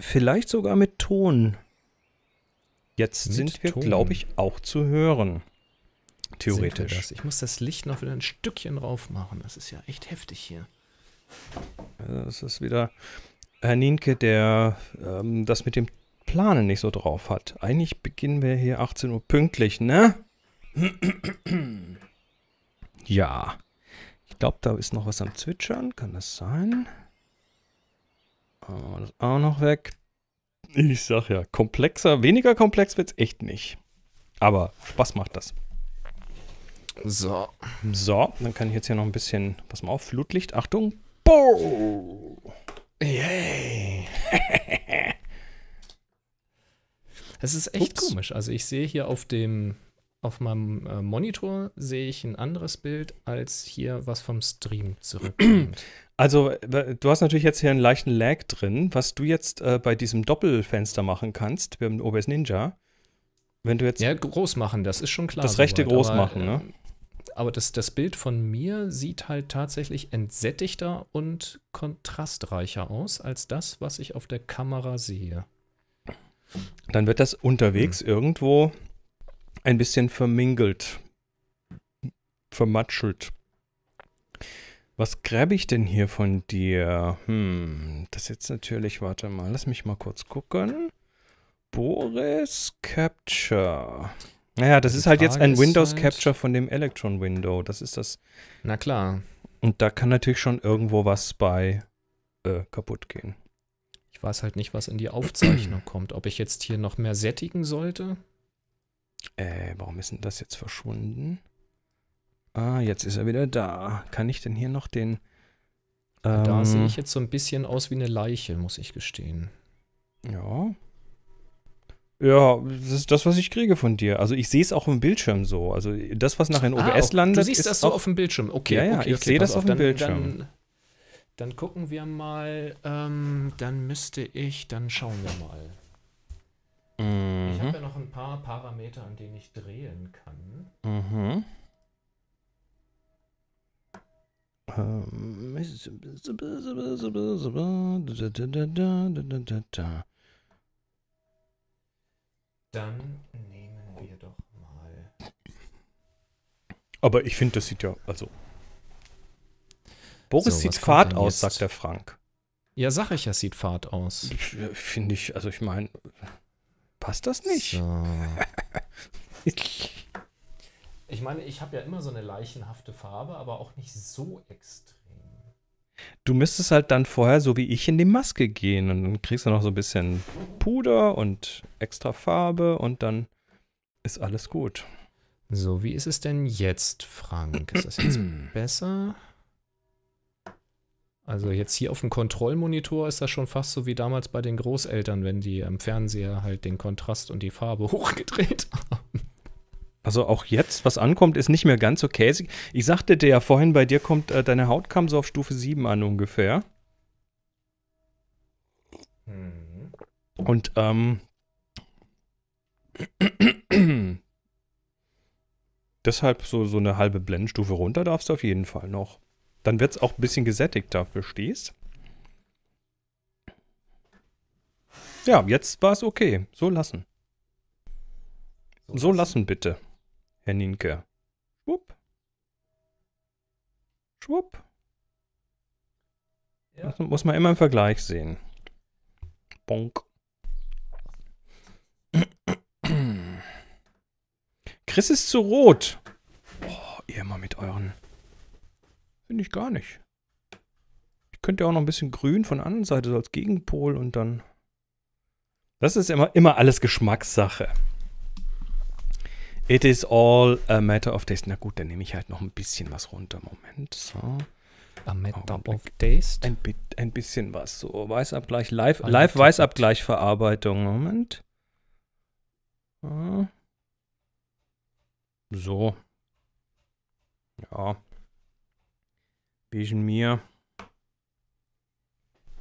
vielleicht sogar mit Ton. Jetzt mit sind wir, glaube ich, auch zu hören. Theoretisch. Ich muss das Licht noch wieder ein Stückchen rauf machen. Das ist ja echt heftig hier. Das ist wieder Herr Nienke, der ähm, das mit dem Planen nicht so drauf hat. Eigentlich beginnen wir hier 18 Uhr pünktlich, ne? ja. Ich glaube, da ist noch was am Zwitschern. Kann das sein? Ja. Machen wir das auch noch weg. Ich sag ja, komplexer, weniger komplex wird es echt nicht. Aber Spaß macht das. So. So, dann kann ich jetzt hier noch ein bisschen, pass mal auf, Flutlicht, Achtung. Boah! Yay! Es ist echt Ups. komisch. Also ich sehe hier auf dem, auf meinem äh, Monitor sehe ich ein anderes Bild als hier, was vom Stream zurückkommt. Also, äh, du hast natürlich jetzt hier einen leichten Lag drin. Was du jetzt äh, bei diesem Doppelfenster machen kannst, wir haben OBS Ninja, wenn du jetzt. Ja, groß machen, das ist schon klar. Das rechte soweit, groß aber, machen, ne? Äh, aber das, das Bild von mir sieht halt tatsächlich entsättigter und kontrastreicher aus als das, was ich auf der Kamera sehe. Dann wird das unterwegs hm. irgendwo ein bisschen vermingelt, vermatschelt. Was gräbe ich denn hier von dir? Hm, das jetzt natürlich, warte mal, lass mich mal kurz gucken. Boris Capture. Naja, das Die ist Frage halt jetzt ein Windows halt Capture von dem Electron Window. Das ist das. Na klar. Und da kann natürlich schon irgendwo was bei äh, kaputt gehen. Ich weiß halt nicht, was in die Aufzeichnung kommt. Ob ich jetzt hier noch mehr sättigen sollte? Äh, warum ist denn das jetzt verschwunden? Ah, jetzt ist er wieder da. Kann ich denn hier noch den. Ähm, da sehe ich jetzt so ein bisschen aus wie eine Leiche, muss ich gestehen. Ja. Ja, das ist das, was ich kriege von dir. Also ich sehe es auch im Bildschirm so. Also das, was nachher in OBS ah, oh, landet. Du siehst das so auf dem Bildschirm. Okay, ja, ja, okay, ich okay, sehe das auf, auf dem Bildschirm. Dann, dann, gucken wir mal. Ähm, dann müsste ich, dann schauen wir mal. Mhm. Ich habe ja noch ein paar Parameter, an denen ich drehen kann. Mhm. Dann nehmen wir doch mal. Aber ich finde, das sieht ja. Also. Boris so, sieht fad aus, jetzt? sagt der Frank. Ja, sag ich, es sieht fad aus. Äh, finde ich, also ich meine, passt das nicht? So. Ich meine, ich habe ja immer so eine leichenhafte Farbe, aber auch nicht so extrem. Du müsstest halt dann vorher, so wie ich, in die Maske gehen und dann kriegst du noch so ein bisschen Puder und extra Farbe und dann ist alles gut. So, wie ist es denn jetzt, Frank? Ist das jetzt besser? Also jetzt hier auf dem Kontrollmonitor ist das schon fast so wie damals bei den Großeltern, wenn die am Fernseher halt den Kontrast und die Farbe hochgedreht haben. Also auch jetzt, was ankommt, ist nicht mehr ganz so käsig. Ich sagte dir ja vorhin, bei dir kommt, äh, deine Haut kam so auf Stufe 7 an ungefähr. Mhm. Und ähm, deshalb so, so eine halbe Blendenstufe runter darfst du auf jeden Fall noch. Dann wird es auch ein bisschen gesättigter, verstehst? Ja, jetzt war es okay. So lassen. So lassen bitte. Herr Nienke. Schwupp. Schwupp. Ja. Das muss man immer im Vergleich sehen. Bonk. Chris ist zu rot. Oh, ihr immer mit euren. Finde ich gar nicht. Ich könnte ja auch noch ein bisschen grün von der anderen Seite, so als Gegenpol und dann. Das ist immer, immer alles Geschmackssache. It is all a matter of taste. Na gut, dann nehme ich halt noch ein bisschen was runter. Moment, so. A matter of taste. Ein, ein, bisschen was. So, Weißabgleich, live, a live Moment. So. Ja. Wegen mir.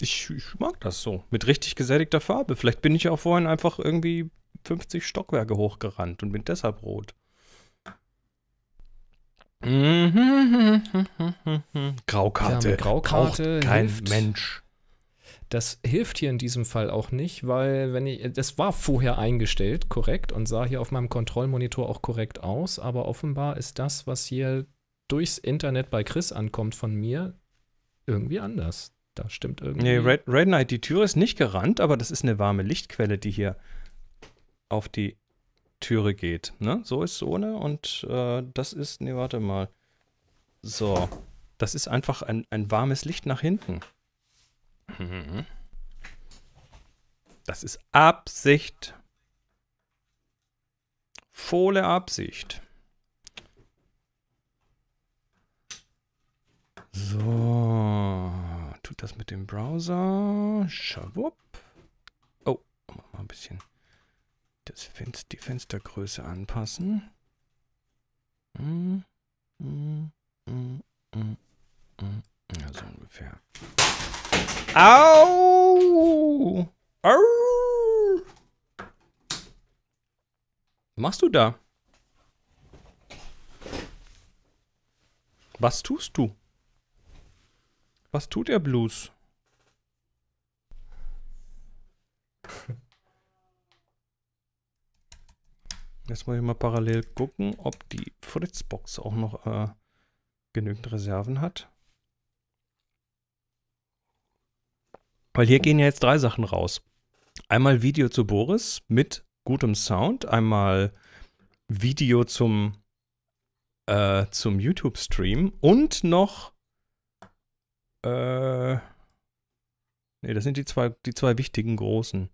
Ich, ich mag das so. Mit richtig gesättigter Farbe. Vielleicht bin ich auch vorhin einfach irgendwie 50 Stockwerke hochgerannt und bin deshalb rot. Mhm. Graukarte. Graukarte kein hilft. Mensch. Das hilft hier in diesem Fall auch nicht, weil wenn ich das war vorher eingestellt, korrekt und sah hier auf meinem Kontrollmonitor auch korrekt aus, aber offenbar ist das, was hier durchs Internet bei Chris ankommt von mir irgendwie anders. Da stimmt irgendwie. Nee, Red, Red Knight, die Tür ist nicht gerannt, aber das ist eine warme Lichtquelle, die hier auf die Türe geht. Ne? So ist es ohne und äh, das ist, ne, warte mal. So, das ist einfach ein, ein warmes Licht nach hinten. Das ist Absicht. Fohle Absicht. So, tut das mit dem Browser. Schwupp. Oh, mal ein bisschen das Fenster, die Fenstergröße anpassen. Hm, hm, hm, ja, so ungefähr. Au! Au! Was machst du da? Was tust du? Was tut er Blues? Jetzt muss ich mal parallel gucken, ob die Fritzbox auch noch äh, genügend Reserven hat. Weil hier gehen ja jetzt drei Sachen raus. Einmal Video zu Boris mit gutem Sound, einmal Video zum, äh, zum YouTube-Stream und noch... Äh, ne, das sind die zwei, die zwei wichtigen großen.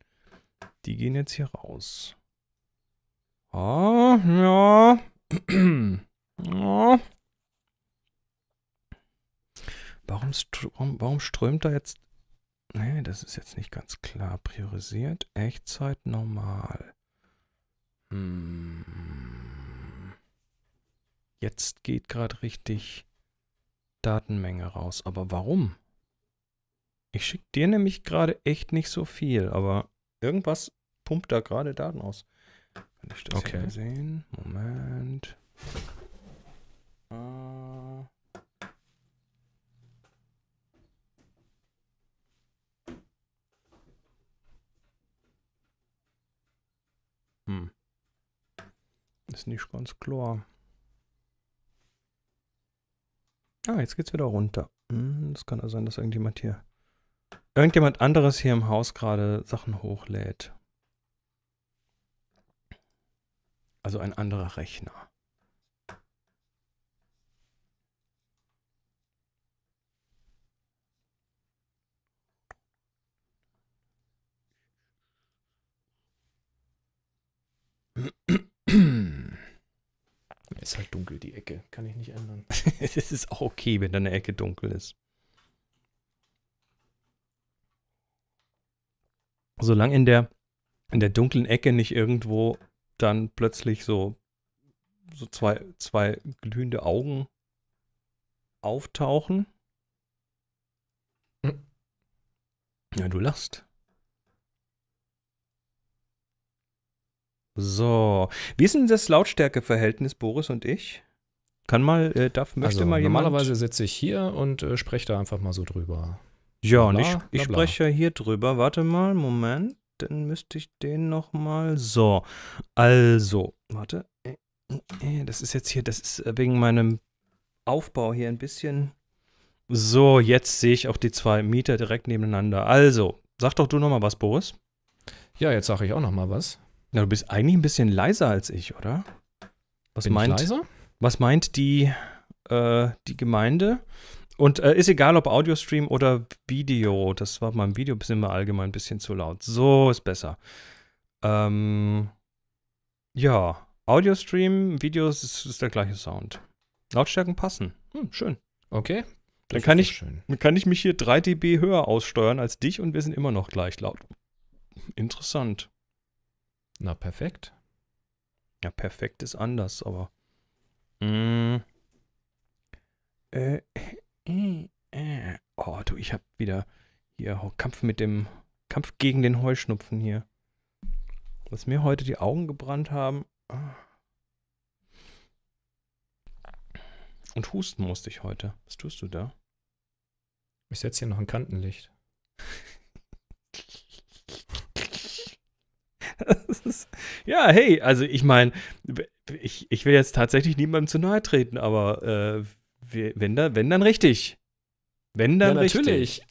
Die gehen jetzt hier raus. Ah, ja. ja. Warum, warum strömt da jetzt... Nee, das ist jetzt nicht ganz klar. Priorisiert, Echtzeit, normal. Hm. Jetzt geht gerade richtig Datenmenge raus. Aber warum? Ich schicke dir nämlich gerade echt nicht so viel, aber irgendwas pumpt da gerade Daten aus. Kann ich das okay. sehen? Moment. Uh. Hm. Ist nicht ganz klar. Ah, jetzt geht's wieder runter. Hm, das kann also sein, dass irgendjemand hier. Irgendjemand anderes hier im Haus gerade Sachen hochlädt. also ein anderer Rechner. Ist halt dunkel, die Ecke. Kann ich nicht ändern. Es ist auch okay, wenn deine Ecke dunkel ist. Solange in der, in der dunklen Ecke nicht irgendwo dann plötzlich so, so zwei, zwei glühende Augen auftauchen. Hm. Ja, du lachst. So, wie ist denn das Lautstärkeverhältnis, Boris und ich? Kann mal, äh, darf, möchte also, mal jemand. Normalerweise sitze ich hier und äh, spreche da einfach mal so drüber. Ja, bla, und ich, bla, ich spreche hier drüber. Warte mal, Moment dann müsste ich den nochmal. So, also, warte. Äh, äh, das ist jetzt hier, das ist äh, wegen meinem Aufbau hier ein bisschen. So, jetzt sehe ich auch die zwei Mieter direkt nebeneinander. Also, sag doch du nochmal was, Boris. Ja, jetzt sage ich auch nochmal was. Na, du bist eigentlich ein bisschen leiser als ich, oder? Was Bin meint, ich leiser? Was meint die, äh, die Gemeinde? Und äh, ist egal, ob Audio-Stream oder Video. Das war beim Video sind wir allgemein ein bisschen zu laut. So ist besser. Ähm, ja, Audio-Stream, Videos ist, ist, der gleiche Sound. Lautstärken passen. Hm, schön. Okay. Dann kann ich, schön. kann ich mich hier 3 dB höher aussteuern als dich und wir sind immer noch gleich laut. Interessant. Na, perfekt. Ja, perfekt ist anders, aber. Mm. Äh, äh, äh. Oh, du, ich habe wieder hier Kampf mit dem Kampf gegen den Heuschnupfen hier. Was mir heute die Augen gebrannt haben. Ah. Und husten musste ich heute. Was tust du da? Ich setze hier noch ein Kantenlicht. ist, ja, hey, also ich meine, ich, ich will jetzt tatsächlich niemandem zu nahe treten, aber äh, wenn, da, wenn dann richtig. Wenn dann ja, richtig. Natürlich.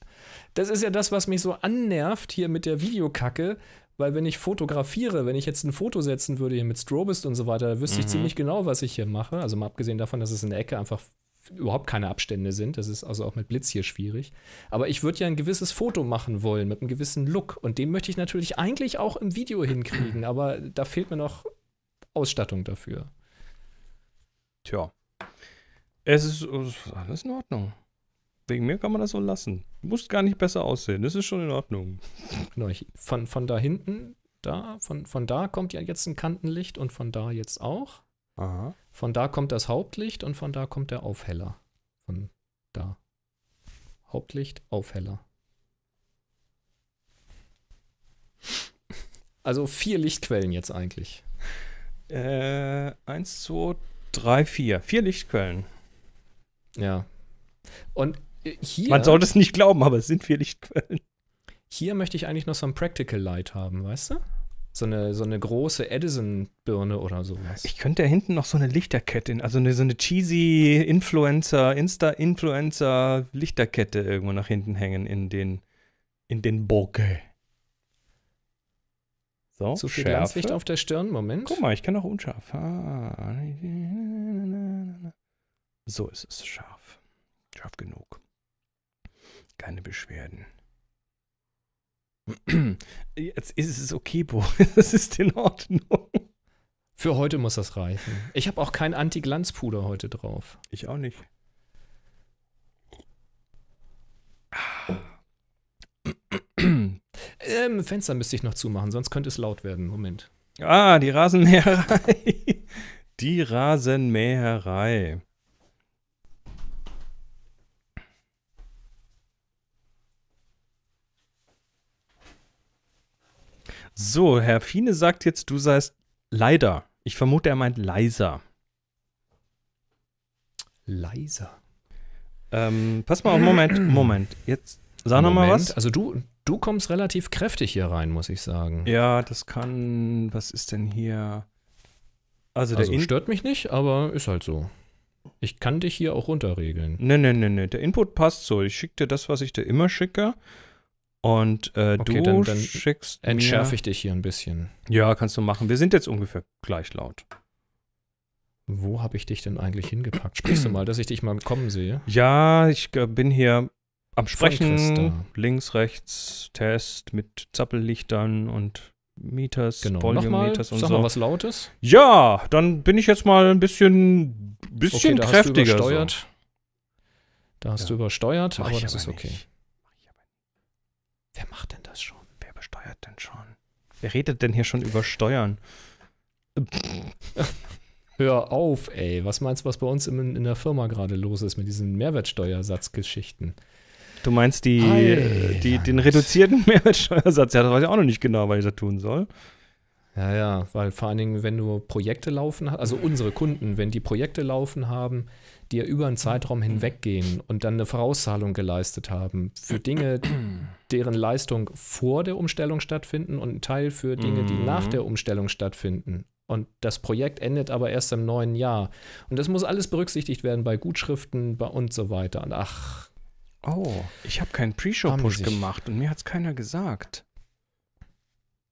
Das ist ja das, was mich so annervt hier mit der Videokacke, weil wenn ich fotografiere, wenn ich jetzt ein Foto setzen würde hier mit Strobist und so weiter, da wüsste mhm. ich ziemlich genau, was ich hier mache. Also mal abgesehen davon, dass es in der Ecke einfach überhaupt keine Abstände sind. Das ist also auch mit Blitz hier schwierig. Aber ich würde ja ein gewisses Foto machen wollen mit einem gewissen Look. Und den möchte ich natürlich eigentlich auch im Video hinkriegen. Aber da fehlt mir noch Ausstattung dafür. Tja. Es ist, alles in Ordnung. Wegen mir kann man das so lassen. Du musst gar nicht besser aussehen. Das ist schon in Ordnung. Genau, ich, von, von da hinten, da, von, von da kommt ja jetzt ein Kantenlicht und von da jetzt auch. Aha. Von da kommt das Hauptlicht und von da kommt der Aufheller. Von da. Hauptlicht, Aufheller. Also vier Lichtquellen jetzt eigentlich. Äh, eins, zwei, drei, vier. Vier Lichtquellen. Ja. Und äh, hier. Man sollte es nicht glauben, aber es sind vier Lichtquellen. Hier möchte ich eigentlich noch so ein Practical Light haben, weißt du? So eine, so eine große Edison-Birne oder sowas. Ich könnte da hinten noch so eine Lichterkette, also eine, so eine cheesy Influencer, Insta-Influencer-Lichterkette irgendwo nach hinten hängen in den, in den Bokeh. So, Zu viel Schärfe. Glanzlicht auf der Stirn, Moment. Guck mal, ich kann auch unscharf. Ah. So ist es scharf. Scharf genug. Keine Beschwerden. Jetzt ist es okay, Bo. Das ist in Ordnung. Für heute muss das reichen. Ich habe auch kein Anti-Glanzpuder heute drauf. Ich auch nicht. Ah. ähm, Fenster müsste ich noch zumachen, sonst könnte es laut werden. Moment. Ah, die Rasenmäherei. Die Rasenmäherei. So, Herr Fiene sagt jetzt, du seist leider. Ich vermute, er meint leiser. Leiser. Ähm, pass mal auf, Moment, Moment. Jetzt sag nochmal was. Also du, du kommst relativ kräftig hier rein, muss ich sagen. Ja, das kann. Was ist denn hier? Also, der also stört mich nicht, aber ist halt so. Ich kann dich hier auch runterregeln. Ne, ne, ne, ne. Der Input passt so. Ich schicke dir das, was ich dir immer schicke. Und äh, okay, du dann, dann schickst. Entschärfe ich dich hier ein bisschen. Ja, kannst du machen. Wir sind jetzt ungefähr gleich laut. Wo habe ich dich denn eigentlich hingepackt? Sprichst du mal, dass ich dich mal kommen sehe? Ja, ich bin hier am Sprechen. Links, rechts, Test mit Zappellichtern und Meters, genau. Volumeters und sag so. Mal was Lautes? Ja, dann bin ich jetzt mal ein bisschen, bisschen okay, da kräftiger. Hast du übersteuert. So. Da hast ja. du übersteuert, Mach aber das aber ist okay. Wer macht denn das schon? Wer besteuert denn schon? Wer redet denn hier schon über Steuern? Hör auf, ey. Was meinst du, was bei uns in, in der Firma gerade los ist mit diesen Mehrwertsteuersatzgeschichten? Du meinst die, die den reduzierten Mehrwertsteuersatz? Ja, das weiß ich auch noch nicht genau, was ich da tun soll. Ja, ja, weil vor allen Dingen, wenn du Projekte laufen hast, also unsere Kunden, wenn die Projekte laufen haben, die ja über einen Zeitraum hinweggehen und dann eine Vorauszahlung geleistet haben für Dinge, deren Leistung vor der Umstellung stattfinden und ein Teil für Dinge, die nach mhm. der Umstellung stattfinden. Und das Projekt endet aber erst im neuen Jahr. Und das muss alles berücksichtigt werden bei Gutschriften bei und so weiter. Und ach. Oh, ich habe keinen Pre-Show-Push gemacht und mir hat es keiner gesagt.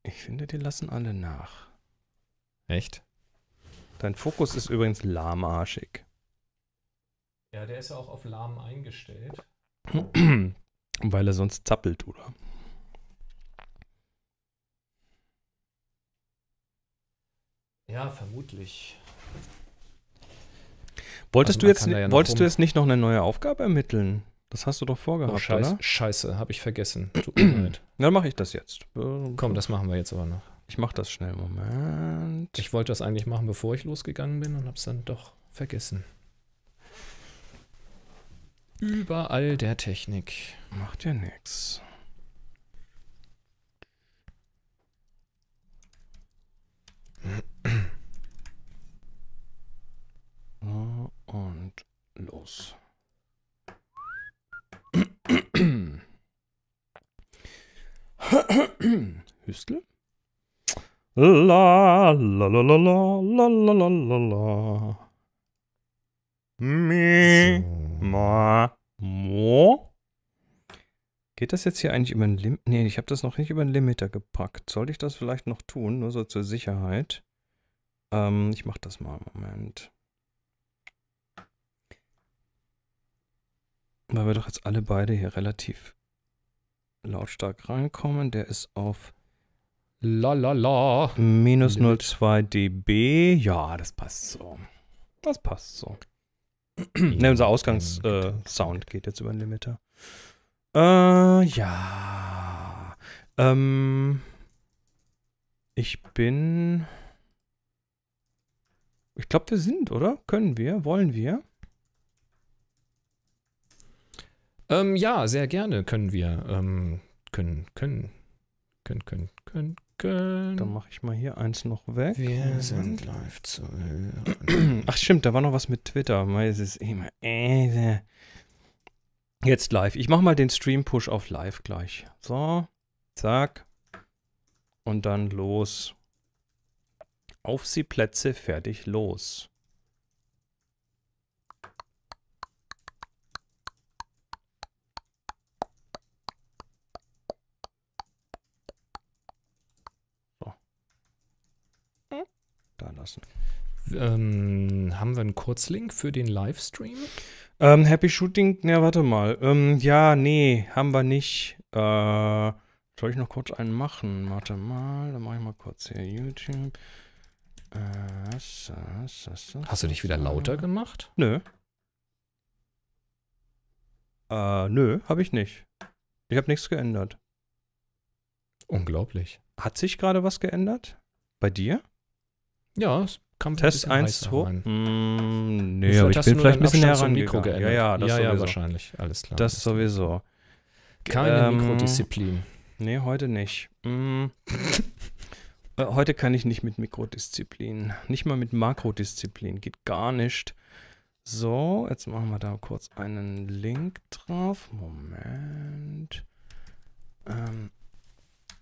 Ich finde, die lassen alle nach. Echt? Dein Fokus ist übrigens lahmarschig. Ja, der ist ja auch auf lahm eingestellt. Weil er sonst zappelt, oder? Ja, vermutlich. Wolltest, also du, jetzt, ja wolltest du jetzt nicht noch eine neue Aufgabe ermitteln? Das hast du doch vorgehabt, oh, Scheiß, oder? Scheiße, habe ich vergessen. Tut mir leid. Dann mache ich das jetzt. Äh, Komm, das machen wir jetzt aber noch. Ich mache das schnell. Moment. Ich wollte das eigentlich machen, bevor ich losgegangen bin und habe es dann doch vergessen. Überall der Technik. Macht ja nichts. Oh, und los. Hüstel? La la la la la la la la la la. Mi, so. ma, mo. Geht das jetzt hier eigentlich über den Limiter? Nee, ich habe das noch nicht über den Limiter gepackt. Sollte ich das vielleicht noch tun, nur so zur Sicherheit? Ähm, ich mache das mal. Moment. Weil wir doch jetzt alle beide hier relativ lautstark reinkommen. Der ist auf la la la minus 0,2 dB. Ja, das passt so. Das passt so ne, unser Ausgangssound äh, geht jetzt über den Limiter. Äh, ja. Ähm, ich bin. Ich glaube, wir sind, oder? Können wir? Wollen wir? Ähm, ja, sehr gerne können wir. Ähm, können, können, können, können, können, gucken. Dann mache ich mal hier eins noch weg. Wir sind live zu hören. Ach stimmt, da war noch was mit Twitter. Es ist immer. Äh, jetzt live. Ich mache mal den Stream-Push auf live gleich. So, zack. Und dann los. Auf sie Plätze, fertig, los. da lassen. Ähm, haben wir einen Kurzlink für den Livestream? Ähm, Happy Shooting, na, warte mal. Ähm, ja, nee, haben wir nicht. Äh, soll ich noch kurz einen machen? Warte mal, dann mache ich mal kurz hier YouTube. Äh, so, so, so, Hast du dich wieder lauter gemacht? Nö. Äh, nö, habe ich nicht. Ich habe nichts geändert. Unglaublich. Hat sich gerade was geändert? Bei dir? Ja, es kam Test 1, 2. Mm, nee, aber ich bin vielleicht ein bisschen näher rangegangen. Ja, ja, das ja, ja, wahrscheinlich. Alles klar. Das sowieso. Keine ähm, Mikrodisziplin. Nee, heute nicht. Mm. Äh, heute kann ich nicht mit Mikrodisziplin. Nicht mal mit Makrodisziplin. Geht gar nicht. So, jetzt machen wir da kurz einen Link drauf. Moment. Ähm,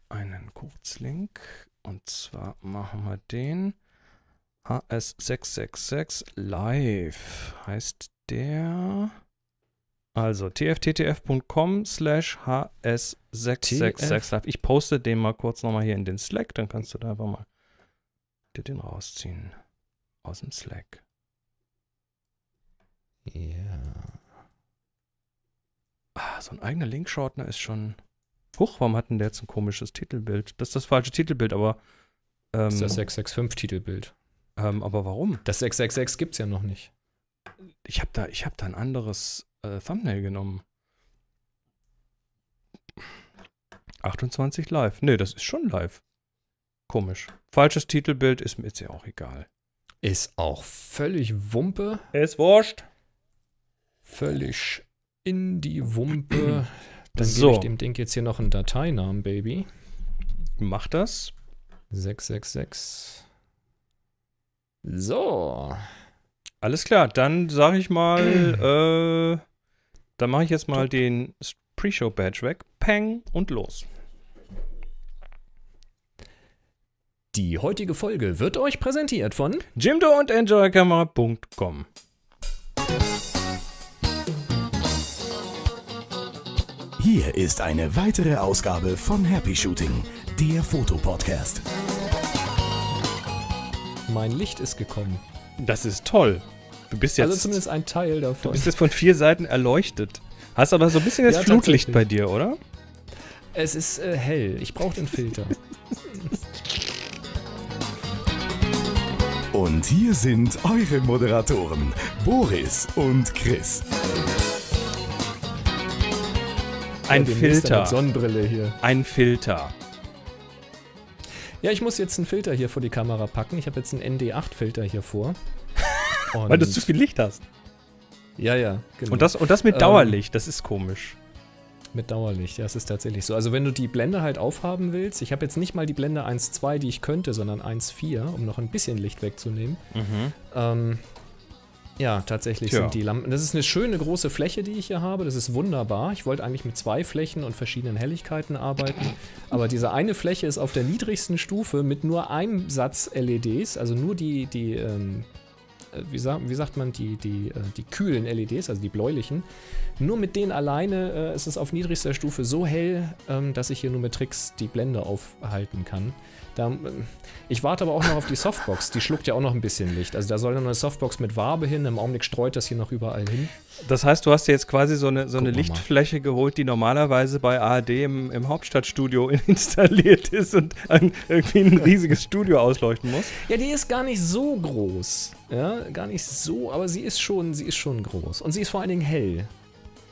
einen Kurzlink. Und zwar machen wir den. HS666 Live heißt der. Also tfttf.com slash hs666 live. Ich poste den mal kurz nochmal hier in den Slack, dann kannst du da einfach mal den rausziehen. Aus dem Slack. Ja. Ah, so ein eigener Linkshortner ist schon. Huch, warum hatten der jetzt ein komisches Titelbild? Das ist das falsche Titelbild, aber. Ähm, das ist das 665-Titelbild. Ähm, aber warum? Das 666 gibt es ja noch nicht. Ich habe da, hab da ein anderes äh, Thumbnail genommen. 28 live. Nee, das ist schon live. Komisch. Falsches Titelbild ist mir jetzt ja auch egal. Ist auch völlig Wumpe. Ist wurscht. Völlig in die Wumpe. Dann so. gebe ich dem Ding jetzt hier noch einen Dateinamen, Baby. Mach das. 666. So. Alles klar, dann sage ich mal, äh, dann mache ich jetzt mal den Pre-Show-Badge weg. Peng und los. Die heutige Folge wird euch präsentiert von Jimdo und EnjoyCamera.com. Hier ist eine weitere Ausgabe von Happy Shooting, der Fotopodcast. Mein Licht ist gekommen. Das ist toll. Du bist jetzt. Also zumindest ein Teil davon. Du bist jetzt von vier Seiten erleuchtet. Hast aber so ein bisschen das ja, Flutlicht bei dir, oder? Es ist äh, hell. Ich brauche den Filter. Und hier sind eure Moderatoren, Boris und Chris. Ein ja, Filter. Sonnenbrille hier. Ein Filter. Ja, ich muss jetzt einen Filter hier vor die Kamera packen. Ich habe jetzt einen ND8-Filter hier vor. Weil du zu viel Licht hast. Ja, ja, genau. Und das, und das mit ähm, Dauerlicht, das ist komisch. Mit Dauerlicht, ja, das ist tatsächlich so. Also wenn du die Blende halt aufhaben willst, ich habe jetzt nicht mal die Blende 1.2, die ich könnte, sondern 1.4, um noch ein bisschen Licht wegzunehmen. Mhm. Ähm, ja, tatsächlich Tja. sind die Lampen. Das ist eine schöne große Fläche, die ich hier habe. Das ist wunderbar. Ich wollte eigentlich mit zwei Flächen und verschiedenen Helligkeiten arbeiten. Aber diese eine Fläche ist auf der niedrigsten Stufe mit nur einem Satz LEDs, also nur die, die ähm, äh, wie, sagt, wie, sagt man, die, die, äh, die kühlen LEDs, also die bläulichen. Nur mit denen alleine äh, ist es auf niedrigster Stufe so hell, ähm, dass ich hier nur mit Tricks die Blende aufhalten kann. Da, ich warte aber auch noch auf die Softbox. Die schluckt ja auch noch ein bisschen Licht. Also da soll noch eine Softbox mit Wabe hin. Im Augenblick streut das hier noch überall hin. Das heißt, du hast dir jetzt quasi so eine, so eine Lichtfläche mal. geholt, die normalerweise bei ARD im, im Hauptstadtstudio installiert ist und ein, irgendwie ein riesiges Studio ausleuchten muss. Ja, die ist gar nicht so groß. Ja, gar nicht so, aber sie ist schon, sie ist schon groß. Und sie ist vor allen Dingen hell.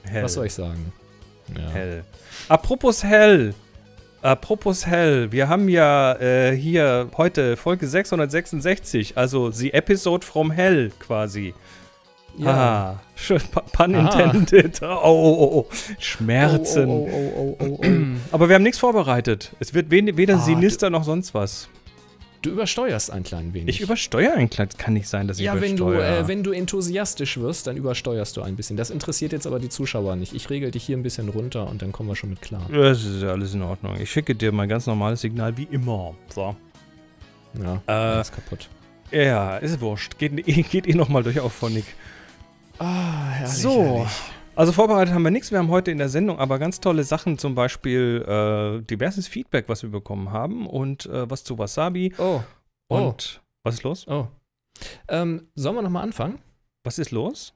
hell. Was soll ich sagen? Ja. Hell. Apropos hell. Apropos Hell, wir haben ja äh, hier heute Folge 666, also The Episode from Hell quasi. Ja. Ah, schön, pun intended. Ah. Oh, oh, oh, Schmerzen. Oh, oh, oh, oh, oh Aber wir haben nichts vorbereitet. Es wird weder ah, Sinister noch sonst was. Du übersteuerst ein klein wenig. Ich übersteuere ein klein, kann nicht sein, dass ich ja, übersteuere. Ja, wenn, äh, wenn du enthusiastisch wirst, dann übersteuerst du ein bisschen. Das interessiert jetzt aber die Zuschauer nicht. Ich regel dich hier ein bisschen runter und dann kommen wir schon mit klar. Das ist ja alles in Ordnung. Ich schicke dir mein ganz normales Signal wie immer. So. Ja, äh, ist kaputt. Ja, ist wurscht. Geht, geht eh nochmal durch auf von Nick. Ah, herrlich, So. Herrlich. Also vorbereitet haben wir nichts. Wir haben heute in der Sendung aber ganz tolle Sachen, zum Beispiel äh, diverses Feedback, was wir bekommen haben und äh, was zu Wasabi. Oh. Und oh. was ist los? Oh. oh. Ähm, sollen wir nochmal anfangen? Was ist los?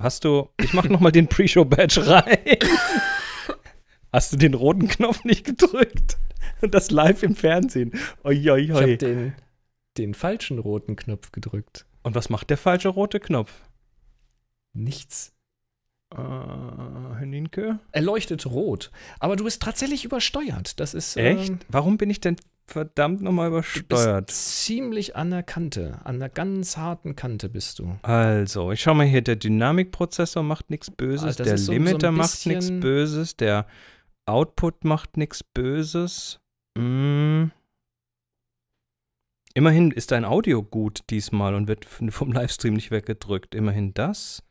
Hast du. Ich mach nochmal den Pre-Show-Badge rein. Hast du den roten Knopf nicht gedrückt? Und das live im Fernsehen. Oi, Ich hab den, den falschen roten Knopf gedrückt. Und was macht der falsche rote Knopf? nichts. Äh, Herr Nienke? Er leuchtet rot. Aber du bist tatsächlich übersteuert. Das ist. Ähm, Echt? Warum bin ich denn verdammt nochmal übersteuert? Du bist ziemlich an der Kante. An der ganz harten Kante bist du. Also, ich schau mal hier. Der Dynamikprozessor macht nichts Böses. Ah, der Limiter so macht nichts Böses. Der Output macht nichts Böses. Mm. Immerhin ist dein Audio gut diesmal und wird vom Livestream nicht weggedrückt. Immerhin das.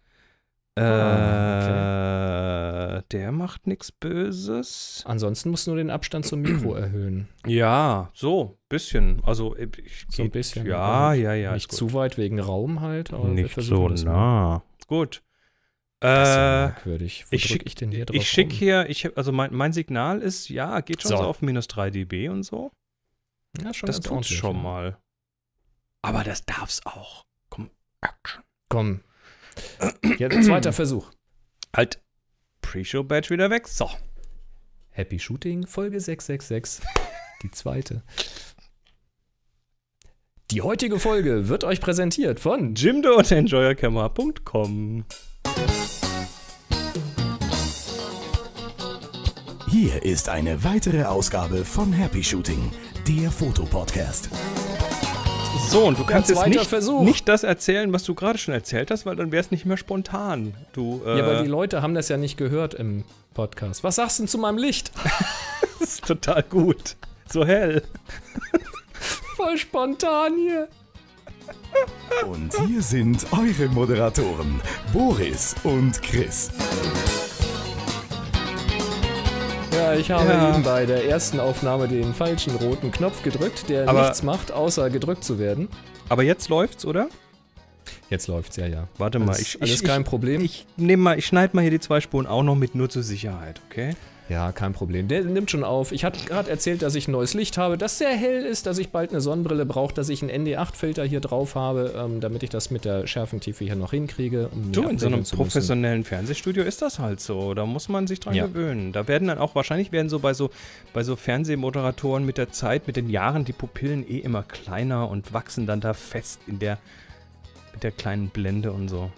Ah, äh, okay. Der macht nichts Böses. Ansonsten musst du nur den Abstand zum Mikro erhöhen. Ja, so, bisschen. Also äh, ich, so ein bisschen. Ja, halt ja, ja. Nicht zu weit wegen Raum halt. nicht so nah. Gut. Das ist ja äh, merkwürdig. Wo ich schicke ich denn hier drauf? Ich schicke hier, ich, also mein, mein Signal ist, ja, geht schon so, so auf minus 3 dB und so. Ja, schon das tut's schon mal. Aber das darf's auch. Komm, Action. Komm, hier zweiter Versuch. Halt. Pre-Show-Badge wieder weg. So. Happy Shooting, Folge 666. Die zweite. Die heutige Folge wird euch präsentiert von Jimdo und EnjoyerCamera.com. Hier ist eine weitere Ausgabe von Happy Shooting, der Fotopodcast. Podcast. So, und du kannst jetzt nicht, nicht das erzählen, was du gerade schon erzählt hast, weil dann wäre es nicht mehr spontan. Du, äh ja, aber äh, die Leute haben das ja nicht gehört im Podcast. Was sagst du denn zu meinem Licht? das ist total gut. So hell. Voll spontan hier. Und hier sind eure Moderatoren, Boris und Chris. Ja, ich habe ja. eben bei der ersten Aufnahme den falschen roten Knopf gedrückt, der aber, nichts macht, außer gedrückt zu werden. Aber jetzt läuft's, oder? Jetzt läuft's, ja, ja. Warte alles, mal, ich, alles ich, kein ich, Problem. Ich, ich nehme mal, ich schneide mal hier die zwei Spuren auch noch mit, nur zur Sicherheit, okay? Ja, kein Problem. Der nimmt schon auf. Ich hatte gerade erzählt, dass ich ein neues Licht habe, das sehr hell ist, dass ich bald eine Sonnenbrille brauche, dass ich einen ND8-Filter hier drauf habe, ähm, damit ich das mit der Schärfentiefe hier noch hinkriege. Um du, in so einem professionellen Fernsehstudio ist das halt so. Da muss man sich dran ja. gewöhnen. Da werden dann auch, wahrscheinlich werden so bei so, bei so Fernsehmoderatoren mit der Zeit, mit den Jahren, die Pupillen eh immer kleiner und wachsen dann da fest in der, mit der kleinen Blende und so.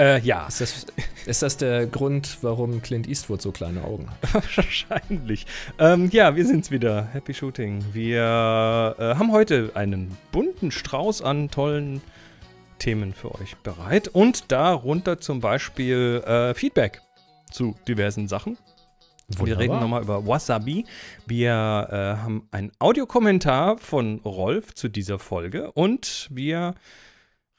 Äh, ja. Ist das, ist das, der Grund, warum Clint Eastwood so kleine Augen hat? Wahrscheinlich. Ähm, ja, wir sind's wieder. Happy Shooting. Wir äh, haben heute einen bunten Strauß an tollen Themen für euch bereit. Und darunter zum Beispiel äh, Feedback zu diversen Sachen. Wunderbar. Wir reden nochmal über Wasabi. Wir äh, haben einen Audiokommentar von Rolf zu dieser Folge und wir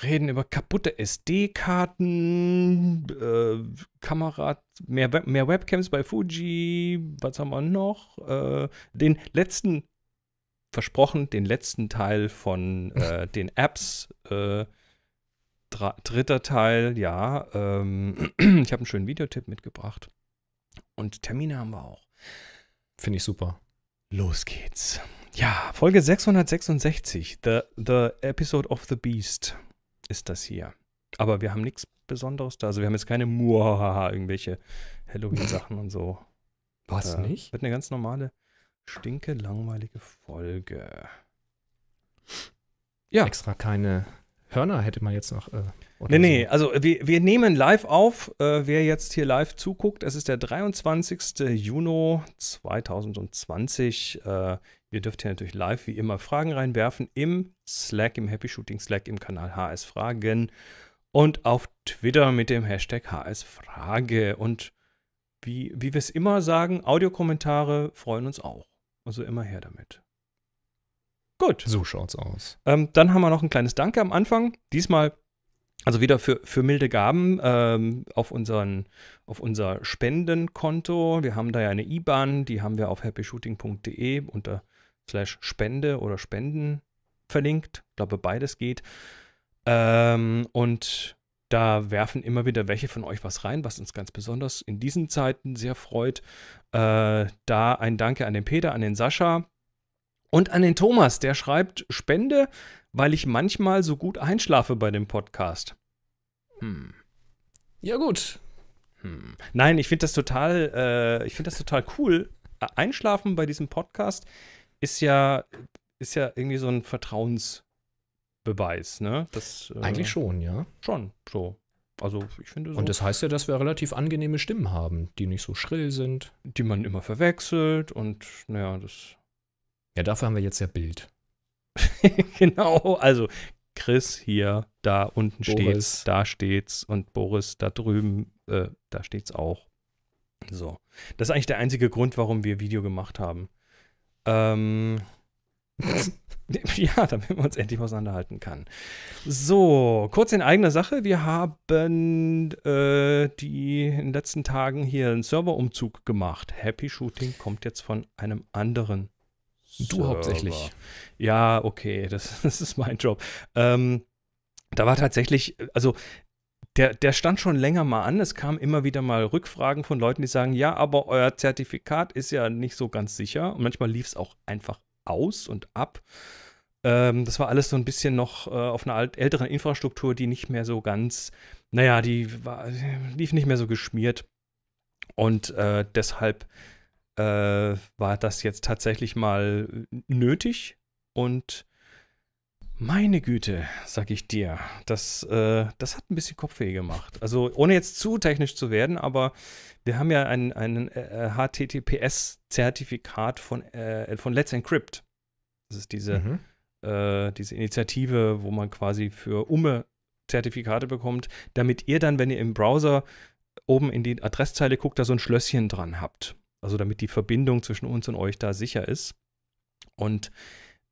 reden über kaputte SD-Karten, äh, Kamera, mehr, Web mehr Webcams bei Fuji, was haben wir noch? Äh, den letzten, versprochen, den letzten Teil von äh, den Apps, äh, dritter Teil, ja. Ähm, ich habe einen schönen Videotipp mitgebracht. Und Termine haben wir auch. Finde ich super. Los geht's. Ja, Folge 666, the, the Episode of the Beast ist das hier. Aber wir haben nichts Besonderes da. Also wir haben jetzt keine Muahaha, irgendwelche Halloween-Sachen und so. Was äh, nicht? Wird eine ganz normale, stinke, langweilige Folge. Ja. Extra keine Hörner hätte man jetzt noch. Äh, nee, nee, so. also wir, wir nehmen live auf. Äh, wer jetzt hier live zuguckt, es ist der 23. Juni 2020. Äh, Ihr dürft hier natürlich live wie immer Fragen reinwerfen im Slack, im Happy Shooting Slack, im Kanal HS Fragen und auf Twitter mit dem Hashtag HS Frage. Und wie, wie wir es immer sagen, Audiokommentare freuen uns auch. Also immer her damit. Gut. So schaut's aus. Ähm, dann haben wir noch ein kleines Danke am Anfang. Diesmal also wieder für, für milde Gaben ähm, auf, unseren, auf unser Spendenkonto. Wir haben da ja eine IBAN, die haben wir auf happyshooting.de unter slash Spende oder Spenden verlinkt. Ich glaube, beides geht. Ähm, und da werfen immer wieder welche von euch was rein, was uns ganz besonders in diesen Zeiten sehr freut. Äh, da ein Danke an den Peter, an den Sascha und an den Thomas, der schreibt Spende, weil ich manchmal so gut einschlafe bei dem Podcast. Hm. Ja gut. Hm. Nein, ich finde das total, äh, ich finde das total cool. Äh, einschlafen bei diesem Podcast ist ja, ist ja irgendwie so ein Vertrauensbeweis, ne? Das, äh, Eigentlich schon, ja. Schon, so. Also ich finde so. Und das heißt ja, dass wir relativ angenehme Stimmen haben, die nicht so schrill sind. Die man immer verwechselt und naja, das. Ja, dafür haben wir jetzt ja Bild. genau, also Chris hier, da unten Boris. steht's, da steht's und Boris da drüben, äh, da steht's auch. So. Das ist eigentlich der einzige Grund, warum wir Video gemacht haben. Ähm, ja, damit man uns endlich auseinanderhalten kann. So, kurz in eigener Sache. Wir haben äh, die in den letzten Tagen hier einen Serverumzug gemacht. Happy Shooting kommt jetzt von einem anderen. Du hauptsächlich. Ja, okay, das, das ist mein Job. Ähm, da war tatsächlich, also der, der stand schon länger mal an. Es kamen immer wieder mal Rückfragen von Leuten, die sagen, ja, aber euer Zertifikat ist ja nicht so ganz sicher. Und manchmal lief es auch einfach aus und ab. Ähm, das war alles so ein bisschen noch äh, auf einer alt, älteren Infrastruktur, die nicht mehr so ganz, naja, die war, lief nicht mehr so geschmiert. Und äh, deshalb äh, war das jetzt tatsächlich mal nötig. Und meine Güte, sag ich dir, das, äh, das hat ein bisschen Kopfweh gemacht. Also ohne jetzt zu technisch zu werden, aber wir haben ja ein, ein äh, HTTPS-Zertifikat von, äh, von Let's Encrypt. Das ist diese, mhm. Äh, diese Initiative, wo man quasi für Umme Zertifikate bekommt, damit ihr dann, wenn ihr im Browser oben in die Adresszeile guckt, da so ein Schlösschen dran habt. Also damit die Verbindung zwischen uns und euch da sicher ist. Und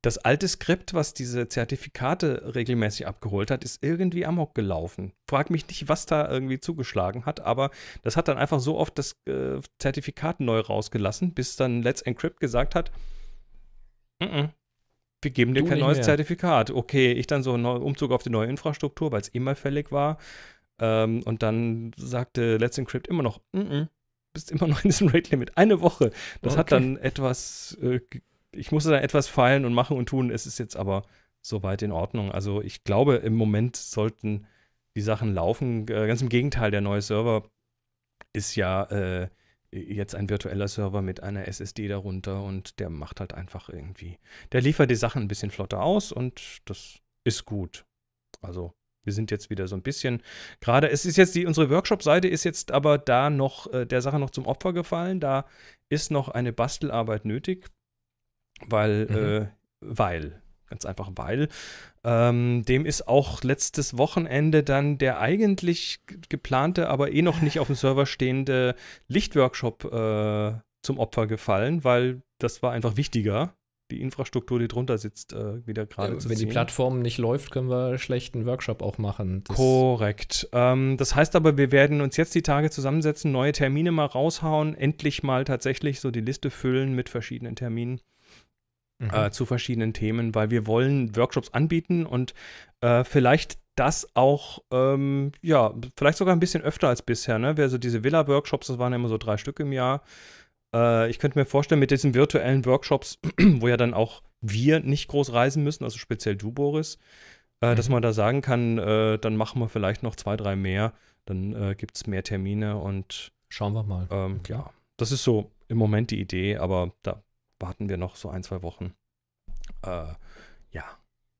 das alte Skript, was diese Zertifikate regelmäßig abgeholt hat, ist irgendwie amok gelaufen. Frag mich nicht, was da irgendwie zugeschlagen hat, aber das hat dann einfach so oft das äh, Zertifikat neu rausgelassen, bis dann Let's Encrypt gesagt hat, N -n, wir geben dir du kein neues mehr. Zertifikat. Okay, ich dann so einen Umzug auf die neue Infrastruktur, weil es immer fällig war. Ähm, und dann sagte Let's Encrypt immer noch, N bist immer noch in diesem Rate Limit. Eine Woche. Das okay. hat dann etwas äh, ich musste da etwas feilen und machen und tun. Es ist jetzt aber soweit in Ordnung. Also ich glaube, im Moment sollten die Sachen laufen. Äh, ganz im Gegenteil, der neue Server ist ja äh, jetzt ein virtueller Server mit einer SSD darunter und der macht halt einfach irgendwie, der liefert die Sachen ein bisschen flotter aus und das ist gut. Also wir sind jetzt wieder so ein bisschen gerade. Es ist jetzt die, unsere Workshop-Seite ist jetzt aber da noch äh, der Sache noch zum Opfer gefallen. Da ist noch eine Bastelarbeit nötig. Weil, mhm. äh, weil, ganz einfach weil. Ähm, dem ist auch letztes Wochenende dann der eigentlich geplante, aber eh noch nicht auf dem Server stehende Lichtworkshop äh, zum Opfer gefallen, weil das war einfach wichtiger, die Infrastruktur, die drunter sitzt, äh, wieder gerade ja, zu Wenn ziehen. die Plattform nicht läuft, können wir schlecht einen Workshop auch machen. Das Korrekt. Ähm, das heißt aber, wir werden uns jetzt die Tage zusammensetzen, neue Termine mal raushauen, endlich mal tatsächlich so die Liste füllen mit verschiedenen Terminen mhm. äh, zu verschiedenen Themen, weil wir wollen Workshops anbieten und äh, vielleicht das auch, ähm, ja, vielleicht sogar ein bisschen öfter als bisher. Ne? Also diese Villa-Workshops, das waren ja immer so drei Stück im Jahr. Äh, ich könnte mir vorstellen, mit diesen virtuellen Workshops, wo ja dann auch wir nicht groß reisen müssen, also speziell du, Boris, äh, mhm. dass man da sagen kann, äh, dann machen wir vielleicht noch zwei, drei mehr. Dann äh, gibt es mehr Termine und Schauen wir mal. Ähm, ja, das ist so im Moment die Idee, aber da warten wir noch so ein, zwei Wochen. Äh, ja.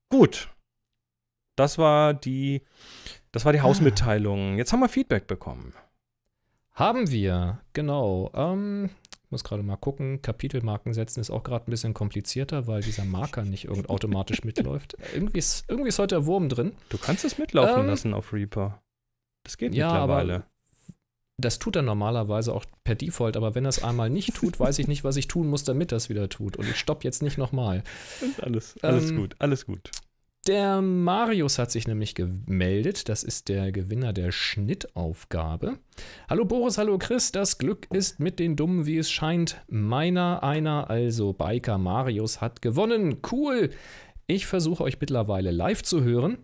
Gut. Das war die, das war die ah. Hausmitteilung. Jetzt haben wir Feedback bekommen. Haben wir, genau. Ähm, muss gerade mal gucken. Kapitelmarken setzen ist auch gerade ein bisschen komplizierter, weil dieser Marker nicht irgend automatisch mitläuft. Irgendwie ist, irgendwie ist heute der Wurm drin. Du kannst es mitlaufen ähm, lassen auf Reaper. Das geht ja, mittlerweile. Aber das tut er normalerweise auch per Default, aber wenn er es einmal nicht tut, weiß ich nicht, was ich tun muss, damit das wieder tut. Und ich stopp jetzt nicht nochmal. Alles, alles ähm, gut, alles gut. Der Marius hat sich nämlich gemeldet. Das ist der Gewinner der Schnittaufgabe. Hallo Boris, hallo Chris. Das Glück ist mit den Dummen, wie es scheint. Meiner, einer, also Biker Marius, hat gewonnen. Cool. Ich versuche euch mittlerweile live zu hören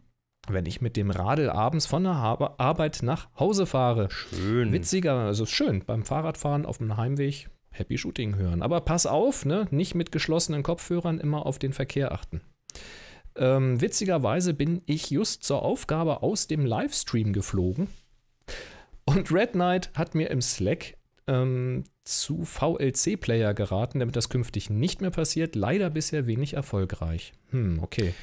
wenn ich mit dem Radl abends von der Arbeit nach Hause fahre. Schön. Witziger, also schön. Beim Fahrradfahren auf dem Heimweg Happy Shooting hören. Aber pass auf, ne? nicht mit geschlossenen Kopfhörern immer auf den Verkehr achten. Ähm, witzigerweise bin ich just zur Aufgabe aus dem Livestream geflogen. Und Red Knight hat mir im Slack ähm, zu VLC-Player geraten, damit das künftig nicht mehr passiert. Leider bisher wenig erfolgreich. Hm, okay.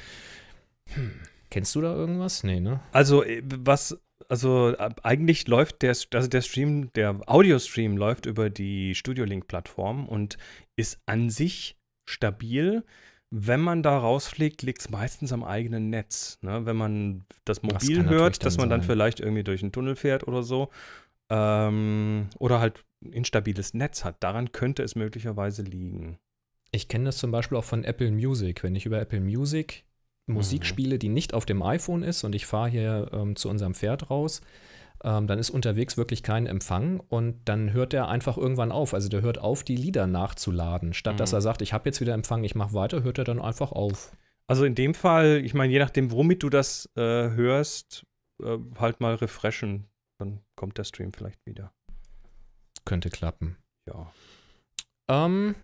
Hm. Kennst du da irgendwas? Nee, ne? Also, äh, was, also äh, eigentlich läuft der, also der Stream, der Audio-Stream läuft über die Studio-Link-Plattform und ist an sich stabil. Wenn man da rausfliegt, liegt es meistens am eigenen Netz. Ne? Wenn man das mobil das hört, dass man sein. dann vielleicht irgendwie durch einen Tunnel fährt oder so. Ähm, oder halt instabiles Netz hat. Daran könnte es möglicherweise liegen. Ich kenne das zum Beispiel auch von Apple Music. Wenn ich über Apple Music Musik spiele, mhm. die nicht auf dem iPhone ist und ich fahre hier ähm, zu unserem Pferd raus, ähm, dann ist unterwegs wirklich kein Empfang und dann hört der einfach irgendwann auf. Also der hört auf, die Lieder nachzuladen. Statt mhm. dass er sagt, ich habe jetzt wieder Empfang, ich mache weiter, hört er dann einfach auf. Also in dem Fall, ich meine, je nachdem, womit du das äh, hörst, äh, halt mal refreshen, dann kommt der Stream vielleicht wieder. Könnte klappen. Ja. Ähm,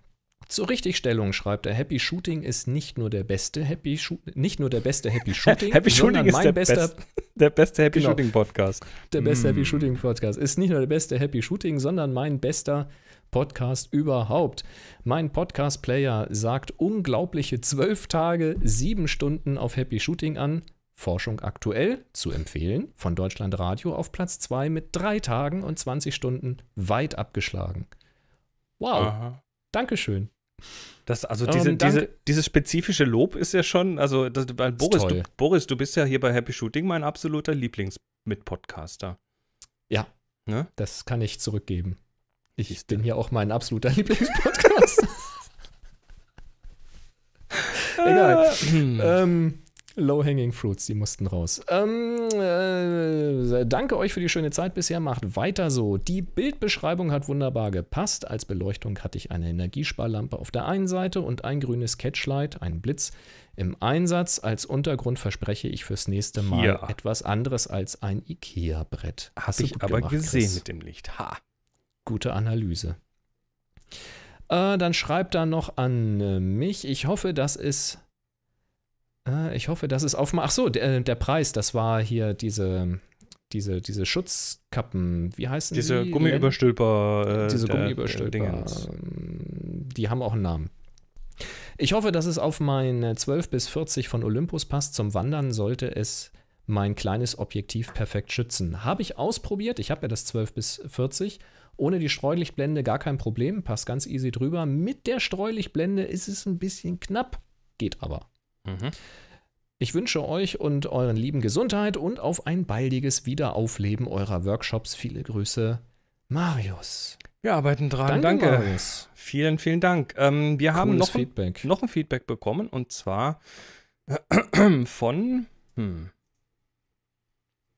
zur Richtigstellung schreibt er, Happy Shooting ist nicht nur der beste Happy Shooting, nicht nur der beste Happy Shooting, Happy Shooting ist mein bester, best, der beste Happy genau, Shooting Podcast. Der beste mm. Happy Shooting Podcast ist nicht nur der beste Happy Shooting, sondern mein bester Podcast überhaupt. Mein Podcast Player sagt unglaubliche zwölf Tage, sieben Stunden auf Happy Shooting an. Forschung aktuell zu empfehlen, von Deutschland Radio auf Platz 2 mit drei Tagen und 20 Stunden weit abgeschlagen. Wow. Aha. Dankeschön. Das, also diese, um, diese, dieses spezifische Lob ist ja schon, also das, Boris, du, Boris, du bist ja hier bei Happy Shooting mein absoluter Lieblingsmitpodcaster. Ja, ne? das kann ich zurückgeben. Ich Siehste. bin hier auch mein absoluter Lieblingspodcast. Egal. Ah. ähm, Low-Hanging Fruits, die mussten raus. Ähm, äh, danke euch für die schöne Zeit bisher. Macht weiter so. Die Bildbeschreibung hat wunderbar gepasst. Als Beleuchtung hatte ich eine Energiesparlampe auf der einen Seite und ein grünes Catchlight, einen Blitz, im Einsatz. Als Untergrund verspreche ich fürs nächste Mal ja. etwas anderes als ein IKEA-Brett. Hast du aber gemacht, gesehen Chris. mit dem Licht. Ha. Gute Analyse. Äh, dann schreibt da noch an äh, mich. Ich hoffe, dass es äh, ich hoffe, dass es auf. Ach so, der, äh, der, Preis, das war hier diese, diese, diese Schutzkappen. Wie heißen diese die? Gummiüberstülper. Äh, diese der, äh, Gummiüberstülper. Dingens. Ähm, die haben auch einen Namen. Ich hoffe, dass es auf meine 12 bis 40 von Olympus passt. Zum Wandern sollte es mein kleines Objektiv perfekt schützen. Habe ich ausprobiert. Ich habe ja das 12 bis 40. Ohne die Streulichtblende gar kein Problem. Passt ganz easy drüber. Mit der Streulichtblende ist es ein bisschen knapp. Geht aber. Mhm. Ich wünsche euch und euren Lieben Gesundheit und auf ein baldiges Wiederaufleben eurer Workshops. Viele Grüße, Marius. Wir arbeiten dran. Danke. Danke. Marius. Vielen, vielen Dank. Ähm, wir Cooles haben noch, Feedback. Ein, noch ein Feedback bekommen und zwar von. Hm.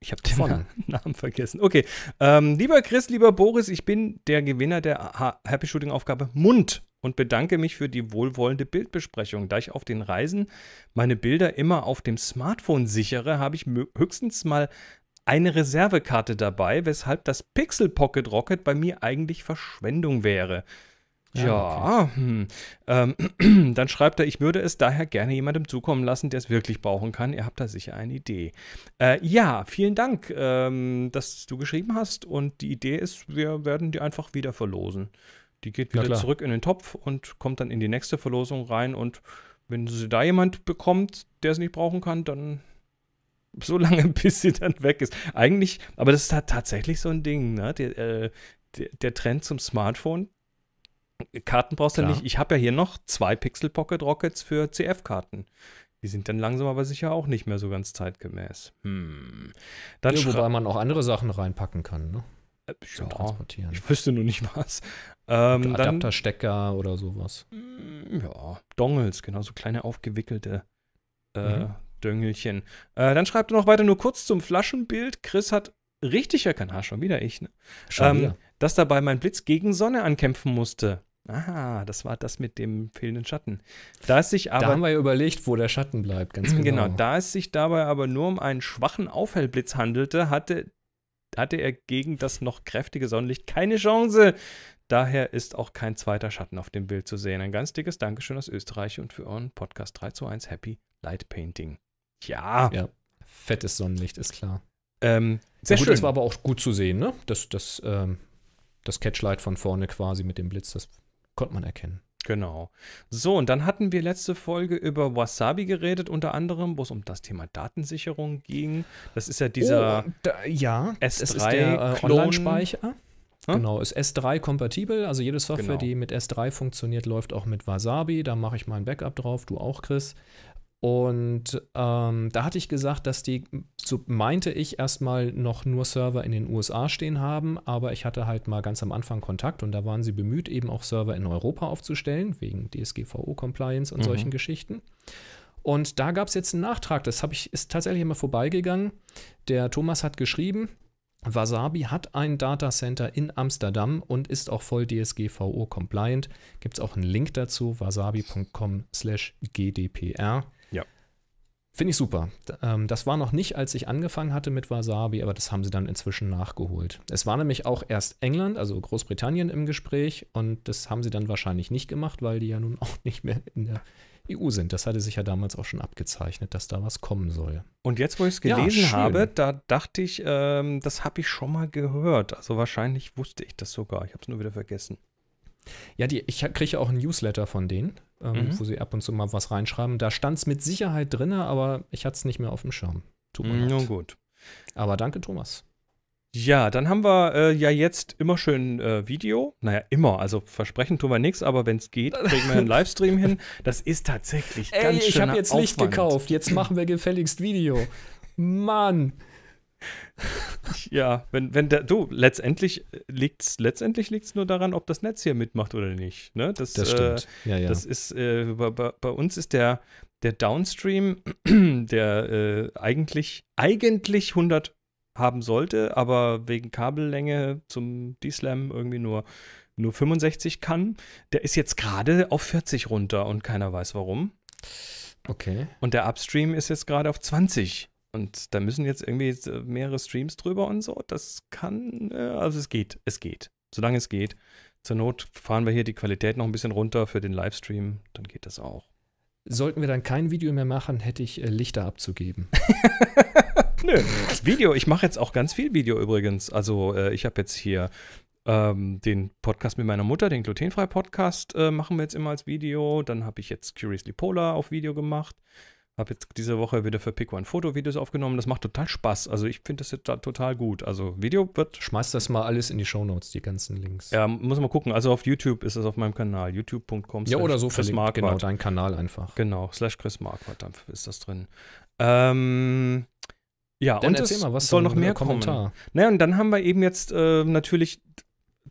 Ich habe den Von. Namen vergessen. Okay. Ähm, lieber Chris, lieber Boris, ich bin der Gewinner der ha Happy Shooting-Aufgabe Mund und bedanke mich für die wohlwollende Bildbesprechung. Da ich auf den Reisen meine Bilder immer auf dem Smartphone sichere, habe ich höchstens mal eine Reservekarte dabei, weshalb das Pixel Pocket Rocket bei mir eigentlich Verschwendung wäre. Ja, okay. Hm. ähm, dann schreibt er, ich würde es daher gerne jemandem zukommen lassen, der es wirklich brauchen kann. Ihr habt da sicher eine Idee. Äh, ja, vielen Dank, ähm, dass du geschrieben hast. Und die Idee ist, wir werden die einfach wieder verlosen. Die geht wieder zurück in den Topf und kommt dann in die nächste Verlosung rein. Und wenn sie da jemand bekommt, der es nicht brauchen kann, dann so lange, bis sie dann weg ist. Eigentlich, aber das ist halt tatsächlich so ein Ding, ne? Der, äh, der, der Trend zum Smartphone, Karten brauchst du ja. nicht. Ich habe ja hier noch zwei Pixel Pocket Rockets für CF-Karten. Die sind dann langsam aber sicher auch nicht mehr so ganz zeitgemäß. Hm. Dann ja, wobei man auch andere Sachen reinpacken kann, ne? Äh, Zum ja, Transportieren. Ich wüsste nur nicht was. Ähm, Adapterstecker oder sowas. Hm, ja, Dongles, genau, so kleine aufgewickelte äh, mhm. Döngelchen. Äh, dann schreibt er noch weiter nur kurz zum Flaschenbild. Chris hat richtig erkannt, ah, schon wieder ich, ne? Schon ähm, wieder. dass dabei mein Blitz gegen Sonne ankämpfen musste. Aha, das war das mit dem fehlenden Schatten. Da es sich aber. Da haben wir ja überlegt, wo der Schatten bleibt, ganz mhm, genau. Genau, da es sich dabei aber nur um einen schwachen Aufhellblitz handelte, hatte, hatte er gegen das noch kräftige Sonnenlicht keine Chance. Daher ist auch kein zweiter Schatten auf dem Bild zu sehen. Ein ganz dickes Dankeschön aus Österreich und für euren Podcast 3 zu 1 Happy Light Painting. Ja. Ja, fettes Sonnenlicht, ist klar. Ähm, sehr gut, schön. Das war aber auch gut zu sehen, ne? Das, das, ähm, das Catchlight von vorne quasi mit dem Blitz, das konnte man erkennen. Genau. So, und dann hatten wir letzte Folge über Wasabi geredet, unter anderem, wo es um das Thema Datensicherung ging. Das ist ja dieser oh, da, ja, S3-Online-Speicher. Äh, hm? Genau, ist S3 kompatibel, also jede Software, genau. die mit S3 funktioniert, läuft auch mit Wasabi. Da mache ich mal ein Backup drauf, du auch, Chris. Und ähm, da hatte ich gesagt, dass die, so meinte ich erstmal noch nur Server in den USA stehen haben, aber ich hatte halt mal ganz am Anfang Kontakt und da waren sie bemüht, eben auch Server in Europa aufzustellen, wegen DSGVO-Compliance und mhm. solchen Geschichten. Und da gab es jetzt einen Nachtrag, das ich, ist tatsächlich immer vorbeigegangen. Der Thomas hat geschrieben, Wasabi hat ein Datacenter in Amsterdam und ist auch voll DSGVO compliant. Gibt es auch einen Link dazu, wasabi.com/gdpr. Finde ich super. Ähm, das war noch nicht, als ich angefangen hatte mit Wasabi, aber das haben sie dann inzwischen nachgeholt. Es war nämlich auch erst England, also Großbritannien im Gespräch und das haben sie dann wahrscheinlich nicht gemacht, weil die ja nun auch nicht mehr in der EU sind. Das hatte sich ja damals auch schon abgezeichnet, dass da was kommen soll. Und jetzt, wo ich es gelesen ja, habe, da dachte ich, ähm, das habe ich schon mal gehört. Also wahrscheinlich wusste ich das sogar. Ich habe es nur wieder vergessen. Ja, die, ich kriege auch ein Newsletter von denen, ähm, mhm. wo sie ab und zu mal was reinschreiben. Da stand es mit Sicherheit drin, aber ich hatte es nicht mehr auf dem Schirm. Tut mir mm, Nun gut. Aber danke, Thomas. Ja, dann haben wir äh, ja jetzt immer schön äh, Video. Naja, immer. Also versprechen tun wir nichts, aber wenn es geht, kriegen wir einen Livestream hin. Das ist tatsächlich Ey, ganz schön. Ich habe jetzt Aufwand. Licht gekauft. Jetzt machen wir gefälligst Video. Mann. ja, wenn, wenn der, du, letztendlich liegt's, letztendlich liegt's nur daran, ob das Netz hier mitmacht oder nicht. Ne? Das, das äh, stimmt. Äh, ja, ja. Das ist, äh, bei, bei, uns ist der, der Downstream, der äh, eigentlich, eigentlich 100 haben sollte, aber wegen Kabellänge zum D-Slam irgendwie nur, nur 65 kann, der ist jetzt gerade auf 40 runter und keiner weiß warum. Okay. Und der Upstream ist jetzt gerade auf 20. runter. Und da müssen jetzt irgendwie äh, mehrere Streams drüber und so. Das kann, äh, also es geht, es geht. Solange es geht. Zur Not fahren wir hier die Qualität noch ein bisschen runter für den Livestream, dann geht das auch. Sollten wir dann kein Video mehr machen, hätte ich äh, Lichter abzugeben. Nö, Video, ich mache jetzt auch ganz viel Video übrigens. Also ich habe jetzt hier ähm, den Podcast mit meiner Mutter, den glutenfrei Podcast, äh, machen wir jetzt immer als Video. Dann habe ich jetzt Curiously Polar auf Video gemacht. Habe jetzt diese Woche wieder für Pick One Foto Videos aufgenommen. Das macht total Spaß. Also ich finde das jetzt da total gut. Also Video wird. Schmeiß das mal alles in die Show Notes, die ganzen Links. Ja, muss mal gucken. Also auf YouTube ist es auf meinem Kanal, youtube.com. Ja, oder so Chris verlinkt, Genau, dein Kanal einfach. Genau, slash Chris Marquardt, dann ist das drin. Ähm, ja, dann und erzähl mal, was soll noch mehr Kommentar. kommen. Naja, und dann haben wir eben jetzt äh, natürlich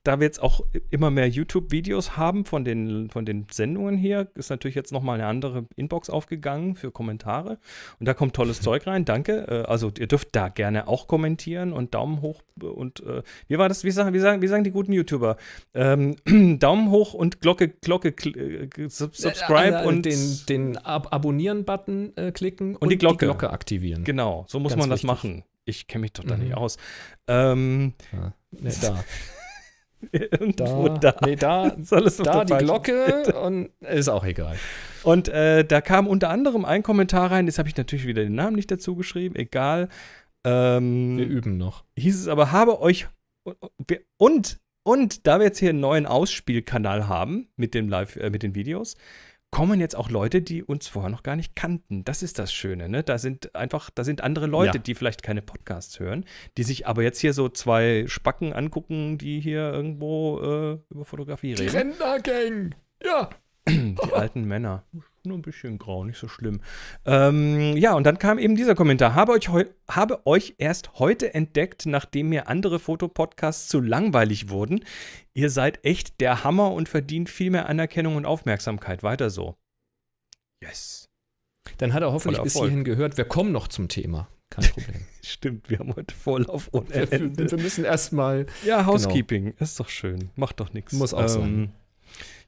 da wir jetzt auch immer mehr YouTube-Videos haben von den, von den Sendungen hier, ist natürlich jetzt nochmal eine andere Inbox aufgegangen für Kommentare. Und da kommt tolles Zeug rein. Danke. Äh, also ihr dürft da gerne auch kommentieren und Daumen hoch äh, und äh, wie war das? Wie sagen, wie sagen, wie sagen die guten YouTuber? Ähm, Daumen hoch und Glocke, Glocke, äh, sub, subscribe also und den, den Ab Abonnieren-Button äh, klicken und, und die, Glocke. die, Glocke. aktivieren. Genau, so muss Ganz man wichtig. das machen. Ich kenne mich doch da mhm. nicht aus. Ähm, ja. nee, da. Irgendwo da. da. Nee, da, ist alles da die Glocke Seite. und ist auch egal. Und äh, da kam unter anderem ein Kommentar rein, jetzt habe ich natürlich wieder den Namen nicht dazu geschrieben, egal. Ähm, wir üben noch. Hieß es aber, habe euch und und da wir jetzt hier einen neuen Ausspielkanal haben mit dem Live, äh, mit den Videos, kommen jetzt auch Leute, die uns vorher noch gar nicht kannten. Das ist das Schöne, ne? Da sind einfach, da sind andere Leute, ja. die vielleicht keine Podcasts hören, die sich aber jetzt hier so zwei Spacken angucken, die hier irgendwo äh, über Fotografie reden. Die Rendergang! Ja! die alten Männer. Nur ein bisschen grau, nicht so schlimm. Ähm, ja, und dann kam eben dieser Kommentar. Habe euch, habe euch erst heute entdeckt, nachdem mir andere Fotopodcasts zu langweilig wurden. Ihr seid echt der Hammer und verdient viel mehr Anerkennung und Aufmerksamkeit. Weiter so. Yes. Dann hat er hoffentlich bis hierhin gehört. Wir kommen noch zum Thema. Kein Problem. Stimmt, wir haben heute Vorlauf ohne Ende. Wir, wir müssen erstmal. Ja, genau. Housekeeping. Genau. Ist doch schön. Macht doch nichts. Muss auch ähm, sein.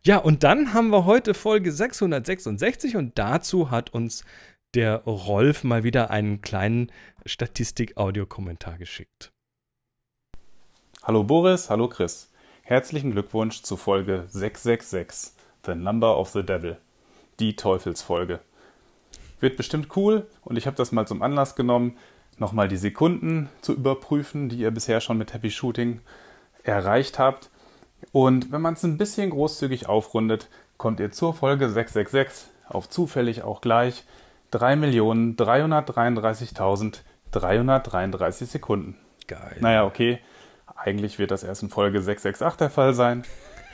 Ja, und dann haben wir heute Folge 666 und dazu hat uns der Rolf mal wieder einen kleinen Statistik-Audiokommentar geschickt. Hallo Boris, hallo Chris. Herzlichen Glückwunsch zu Folge 666, The Number of the Devil, die Teufelsfolge. Wird bestimmt cool und ich habe das mal zum Anlass genommen, nochmal die Sekunden zu überprüfen, die ihr bisher schon mit Happy Shooting erreicht habt und wenn man es ein bisschen großzügig aufrundet, kommt ihr zur Folge 666 auf zufällig auch gleich 3.333.333 Sekunden. Geil. Naja, okay. Eigentlich wird das erst in Folge 668 der Fall sein.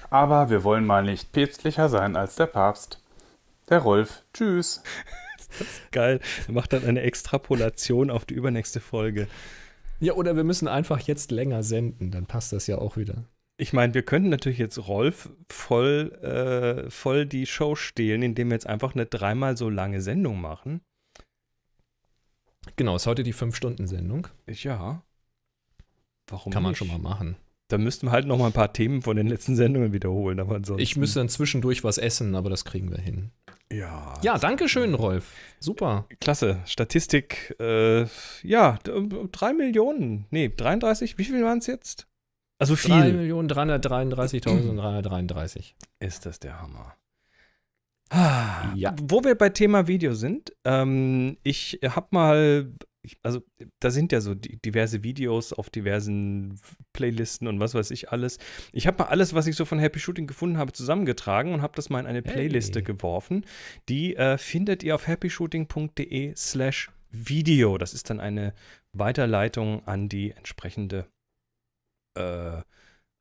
Aber wir wollen mal nicht päpstlicher sein als der Papst. Der Rolf. Tschüss. Geil. Macht dann eine Extrapolation auf die übernächste Folge. Ja, oder wir müssen einfach jetzt länger senden. Dann passt das ja auch wieder ich meine, wir könnten natürlich jetzt Rolf voll, äh, voll die Show stehlen, indem wir jetzt einfach eine dreimal so lange Sendung machen. Genau, ist heute die 5-Stunden-Sendung. Ja. Warum Kann man schon mal machen. Da müssten wir halt noch mal ein paar Themen von den letzten Sendungen wiederholen, aber ansonsten. Ich müsste dann zwischendurch was essen, aber das kriegen wir hin. Ja. Ja, danke schön, Rolf. Super. Klasse. Statistik, äh, ja, drei Millionen. Nee, 33, wie viel waren es jetzt? Also viel. 3.333.333. Ist das der Hammer. Ah, ja. Wo wir bei Thema Video sind, ähm, ich habe mal, also da sind ja so diverse Videos auf diversen Playlisten und was weiß ich alles. Ich habe mal alles, was ich so von Happy Shooting gefunden habe, zusammengetragen und habe das mal in eine Playliste hey. geworfen. Die äh, findet ihr auf happyshooting.de slash Video. Das ist dann eine Weiterleitung an die entsprechende äh,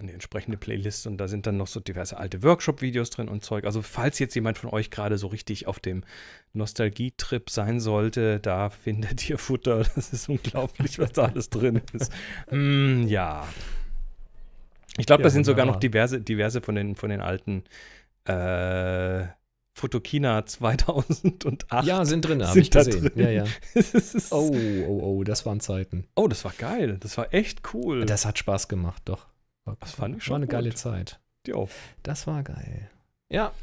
eine entsprechende Playlist und da sind dann noch so diverse alte Workshop-Videos drin und Zeug. Also falls jetzt jemand von euch gerade so richtig auf dem Nostalgietrip sein sollte, da findet ihr Futter. Das ist unglaublich, was da alles drin ist. Mm, ja. Ich glaube, ja, da sind wunderbar. sogar noch diverse, diverse von den, von den alten äh, Fotokina 2008. Ja, sind drin, habe ich gesehen. Ja, ja. oh, oh, oh, das waren Zeiten. Oh, das war geil. Das war echt cool. Das hat Spaß gemacht, doch. War, das fand ich schon. War eine gut. geile Zeit. Jo. Das war geil. Ja.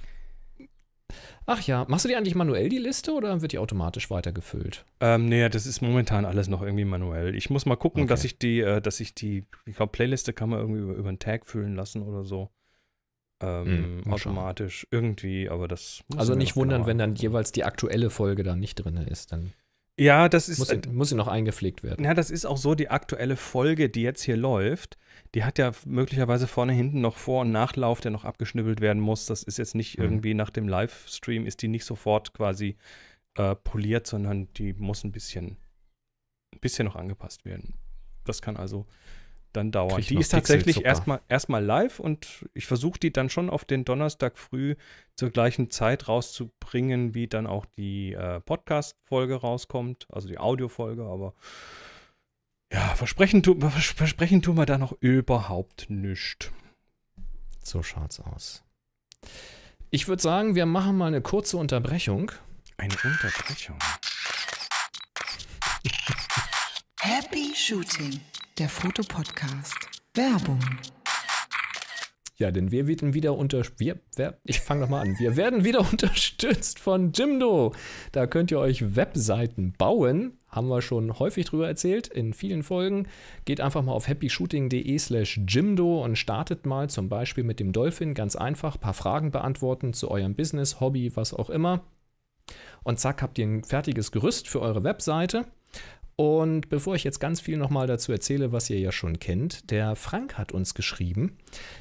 Ach ja, machst du die eigentlich manuell, die Liste, oder wird die automatisch weitergefüllt? Ähm, nee, das ist momentan alles noch irgendwie manuell. Ich muss mal gucken, okay. dass ich die, äh, dass ich die, ich glaube, Playliste kann man irgendwie über, über einen Tag füllen lassen oder so ähm, mhm, automatisch irgendwie, aber das. Muss Also nicht wundern, genau wenn dann jeweils die aktuelle Folge da nicht drin ist. Dann ja, das ist. Muss sie, muss sie noch eingepflegt werden. Ja, das ist auch so, die aktuelle Folge, die jetzt hier läuft, die hat ja möglicherweise vorne, hinten noch Vor- und Nachlauf, der noch abgeschnibbelt werden muss. Das ist jetzt nicht mhm. irgendwie nach dem Livestream, ist die nicht sofort quasi äh, poliert, sondern die muss ein bisschen, ein bisschen noch angepasst werden. Das kann also dann dauern. Die ist tatsächlich erstmal erstmal live und ich versuche die dann schon auf den Donnerstag früh zur gleichen Zeit rauszubringen, wie dann auch die äh, Podcast-Folge rauskommt, also die Audio-Folge, aber ja, versprechen, tu, versprechen tun wir da noch überhaupt nichts. So schaut's aus. Ich würde sagen, wir machen mal eine kurze Unterbrechung. Eine Unterbrechung. Happy Shooting. Der Fotopodcast. Werbung. Ja, denn wir werden wieder unter wir, wer, ich fange noch mal an. Wir werden wieder unterstützt von Jimdo. Da könnt ihr euch Webseiten bauen, haben wir schon häufig drüber erzählt in vielen Folgen. Geht einfach mal auf happyshooting.de/jimdo und startet mal zum Beispiel mit dem Dolphin ganz einfach paar Fragen beantworten zu eurem Business, Hobby, was auch immer. Und zack habt ihr ein fertiges Gerüst für eure Webseite. Und bevor ich jetzt ganz viel nochmal dazu erzähle, was ihr ja schon kennt, der Frank hat uns geschrieben.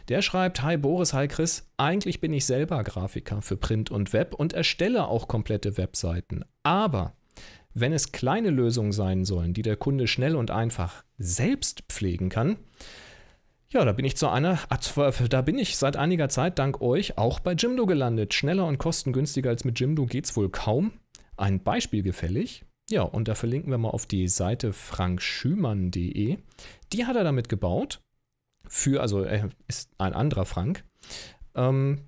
Der schreibt, Hi Boris, hi Chris, eigentlich bin ich selber Grafiker für Print und Web und erstelle auch komplette Webseiten. Aber wenn es kleine Lösungen sein sollen, die der Kunde schnell und einfach selbst pflegen kann, ja, da bin ich zu einer, ah, da bin ich seit einiger Zeit dank euch auch bei Jimdo gelandet. Schneller und kostengünstiger als mit Jimdo geht's wohl kaum. Ein Beispiel gefällig. Ja, und da verlinken wir mal auf die Seite frankschümann.de. Die hat er damit gebaut. Für, also er ist ein anderer Frank. Ähm,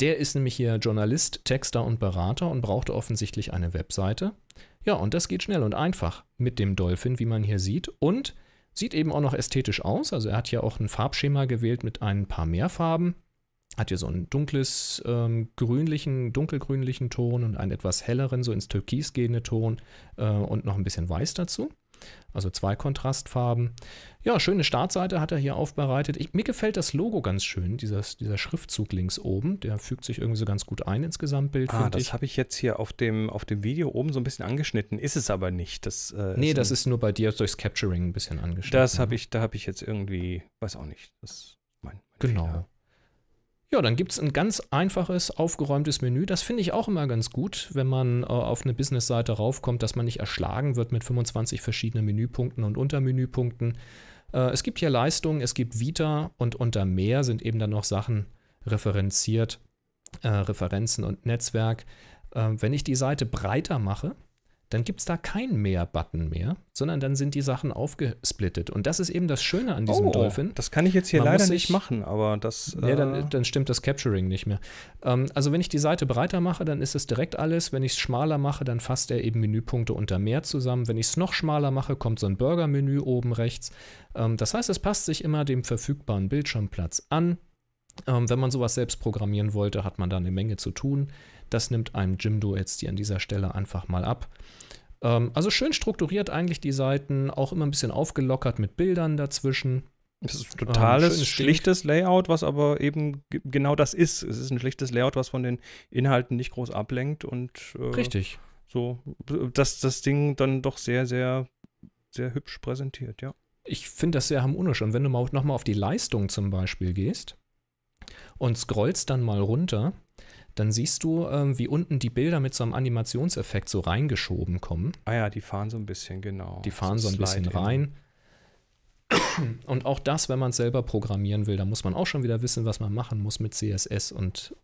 der ist nämlich hier Journalist, Texter und Berater und brauchte offensichtlich eine Webseite. Ja, und das geht schnell und einfach mit dem Dolphin, wie man hier sieht. Und sieht eben auch noch ästhetisch aus. Also er hat ja auch ein Farbschema gewählt mit ein paar mehr Farben hat hier so einen dunkles, ähm, grünlichen, dunkelgrünlichen Ton und einen etwas helleren, so ins Türkis gehende Ton äh, und noch ein bisschen Weiß dazu. Also zwei Kontrastfarben. Ja, schöne Startseite hat er hier aufbereitet. Ich, mir gefällt das Logo ganz schön, dieses, dieser Schriftzug links oben. Der fügt sich irgendwie so ganz gut ein ins Gesamtbild. Ah, das habe ich jetzt hier auf dem, auf dem Video oben so ein bisschen angeschnitten. Ist es aber nicht. Das, äh, nee, ist das ist nur bei dir durchs Capturing ein bisschen angeschnitten. Das habe ne? ich, da habe ich jetzt irgendwie, weiß auch nicht. Das mein, mein genau. Fehler. Ja, dann gibt es ein ganz einfaches, aufgeräumtes Menü. Das finde ich auch immer ganz gut, wenn man äh, auf eine Business-Seite raufkommt, dass man nicht erschlagen wird mit 25 verschiedenen Menüpunkten und Untermenüpunkten. Äh, es gibt hier Leistungen, es gibt Vita und unter mehr sind eben dann noch Sachen referenziert, äh, Referenzen und Netzwerk. Äh, wenn ich die Seite breiter mache, dann gibt es da keinen Mehr-Button mehr, sondern dann sind die Sachen aufgesplittet. Und das ist eben das Schöne an diesem oh, Dolphin. Das kann ich jetzt hier Man leider sich, nicht machen, aber das. Äh dann, dann, stimmt das Capturing nicht mehr. Ähm, also, wenn ich die Seite breiter mache, dann ist es direkt alles. Wenn ich es schmaler mache, dann fasst er eben Menüpunkte unter mehr zusammen. Wenn ich es noch schmaler mache, kommt so ein Burger-Menü oben rechts. Ähm, das heißt, es passt sich immer dem verfügbaren Bildschirmplatz an. Ähm, wenn man sowas selbst programmieren wollte, hat man da eine Menge zu tun. Das nimmt einem Jimdo jetzt hier an dieser Stelle einfach mal ab. Ähm, also schön strukturiert eigentlich die Seiten, auch immer ein bisschen aufgelockert mit Bildern dazwischen. Es ist ein ähm, totales, ähm, schlichtes Ding. Layout, was aber eben genau das ist. Es ist ein schlichtes Layout, was von den Inhalten nicht groß ablenkt und äh, Richtig. so, dass das Ding dann doch sehr, sehr, sehr hübsch präsentiert, ja. Ich finde das sehr harmonisch. Und wenn du mal nochmal auf die Leistung zum Beispiel gehst und scrollst dann mal runter, dann siehst du, ähm, wie unten die Bilder mit so einem Animationseffekt so reingeschoben kommen. Ah ja, die fahren so ein bisschen, genau. Die fahren so, so ein bisschen rein. Und auch das, wenn man es selber programmieren will, da muss man auch schon wieder wissen, was man machen muss mit CSS und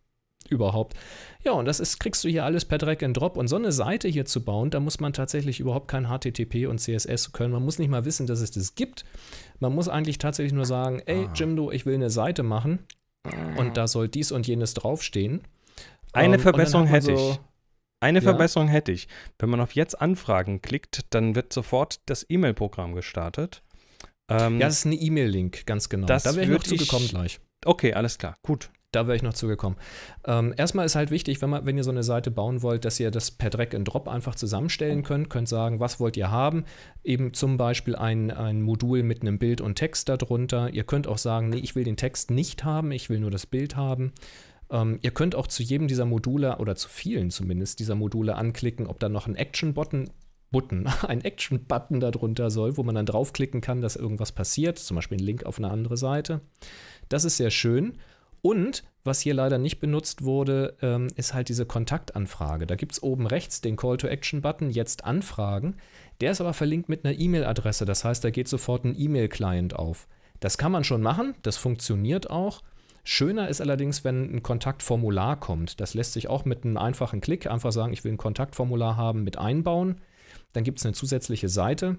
überhaupt. Ja, und das ist, kriegst du hier alles per Drag and Drop. Und so eine Seite hier zu bauen, da muss man tatsächlich überhaupt kein HTTP und CSS können. Man muss nicht mal wissen, dass es das gibt. Man muss eigentlich tatsächlich nur sagen, ey, ah. Jimdo, ich will eine Seite machen und da soll dies und jenes draufstehen. Eine ähm, Verbesserung hätte so, ich. Eine ja? Verbesserung hätte ich. Wenn man auf Jetzt anfragen klickt, dann wird sofort das E-Mail-Programm gestartet. Ähm, ja, das ist ein E-Mail-Link, ganz genau. da wäre ich noch zugekommen ich, gleich. Okay, alles klar, gut. Da wäre ich noch zugekommen. Ähm, erstmal ist halt wichtig, wenn, man, wenn ihr so eine Seite bauen wollt, dass ihr das per Drag and Drop einfach zusammenstellen könnt. Könnt sagen, was wollt ihr haben? Eben zum Beispiel ein, ein Modul mit einem Bild und Text darunter. Ihr könnt auch sagen, nee, ich will den Text nicht haben, ich will nur das Bild haben. Ähm, ihr könnt auch zu jedem dieser Module oder zu vielen zumindest dieser Module anklicken, ob da noch ein Action-Button Button, ein Action-Button darunter soll, wo man dann draufklicken kann, dass irgendwas passiert, zum Beispiel ein Link auf eine andere Seite. Das ist sehr schön. Und was hier leider nicht benutzt wurde, ähm, ist halt diese Kontaktanfrage. Da gibt es oben rechts den Call-to-Action-Button, jetzt anfragen. Der ist aber verlinkt mit einer E-Mail-Adresse, das heißt, da geht sofort ein E-Mail-Client auf. Das kann man schon machen, das funktioniert auch. Schöner ist allerdings, wenn ein Kontaktformular kommt. Das lässt sich auch mit einem einfachen Klick einfach sagen, ich will ein Kontaktformular haben, mit einbauen. Dann gibt es eine zusätzliche Seite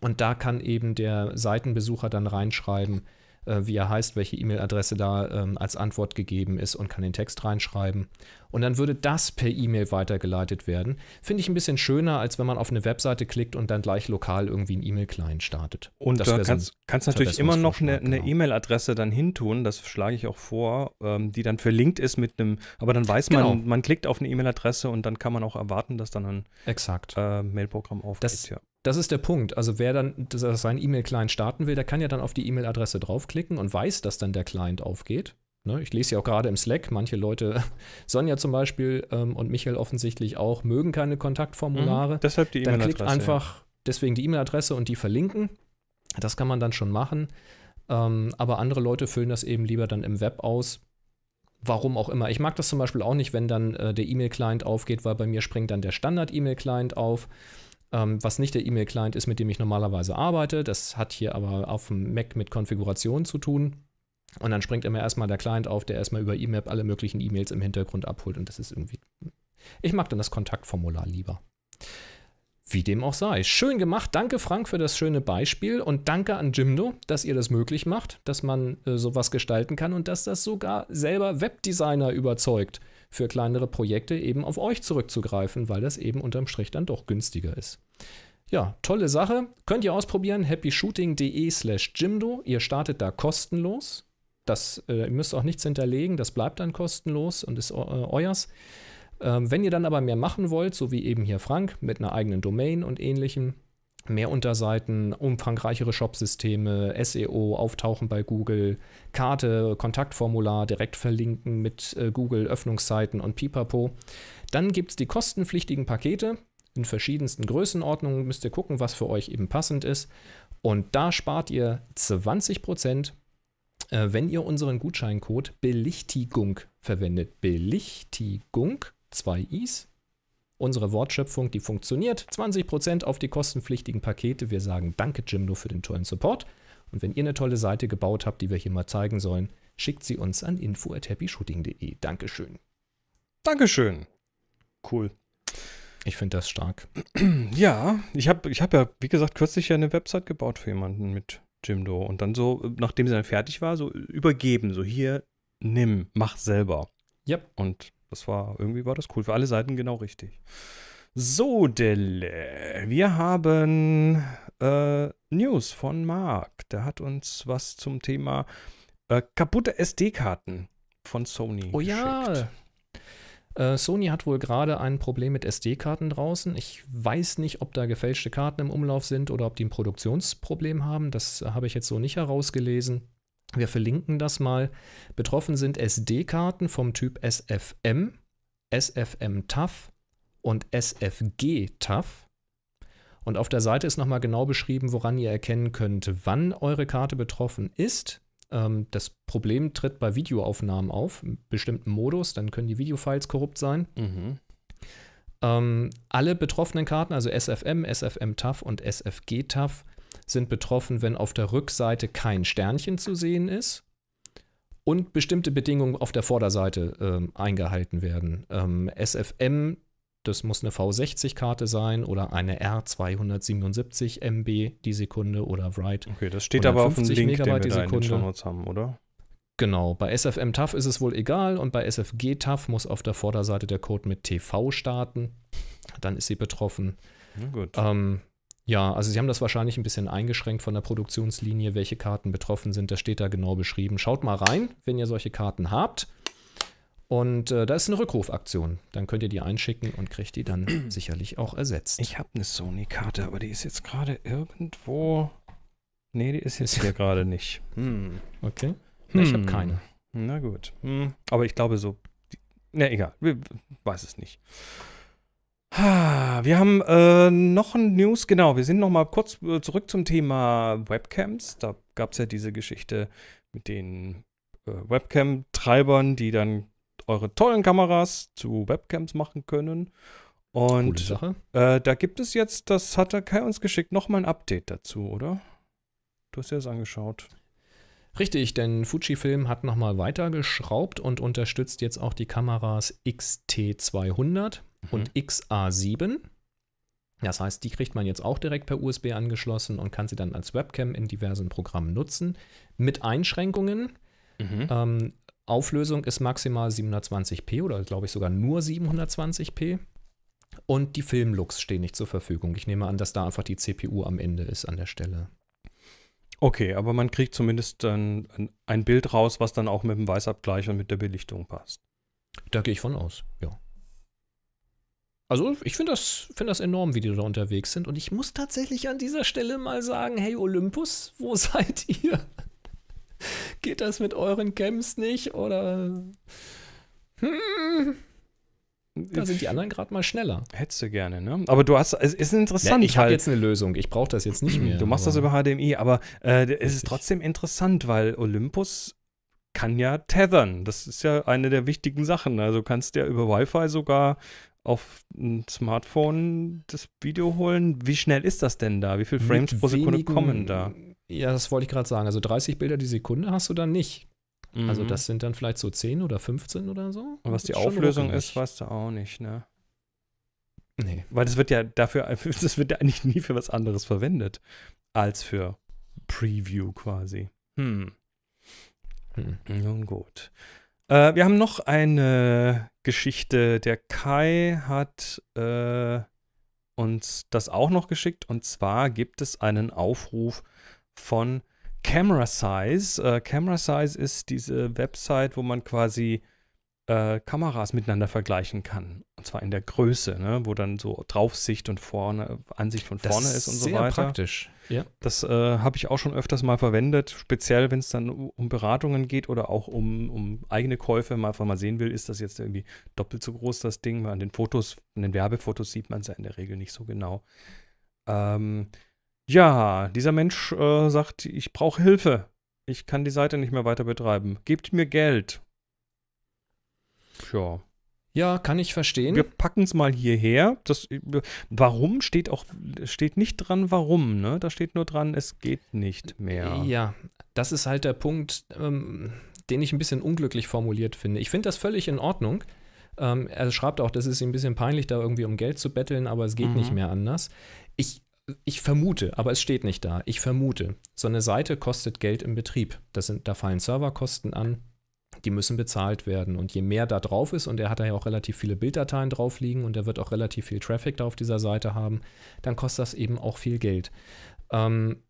und da kann eben der Seitenbesucher dann reinschreiben, äh, wie er heißt, welche E-Mail-Adresse da ähm, als Antwort gegeben ist und kann den Text reinschreiben. Und dann würde das per E-Mail weitergeleitet werden. Finde ich ein bisschen schöner, als wenn man auf eine Webseite klickt und dann gleich lokal irgendwie ein E-Mail-Client startet. Und da kannst, so kannst natürlich immer noch eine genau. E-Mail-Adresse dann hintun, das schlage ich auch vor, ähm, die dann verlinkt ist mit einem, aber dann weiß man, genau. man klickt auf eine E-Mail-Adresse und dann kann man auch erwarten, dass dann ein äh, Mail-Programm aufgeht. Das, ja. Das ist der Punkt. Also wer dann seinen E-Mail-Client starten will, der kann ja dann auf die E-Mail-Adresse draufklicken und weiß, dass dann der Client aufgeht. Ne, ich lese ja auch gerade im Slack, manche Leute, Sonja zum Beispiel ähm, und Michael offensichtlich auch, mögen keine Kontaktformulare. Mhm, deshalb die E-Mail-Adresse. Dann klickt einfach ja. deswegen die E-Mail-Adresse und die verlinken. Das kann man dann schon machen. Ähm, aber andere Leute füllen das eben lieber dann im Web aus. Warum auch immer. Ich mag das zum Beispiel auch nicht, wenn dann äh, der E-Mail-Client aufgeht, weil bei mir springt dann der Standard-E-Mail-Client auf ähm, was nicht der E-Mail-Client ist, mit dem ich normalerweise arbeite. Das hat hier aber auf dem Mac mit Konfiguration zu tun. Und dann springt immer erstmal der Client auf, der erstmal über E-Map alle möglichen E-Mails im Hintergrund abholt. Und das ist irgendwie. Ich mag dann das Kontaktformular lieber. Wie dem auch sei. Schön gemacht. Danke, Frank, für das schöne Beispiel und danke an Jimdo, dass ihr das möglich macht, dass man äh, sowas gestalten kann und dass das sogar selber Webdesigner überzeugt, für kleinere Projekte eben auf euch zurückzugreifen, weil das eben unterm Strich dann doch günstiger ist. Ja, tolle Sache. Könnt ihr ausprobieren. happyshooting.de slash Jimdo. Ihr startet da kostenlos. Das, äh, ihr müsst auch nichts hinterlegen. Das bleibt dann kostenlos und ist äh, euers. Ähm, wenn ihr dann aber mehr machen wollt, so wie eben hier Frank mit einer eigenen Domain und ähnlichem, mehr Unterseiten, umfangreichere Shopsysteme, SEO, Auftauchen bei Google, Karte, Kontaktformular, direkt verlinken mit äh, Google, Öffnungszeiten und pipapo. Dann gibt es die kostenpflichtigen Pakete in verschiedensten Größenordnungen. Müsst ihr gucken, was für euch eben passend ist. Und da spart ihr 20 Prozent äh, wenn ihr unseren Gutscheincode Belichtigung verwendet. Belichtigung zwei Is. Unsere Wortschöpfung, die funktioniert. 20% auf die kostenpflichtigen Pakete. Wir sagen Danke Jimdo für den tollen Support. Und wenn ihr eine tolle Seite gebaut habt, die wir hier mal zeigen sollen, schickt sie uns an info.happyshooting.de. Dankeschön. Dankeschön. Cool. Ich finde das stark. Ja, ich habe ich hab ja, wie gesagt, kürzlich ja eine Website gebaut für jemanden mit Jimdo. Und dann so, nachdem sie dann fertig war, so übergeben, so hier, nimm, mach selber. Yep. Und das war, irgendwie war das cool. Für alle Seiten genau richtig. So, Delle, wir haben äh, News von Marc. Der hat uns was zum Thema äh, kaputte SD-Karten von Sony oh, geschickt. Ja. Äh, Sony hat wohl gerade ein Problem mit SD-Karten draußen. Ich weiß nicht, ob da gefälschte Karten im Umlauf sind oder ob die ein Produktionsproblem haben. Das äh, habe ich jetzt so nicht herausgelesen. Wir verlinken das mal. Betroffen sind SD-Karten vom Typ SFM, SFM-TAF und SFG-TAF. Und auf der Seite ist nochmal genau beschrieben, woran ihr erkennen könnt, wann eure Karte betroffen ist. Ähm, das Problem tritt bei Videoaufnahmen auf, im bestimmten Modus, dann können die Videofiles korrupt sein. Mhm. Ähm, alle betroffenen Karten, also SFM, SFM-TAF und SFG-TAF, sind betroffen, wenn auf der Rückseite kein Sternchen zu sehen ist und bestimmte Bedingungen auf der Vorderseite ähm, eingehalten werden. Ähm, SFM, das muss eine V60-Karte sein oder eine R277 MB die Sekunde oder Write. Okay, das steht aber auf dem Link, Megabyte den wir die Sekunde. in haben, oder? Genau, bei SFM TAF ist es wohl egal und bei SFG TAF muss auf der Vorderseite der Code mit TV starten. Dann ist sie betroffen. Na gut. Ähm, ja, also sie haben das wahrscheinlich ein bisschen eingeschränkt von der Produktionslinie, welche Karten betroffen sind. Das steht da genau beschrieben. Schaut mal rein, wenn ihr solche Karten habt. Und äh, da ist eine Rückrufaktion. Dann könnt ihr die einschicken und kriegt die dann sicherlich auch ersetzt. Ich habe eine Sony-Karte, aber die ist jetzt gerade irgendwo. Nee, die ist jetzt hier gerade nicht. Hm. Okay. Hm. Ich habe keine. Na gut. Hm. Aber ich glaube so. Na egal. Weiß es nicht. Wir haben äh, noch ein News, genau, wir sind noch mal kurz äh, zurück zum Thema Webcams. Da gab es ja diese Geschichte mit den äh, Webcam-Treibern, die dann eure tollen Kameras zu Webcams machen können. Und äh, da gibt es jetzt, das hat der Kai uns geschickt, nochmal ein Update dazu, oder? Du hast dir das angeschaut. Richtig, denn Fujifilm hat nochmal weitergeschraubt und unterstützt jetzt auch die Kameras XT200 mhm. und XA7. Das heißt, die kriegt man jetzt auch direkt per USB angeschlossen und kann sie dann als Webcam in diversen Programmen nutzen. Mit Einschränkungen. Mhm. Ähm, Auflösung ist maximal 720p oder glaube ich sogar nur 720p. Und die Filmlooks stehen nicht zur Verfügung. Ich nehme an, dass da einfach die CPU am Ende ist an der Stelle. Okay, aber man kriegt zumindest ein, ein Bild raus, was dann auch mit dem Weißabgleich und mit der Belichtung passt. Da gehe ich von aus, ja. Also ich finde das, find das enorm, wie die da unterwegs sind. Und ich muss tatsächlich an dieser Stelle mal sagen, hey Olympus, wo seid ihr? Geht das mit euren Camps nicht? Oder... Hm. Da sind die anderen gerade mal schneller. Hättest du gerne, ne? Aber du hast, es ist interessant. Ja, ich habe halt. jetzt eine Lösung, ich brauche das jetzt nicht mehr. Du machst das über HDMI, aber äh, es ist trotzdem interessant, weil Olympus kann ja tethern. Das ist ja eine der wichtigen Sachen. Also kannst ja über Wi-Fi sogar auf ein Smartphone das Video holen. Wie schnell ist das denn da? Wie viele Frames Mit pro Sekunde wenigen, kommen da? Ja, das wollte ich gerade sagen. Also 30 Bilder die Sekunde hast du dann nicht. Also mhm. Also das sind dann vielleicht so 10 oder 15 oder so. Und was die Auflösung ist, weißt du auch nicht, ne? Nee. Weil das wird ja dafür, das wird ja eigentlich nie für was anderes verwendet, als für Preview quasi. Hm. hm. Nun gut. Äh, wir haben noch eine Geschichte. Der Kai hat äh, uns das auch noch geschickt. Und zwar gibt es einen Aufruf von Camera Size. Äh, Camera Size ist diese Website, wo man quasi äh, Kameras miteinander vergleichen kann. Und zwar in der Größe, ne? wo dann so Draufsicht und vorne, Ansicht von vorne das ist und so weiter. Sehr praktisch. Ja. Das äh, habe ich auch schon öfters mal verwendet, speziell wenn es dann um Beratungen geht oder auch um, um eigene Käufe, mal einfach mal sehen will, ist das jetzt irgendwie doppelt so groß, das Ding, weil an den Fotos, an den Werbefotos sieht man es ja in der Regel nicht so genau. Ähm, ja, dieser Mensch äh, sagt, ich brauche Hilfe. Ich kann die Seite nicht mehr weiter betreiben. Gebt mir Geld. Tja. Ja, kann ich verstehen. Wir packen es mal hierher. Das, warum steht auch steht nicht dran, warum, ne? Da steht nur dran, es geht nicht mehr. Ja, das ist halt der Punkt, ähm, den ich ein bisschen unglücklich formuliert finde. Ich finde das völlig in Ordnung. Ähm, er schreibt auch, das ist ihm ein bisschen peinlich, da irgendwie um Geld zu betteln, aber es geht mhm. nicht mehr anders. Ich, ich vermute, aber es steht nicht da. Ich vermute, so eine Seite kostet Geld im Betrieb. Das sind, da fallen Serverkosten an, die müssen bezahlt werden. Und je mehr da drauf ist, und er hat da ja auch relativ viele Bilddateien drauf liegen und er wird auch relativ viel Traffic da auf dieser Seite haben, dann kostet das eben auch viel Geld. Ähm,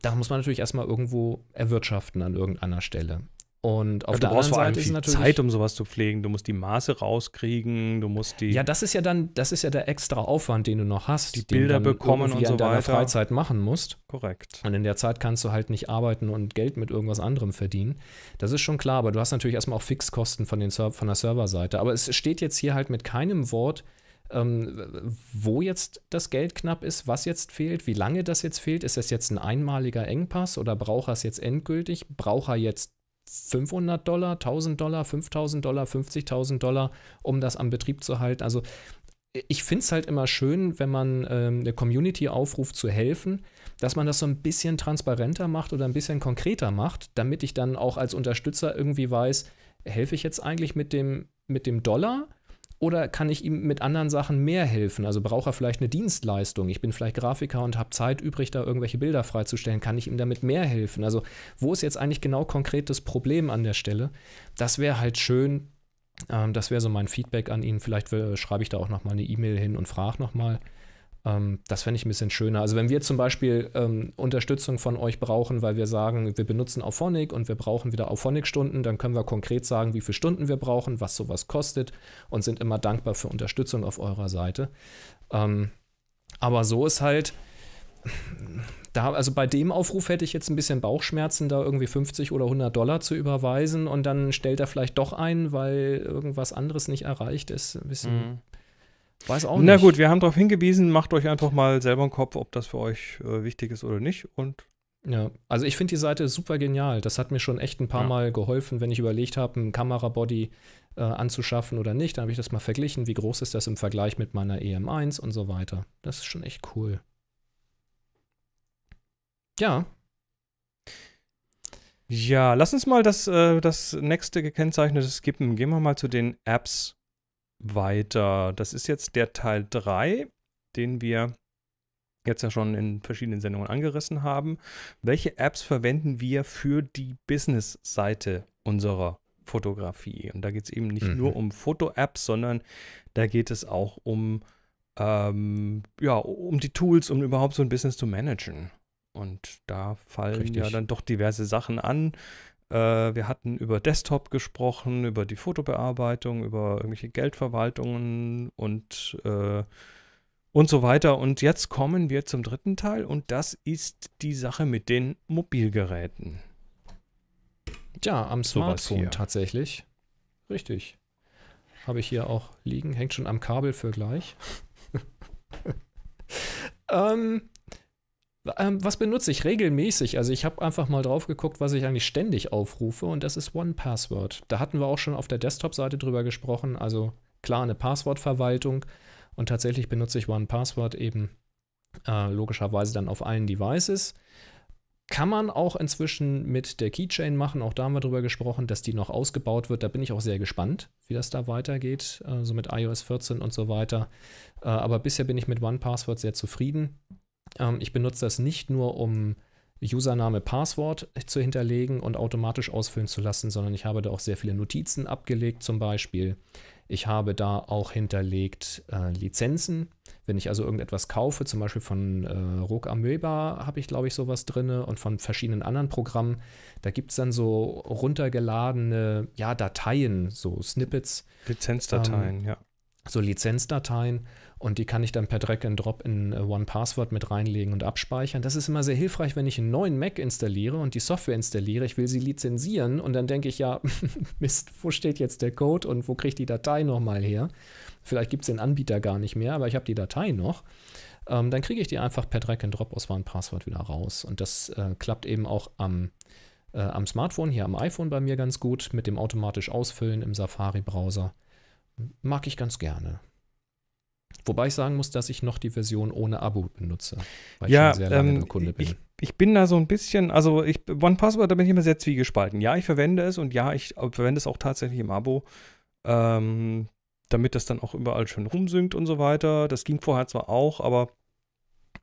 da muss man natürlich erstmal irgendwo erwirtschaften an irgendeiner Stelle. Und auf ja, der anderen Seite ist natürlich Zeit, um sowas zu pflegen. Du musst die Maße rauskriegen, du musst die. Ja, das ist ja dann, das ist ja der extra Aufwand, den du noch hast, die Bilder bekommen und so in deiner weiter. Freizeit machen musst. Korrekt. Und in der Zeit kannst du halt nicht arbeiten und Geld mit irgendwas anderem verdienen. Das ist schon klar, aber du hast natürlich erstmal auch Fixkosten von, den Ser von der Serverseite. Aber es steht jetzt hier halt mit keinem Wort, ähm, wo jetzt das Geld knapp ist, was jetzt fehlt, wie lange das jetzt fehlt. Ist das jetzt ein einmaliger Engpass oder braucht er es jetzt endgültig? Braucht er jetzt 500 Dollar, 1000 Dollar, 5000 Dollar, 50.000 Dollar, um das am Betrieb zu halten. Also ich finde es halt immer schön, wenn man ähm, eine Community aufruft zu helfen, dass man das so ein bisschen transparenter macht oder ein bisschen konkreter macht, damit ich dann auch als Unterstützer irgendwie weiß, helfe ich jetzt eigentlich mit dem, mit dem Dollar oder kann ich ihm mit anderen Sachen mehr helfen? Also braucht er vielleicht eine Dienstleistung? Ich bin vielleicht Grafiker und habe Zeit übrig, da irgendwelche Bilder freizustellen. Kann ich ihm damit mehr helfen? Also wo ist jetzt eigentlich genau konkret das Problem an der Stelle? Das wäre halt schön. Ähm, das wäre so mein Feedback an ihn. Vielleicht äh, schreibe ich da auch nochmal eine E-Mail hin und frage nochmal. mal ähm, das fände ich ein bisschen schöner. Also wenn wir zum Beispiel ähm, Unterstützung von euch brauchen, weil wir sagen, wir benutzen Auphonic und wir brauchen wieder Auphonic-Stunden, dann können wir konkret sagen, wie viele Stunden wir brauchen, was sowas kostet und sind immer dankbar für Unterstützung auf eurer Seite. Ähm, aber so ist halt, da, also bei dem Aufruf hätte ich jetzt ein bisschen Bauchschmerzen, da irgendwie 50 oder 100 Dollar zu überweisen und dann stellt er vielleicht doch ein, weil irgendwas anderes nicht erreicht ist. Ein bisschen, mhm. Weiß auch nicht. Na gut, wir haben darauf hingewiesen, macht euch einfach mal selber einen Kopf, ob das für euch äh, wichtig ist oder nicht. Und ja, also ich finde die Seite super genial. Das hat mir schon echt ein paar ja. Mal geholfen, wenn ich überlegt habe, einen Kamerabody äh, anzuschaffen oder nicht. Dann habe ich das mal verglichen, wie groß ist das im Vergleich mit meiner EM1 und so weiter. Das ist schon echt cool. Ja. Ja, lass uns mal das, äh, das nächste gekennzeichnete skippen. Gehen wir mal zu den Apps weiter. Das ist jetzt der Teil 3, den wir jetzt ja schon in verschiedenen Sendungen angerissen haben. Welche Apps verwenden wir für die Business-Seite unserer Fotografie? Und da geht es eben nicht mhm. nur um Foto-Apps, sondern da geht es auch um, ähm, ja, um die Tools, um überhaupt so ein Business zu managen. Und da fallen Richtig. ja dann doch diverse Sachen an. Äh, wir hatten über Desktop gesprochen, über die Fotobearbeitung, über irgendwelche Geldverwaltungen und, äh, und so weiter. Und jetzt kommen wir zum dritten Teil und das ist die Sache mit den Mobilgeräten. Ja, am Smartphone tatsächlich. Richtig. Habe ich hier auch liegen. Hängt schon am Kabel für gleich. ähm, ähm, was benutze ich regelmäßig? Also ich habe einfach mal drauf geguckt, was ich eigentlich ständig aufrufe und das ist OnePassword. Da hatten wir auch schon auf der Desktop-Seite drüber gesprochen. Also klar eine Passwortverwaltung und tatsächlich benutze ich OnePassword eben äh, logischerweise dann auf allen Devices. Kann man auch inzwischen mit der Keychain machen. Auch da haben wir drüber gesprochen, dass die noch ausgebaut wird. Da bin ich auch sehr gespannt, wie das da weitergeht, äh, so also mit iOS 14 und so weiter. Äh, aber bisher bin ich mit OnePassword sehr zufrieden. Ähm, ich benutze das nicht nur, um Username, Passwort zu hinterlegen und automatisch ausfüllen zu lassen, sondern ich habe da auch sehr viele Notizen abgelegt zum Beispiel. Ich habe da auch hinterlegt äh, Lizenzen. Wenn ich also irgendetwas kaufe, zum Beispiel von äh, Rogue Amoeba habe ich, glaube ich, sowas drin und von verschiedenen anderen Programmen, da gibt es dann so runtergeladene ja, Dateien, so Snippets. Lizenzdateien, ähm, ja. So Lizenzdateien. Und die kann ich dann per Drag and Drop in äh, One Password mit reinlegen und abspeichern. Das ist immer sehr hilfreich, wenn ich einen neuen Mac installiere und die Software installiere. Ich will sie lizenzieren und dann denke ich ja, Mist, wo steht jetzt der Code und wo kriege ich die Datei nochmal her? Vielleicht gibt es den Anbieter gar nicht mehr, aber ich habe die Datei noch. Ähm, dann kriege ich die einfach per Drag and Drop aus One Password wieder raus. Und das äh, klappt eben auch am äh, am Smartphone, hier am iPhone bei mir ganz gut, mit dem automatisch Ausfüllen im Safari-Browser. Mag ich ganz gerne. Wobei ich sagen muss, dass ich noch die Version ohne Abo benutze, weil ja, ich schon sehr lange ähm, Kunde bin. Ich, ich, bin da so ein bisschen, also ich, OnePassword, da bin ich immer sehr zwiegespalten. Ja, ich verwende es und ja, ich verwende es auch tatsächlich im Abo, ähm, damit das dann auch überall schön rumsynkt und so weiter. Das ging vorher zwar auch, aber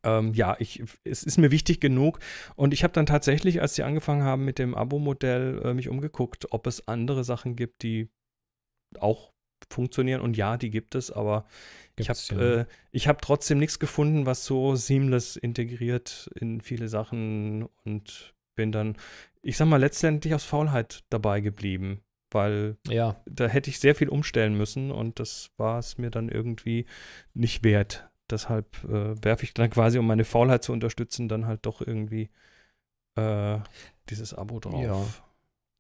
ähm, ja, ich, es ist mir wichtig genug. Und ich habe dann tatsächlich, als sie angefangen haben mit dem Abo-Modell, äh, mich umgeguckt, ob es andere Sachen gibt, die auch funktionieren. Und ja, die gibt es, aber Gibt's ich habe ja. äh, hab trotzdem nichts gefunden, was so seamless integriert in viele Sachen und bin dann, ich sag mal, letztendlich aus Faulheit dabei geblieben. Weil ja. da hätte ich sehr viel umstellen müssen und das war es mir dann irgendwie nicht wert. Deshalb äh, werfe ich dann quasi, um meine Faulheit zu unterstützen, dann halt doch irgendwie äh, dieses Abo drauf. Ja.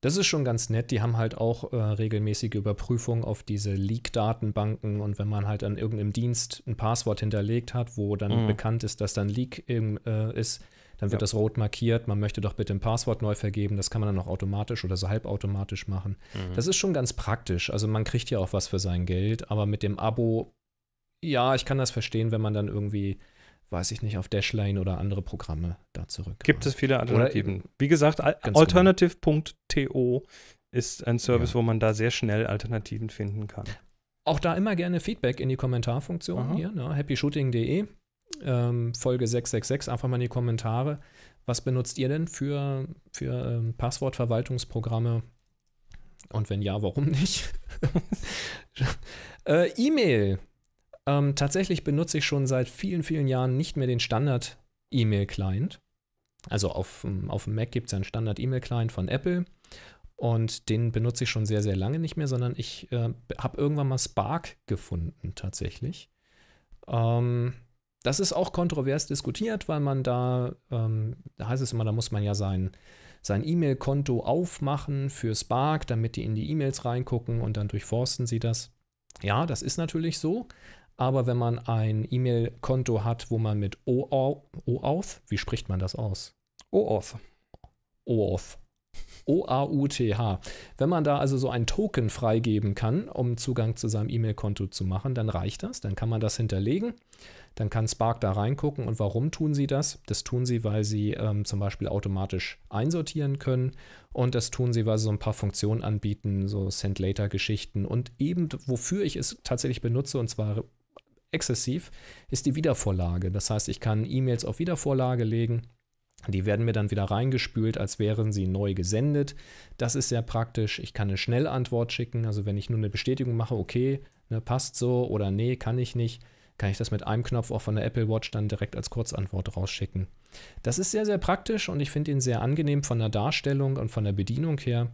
Das ist schon ganz nett. Die haben halt auch äh, regelmäßige Überprüfungen auf diese Leak-Datenbanken und wenn man halt an irgendeinem Dienst ein Passwort hinterlegt hat, wo dann mhm. bekannt ist, dass dann Leak im, äh, ist, dann wird ja. das rot markiert. Man möchte doch bitte ein Passwort neu vergeben. Das kann man dann auch automatisch oder so halbautomatisch machen. Mhm. Das ist schon ganz praktisch. Also man kriegt ja auch was für sein Geld, aber mit dem Abo, ja, ich kann das verstehen, wenn man dann irgendwie weiß ich nicht, auf Dashlane oder andere Programme da zurück. Gibt es viele Alternativen. Oder, Wie gesagt, genau. alternative.to ist ein Service, ja. wo man da sehr schnell Alternativen finden kann. Auch da immer gerne Feedback in die Kommentarfunktion Aha. hier, ne? happyshooting.de, ähm, Folge 666, einfach mal in die Kommentare. Was benutzt ihr denn für, für ähm, Passwortverwaltungsprogramme? Und wenn ja, warum nicht? äh, E-Mail ähm, tatsächlich benutze ich schon seit vielen, vielen Jahren nicht mehr den Standard-E-Mail-Client. Also auf, ähm, auf dem Mac gibt es ja einen Standard-E-Mail-Client von Apple und den benutze ich schon sehr, sehr lange nicht mehr, sondern ich äh, habe irgendwann mal Spark gefunden tatsächlich. Ähm, das ist auch kontrovers diskutiert, weil man da, ähm, da heißt es immer, da muss man ja sein, sein E-Mail-Konto aufmachen für Spark, damit die in die E-Mails reingucken und dann durchforsten sie das. Ja, das ist natürlich so, aber wenn man ein E-Mail-Konto hat, wo man mit OAuth, wie spricht man das aus? OAuth. OAuth. O-A-U-T-H. Wenn man da also so einen Token freigeben kann, um Zugang zu seinem E-Mail-Konto zu machen, dann reicht das. Dann kann man das hinterlegen. Dann kann Spark da reingucken. Und warum tun sie das? Das tun sie, weil sie ähm, zum Beispiel automatisch einsortieren können. Und das tun sie, weil sie so ein paar Funktionen anbieten, so Send-Later-Geschichten. Und eben, wofür ich es tatsächlich benutze, und zwar exzessiv, ist die Wiedervorlage. Das heißt, ich kann E-Mails auf Wiedervorlage legen. Die werden mir dann wieder reingespült, als wären sie neu gesendet. Das ist sehr praktisch. Ich kann eine Schnellantwort schicken. Also wenn ich nur eine Bestätigung mache, okay, ne, passt so oder nee, kann ich nicht, kann ich das mit einem Knopf auch von der Apple Watch dann direkt als Kurzantwort rausschicken. Das ist sehr, sehr praktisch und ich finde ihn sehr angenehm von der Darstellung und von der Bedienung her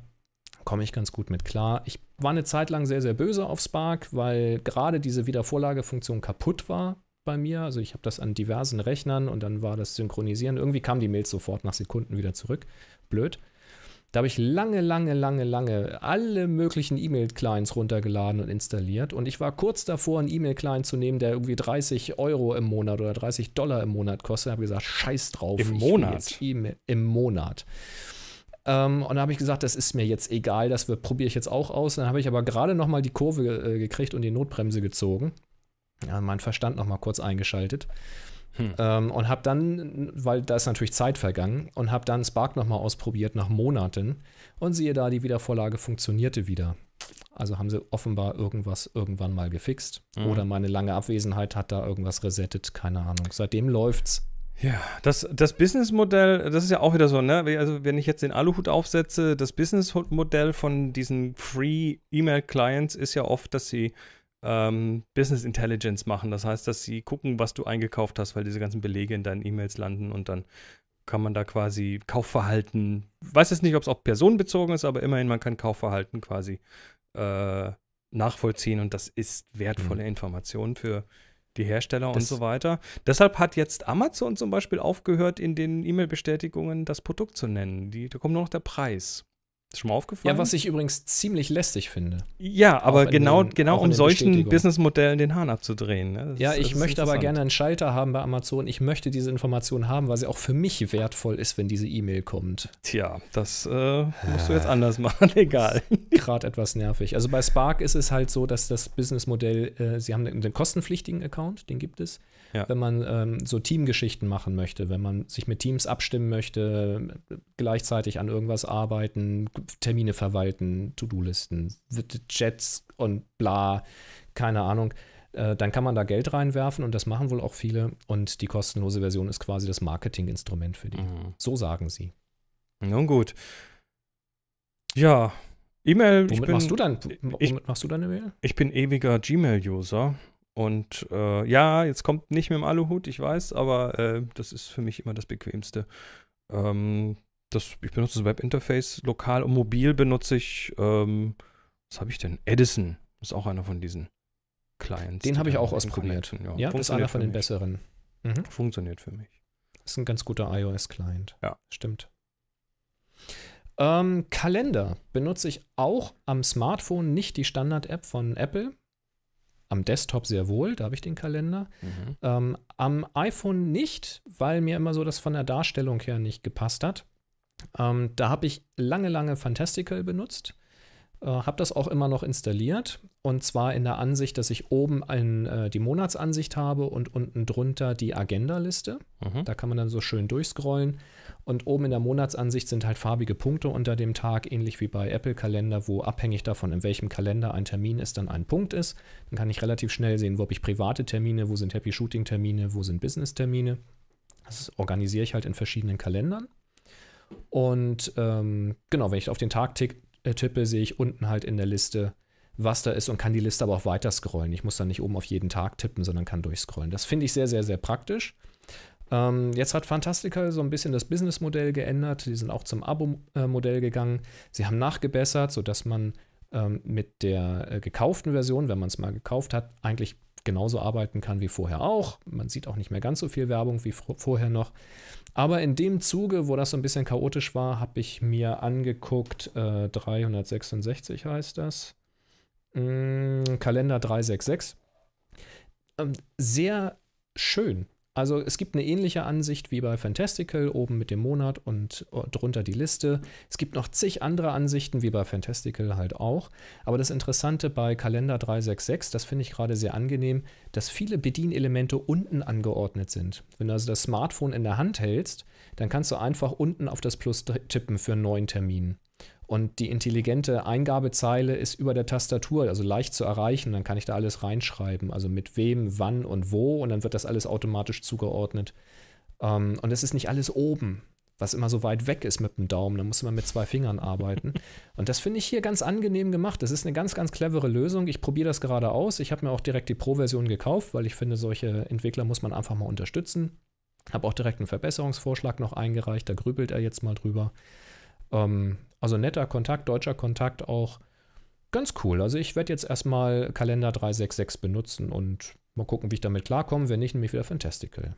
komme ich ganz gut mit klar. Ich war eine Zeit lang sehr, sehr böse auf Spark, weil gerade diese Wiedervorlagefunktion kaputt war bei mir. Also ich habe das an diversen Rechnern und dann war das Synchronisieren. Irgendwie kam die Mails sofort nach Sekunden wieder zurück. Blöd. Da habe ich lange, lange, lange, lange alle möglichen E-Mail-Clients runtergeladen und installiert. Und ich war kurz davor, einen E-Mail-Client zu nehmen, der irgendwie 30 Euro im Monat oder 30 Dollar im Monat kostet. Ich habe gesagt, scheiß drauf. Im Monat? E Im Monat. Ähm, und da habe ich gesagt, das ist mir jetzt egal, das probiere ich jetzt auch aus. dann habe ich aber gerade noch mal die Kurve äh, gekriegt und die Notbremse gezogen. Ja, mein Verstand noch mal kurz eingeschaltet. Hm. Ähm, und habe dann, weil da ist natürlich Zeit vergangen, und habe dann Spark nochmal ausprobiert nach Monaten. Und siehe da, die Wiedervorlage funktionierte wieder. Also haben sie offenbar irgendwas irgendwann mal gefixt. Mhm. Oder meine lange Abwesenheit hat da irgendwas resettet, keine Ahnung. Seitdem läuft's. Ja, das, das Businessmodell, das ist ja auch wieder so, ne? Also, wenn ich jetzt den Aluhut aufsetze, das Businessmodell von diesen Free E-Mail Clients ist ja oft, dass sie ähm, Business Intelligence machen. Das heißt, dass sie gucken, was du eingekauft hast, weil diese ganzen Belege in deinen E-Mails landen und dann kann man da quasi Kaufverhalten, weiß jetzt nicht, ob es auch personenbezogen ist, aber immerhin, man kann Kaufverhalten quasi äh, nachvollziehen und das ist wertvolle mhm. Information für die Hersteller das und so weiter. Deshalb hat jetzt Amazon zum Beispiel aufgehört, in den E-Mail-Bestätigungen das Produkt zu nennen. Die, da kommt nur noch der Preis. Ist schon mal aufgefallen? Ja, was ich übrigens ziemlich lästig finde. Ja, aber genau, den, genau um solchen Businessmodellen den Hahn abzudrehen. Ne? Das, ja, ich möchte aber gerne einen Schalter haben bei Amazon. Ich möchte diese Information haben, weil sie auch für mich wertvoll ist, wenn diese E-Mail kommt. Tja, das äh, ja. musst du jetzt anders machen, egal. Gerade etwas nervig. Also bei Spark ist es halt so, dass das Businessmodell, äh, sie haben den, einen kostenpflichtigen Account, den gibt es ja. wenn man ähm, so Teamgeschichten machen möchte, wenn man sich mit Teams abstimmen möchte, gleichzeitig an irgendwas arbeiten, Termine verwalten, To-Do-Listen, Chats und bla, keine Ahnung. Äh, dann kann man da Geld reinwerfen und das machen wohl auch viele. Und die kostenlose Version ist quasi das Marketinginstrument für die. Mhm. So sagen sie. Nun gut. Ja, E-Mail. Womit, womit machst du deine Mail? Ich bin ewiger Gmail-User und äh, ja, jetzt kommt nicht mit dem Aluhut, ich weiß, aber äh, das ist für mich immer das Bequemste. Ähm, das, ich benutze das Webinterface lokal und mobil benutze ich, ähm, was habe ich denn? Edison ist auch einer von diesen Clients. Den habe ich auch ausprobiert. Ja, ja ist einer von den mich. besseren. Mhm. Funktioniert für mich. Ist ein ganz guter iOS-Client. Ja. Stimmt. Ähm, Kalender benutze ich auch am Smartphone, nicht die Standard-App von Apple, am Desktop sehr wohl, da habe ich den Kalender. Mhm. Ähm, am iPhone nicht, weil mir immer so das von der Darstellung her nicht gepasst hat. Ähm, da habe ich lange, lange Fantastical benutzt. Äh, habe das auch immer noch installiert. Und zwar in der Ansicht, dass ich oben ein, äh, die Monatsansicht habe und unten drunter die Agenda-Liste. Mhm. Da kann man dann so schön durchscrollen. Und oben in der Monatsansicht sind halt farbige Punkte unter dem Tag, ähnlich wie bei Apple-Kalender, wo abhängig davon, in welchem Kalender ein Termin ist, dann ein Punkt ist. Dann kann ich relativ schnell sehen, wo habe ich private Termine, wo sind Happy Shooting-Termine, wo sind Business-Termine. Das organisiere ich halt in verschiedenen Kalendern. Und ähm, genau, wenn ich auf den Tag tick, äh, tippe, sehe ich unten halt in der Liste, was da ist und kann die Liste aber auch weiter scrollen. Ich muss dann nicht oben auf jeden Tag tippen, sondern kann durchscrollen. Das finde ich sehr, sehr, sehr praktisch. Ähm, jetzt hat Fantastical so ein bisschen das Businessmodell geändert. Sie sind auch zum Abo-Modell gegangen. Sie haben nachgebessert, sodass man ähm, mit der äh, gekauften Version, wenn man es mal gekauft hat, eigentlich genauso arbeiten kann wie vorher auch. Man sieht auch nicht mehr ganz so viel Werbung wie vorher noch. Aber in dem Zuge, wo das so ein bisschen chaotisch war, habe ich mir angeguckt, äh, 366 heißt das, mm, Kalender 366. Ähm, sehr schön, also es gibt eine ähnliche Ansicht wie bei Fantastical, oben mit dem Monat und äh, drunter die Liste. Es gibt noch zig andere Ansichten wie bei Fantastical halt auch. Aber das Interessante bei Kalender 366, das finde ich gerade sehr angenehm, dass viele Bedienelemente unten angeordnet sind. Wenn du also das Smartphone in der Hand hältst, dann kannst du einfach unten auf das Plus tippen für einen neuen Termin. Und die intelligente Eingabezeile ist über der Tastatur, also leicht zu erreichen. Dann kann ich da alles reinschreiben. Also mit wem, wann und wo. Und dann wird das alles automatisch zugeordnet. Ähm, und es ist nicht alles oben, was immer so weit weg ist mit dem Daumen. Da muss man mit zwei Fingern arbeiten. Und das finde ich hier ganz angenehm gemacht. Das ist eine ganz, ganz clevere Lösung. Ich probiere das gerade aus. Ich habe mir auch direkt die Pro-Version gekauft, weil ich finde, solche Entwickler muss man einfach mal unterstützen. Habe auch direkt einen Verbesserungsvorschlag noch eingereicht. Da grübelt er jetzt mal drüber. Ähm, also netter Kontakt, deutscher Kontakt auch ganz cool. Also ich werde jetzt erstmal Kalender 366 benutzen und mal gucken, wie ich damit klarkomme. Wenn nicht, nehme ich wieder Fantastical.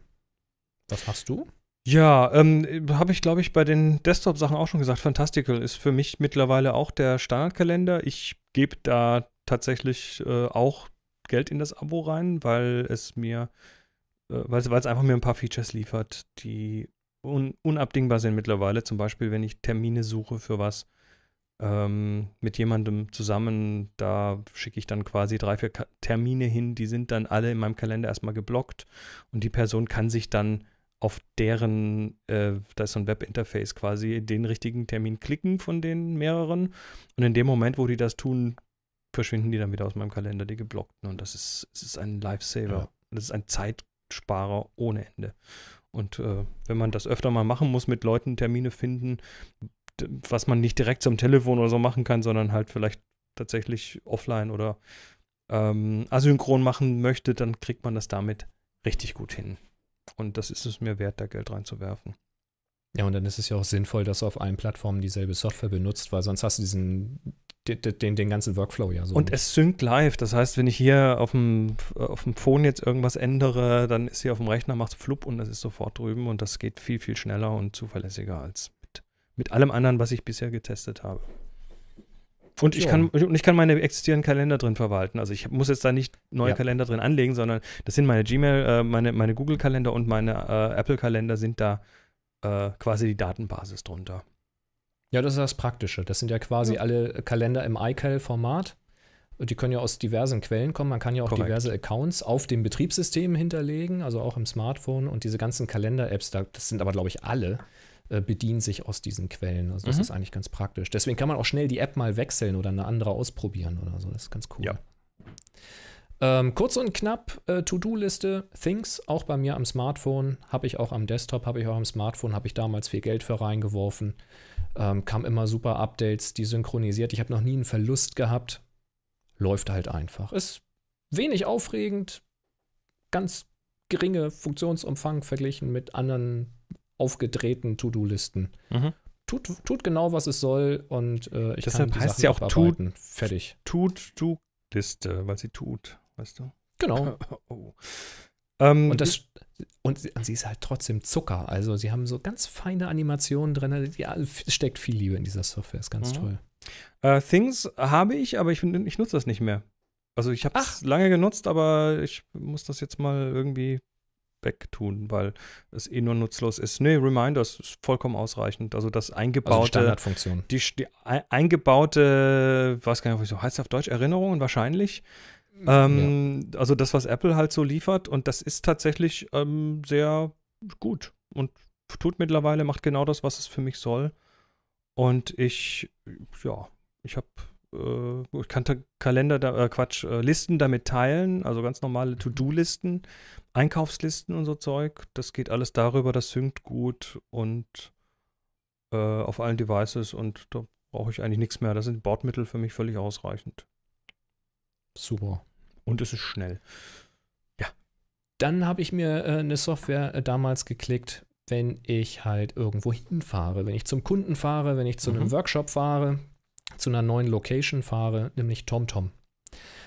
Was hast du? Ja, ähm, habe ich, glaube ich, bei den Desktop-Sachen auch schon gesagt. Fantastical ist für mich mittlerweile auch der Standardkalender. Ich gebe da tatsächlich äh, auch Geld in das Abo rein, weil es mir, äh, weil es einfach mir ein paar Features liefert, die un unabdingbar sind mittlerweile. Zum Beispiel, wenn ich Termine suche für was ähm, mit jemandem zusammen, da schicke ich dann quasi drei, vier Ka Termine hin. Die sind dann alle in meinem Kalender erstmal geblockt und die Person kann sich dann auf deren, äh, da ist so ein Webinterface quasi, den richtigen Termin klicken von den mehreren. Und in dem Moment, wo die das tun, verschwinden die dann wieder aus meinem Kalender, die geblockten. Und das ist, das ist ein Lifesaver. Ja. Das ist ein Zeitsparer ohne Ende. Und äh, wenn man das öfter mal machen muss, mit Leuten Termine finden, was man nicht direkt zum Telefon oder so machen kann, sondern halt vielleicht tatsächlich offline oder ähm, asynchron machen möchte, dann kriegt man das damit richtig gut hin. Und das ist es mir wert, da Geld reinzuwerfen. Ja, und dann ist es ja auch sinnvoll, dass du auf allen Plattformen dieselbe Software benutzt, weil sonst hast du diesen den, den, ganzen Workflow ja so. Und es synkt live. Das heißt, wenn ich hier auf dem, auf dem Phone jetzt irgendwas ändere, dann ist hier auf dem Rechner, macht es flupp und das ist sofort drüben und das geht viel, viel schneller und zuverlässiger als mit, mit allem anderen, was ich bisher getestet habe. Und ich, kann, und ich kann meine existierenden Kalender drin verwalten. Also ich muss jetzt da nicht neue ja. Kalender drin anlegen, sondern das sind meine Gmail, äh, meine, meine Google-Kalender und meine äh, Apple-Kalender sind da äh, quasi die Datenbasis drunter. Ja, das ist das Praktische. Das sind ja quasi ja. alle Kalender im iCal-Format. Die können ja aus diversen Quellen kommen. Man kann ja auch Korrekt. diverse Accounts auf dem Betriebssystem hinterlegen, also auch im Smartphone. Und diese ganzen Kalender-Apps, das sind aber, glaube ich, alle, äh, bedienen sich aus diesen Quellen. Also das mhm. ist eigentlich ganz praktisch. Deswegen kann man auch schnell die App mal wechseln oder eine andere ausprobieren oder so. Das ist ganz cool. Ja. Ähm, kurz und knapp, äh, To-Do-Liste, Things, auch bei mir am Smartphone, habe ich auch am Desktop, habe ich auch am Smartphone, habe ich damals viel Geld für reingeworfen, ähm, kam immer super Updates, die synchronisiert, ich habe noch nie einen Verlust gehabt, läuft halt einfach. Ist wenig aufregend, ganz geringe Funktionsumfang verglichen mit anderen aufgedrehten To-Do-Listen. Mhm. Tut, tut genau, was es soll und äh, ich Deshalb kann die heißt Sachen sie auch tut, fertig. Tut, tut, Liste, weil sie tut weißt du? Genau. oh. ähm, und, das, und sie, sie ist halt trotzdem Zucker. Also sie haben so ganz feine Animationen drin. Also, ja, steckt viel Liebe in dieser Software. Ist ganz mhm. toll. Uh, Things habe ich, aber ich, ich nutze das nicht mehr. Also ich habe es lange genutzt, aber ich muss das jetzt mal irgendwie wegtun, weil es eh nur nutzlos ist. Nee, Reminders ist vollkommen ausreichend. Also das eingebaute. Also Standardfunktion. Die, die, eingebaute, weiß gar nicht, wie so heißt es auf Deutsch, Erinnerungen wahrscheinlich. Ähm, ja. Also das, was Apple halt so liefert. Und das ist tatsächlich ähm, sehr gut und tut mittlerweile, macht genau das, was es für mich soll. Und ich, ja, ich habe, äh, ich kann Kalender, da, äh, Quatsch, äh, Listen damit teilen, also ganz normale mhm. To-Do-Listen, Einkaufslisten und so Zeug. Das geht alles darüber, das synkt gut und äh, auf allen Devices und da brauche ich eigentlich nichts mehr. Da sind Bordmittel für mich völlig ausreichend. Super. Und es ist schnell. Ja. Dann habe ich mir äh, eine Software äh, damals geklickt, wenn ich halt irgendwo hinfahre. Wenn ich zum Kunden fahre, wenn ich zu mhm. einem Workshop fahre, zu einer neuen Location fahre, nämlich TomTom.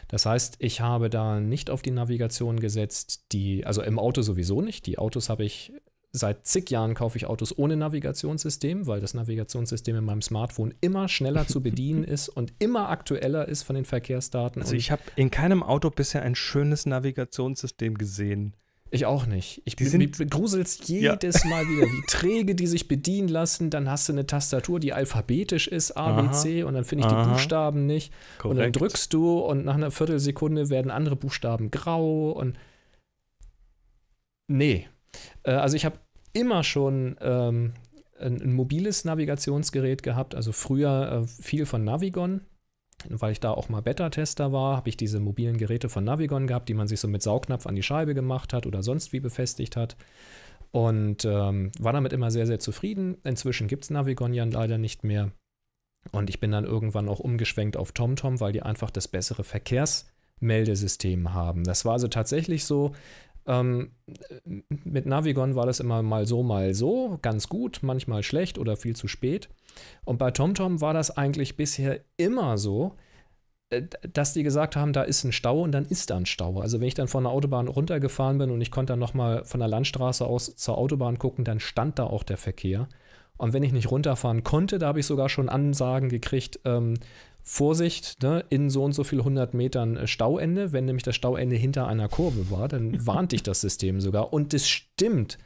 Das heißt, ich habe da nicht auf die Navigation gesetzt, die, also im Auto sowieso nicht. Die Autos habe ich seit zig Jahren kaufe ich Autos ohne Navigationssystem, weil das Navigationssystem in meinem Smartphone immer schneller zu bedienen ist und immer aktueller ist von den Verkehrsdaten. Also ich habe in keinem Auto bisher ein schönes Navigationssystem gesehen. Ich auch nicht. Ich begrusel es jedes ja. Mal wieder, wie träge die sich bedienen lassen. Dann hast du eine Tastatur, die alphabetisch ist, A, aha, B, C, und dann finde ich aha. die Buchstaben nicht. Korrekt. Und dann drückst du und nach einer Viertelsekunde werden andere Buchstaben grau und. Nee, äh, also ich habe immer schon ähm, ein, ein, mobiles Navigationsgerät gehabt, also früher äh, viel von Navigon. Weil ich da auch mal Beta-Tester war, habe ich diese mobilen Geräte von Navigon gehabt, die man sich so mit Saugnapf an die Scheibe gemacht hat oder sonst wie befestigt hat. Und ähm, war damit immer sehr, sehr zufrieden. Inzwischen gibt es Navigon ja leider nicht mehr. Und ich bin dann irgendwann auch umgeschwenkt auf TomTom, weil die einfach das bessere Verkehrsmeldesystem haben. Das war also tatsächlich so, ähm, mit Navigon war das immer mal so, mal so, ganz gut, manchmal schlecht oder viel zu spät. Und bei TomTom war das eigentlich bisher immer so, äh, dass die gesagt haben, da ist ein Stau und dann ist da ein Stau. Also wenn ich dann von der Autobahn runtergefahren bin und ich konnte dann nochmal von der Landstraße aus zur Autobahn gucken, dann stand da auch der Verkehr. Und wenn ich nicht runterfahren konnte, da habe ich sogar schon Ansagen gekriegt, ähm, Vorsicht, ne, in so und so viel 100 Metern äh, Stauende, wenn nämlich das Stauende hinter einer Kurve war, dann warnt dich das System sogar. Und das stimmt.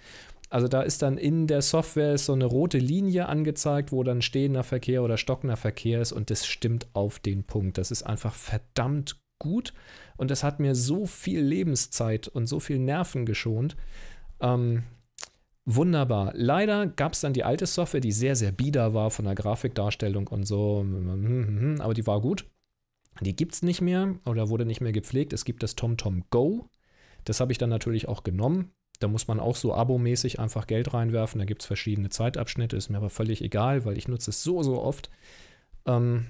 Also da ist dann in der Software so eine rote Linie angezeigt, wo dann stehender Verkehr oder stockender Verkehr ist und das stimmt auf den Punkt. Das ist einfach verdammt gut und das hat mir so viel Lebenszeit und so viel Nerven geschont. Ähm, Wunderbar. Leider gab es dann die alte Software, die sehr, sehr bieder war von der Grafikdarstellung und so, aber die war gut. Die gibt es nicht mehr oder wurde nicht mehr gepflegt. Es gibt das TomTom Go. Das habe ich dann natürlich auch genommen. Da muss man auch so abomäßig einfach Geld reinwerfen. Da gibt es verschiedene Zeitabschnitte, ist mir aber völlig egal, weil ich nutze es so, so oft. Ähm,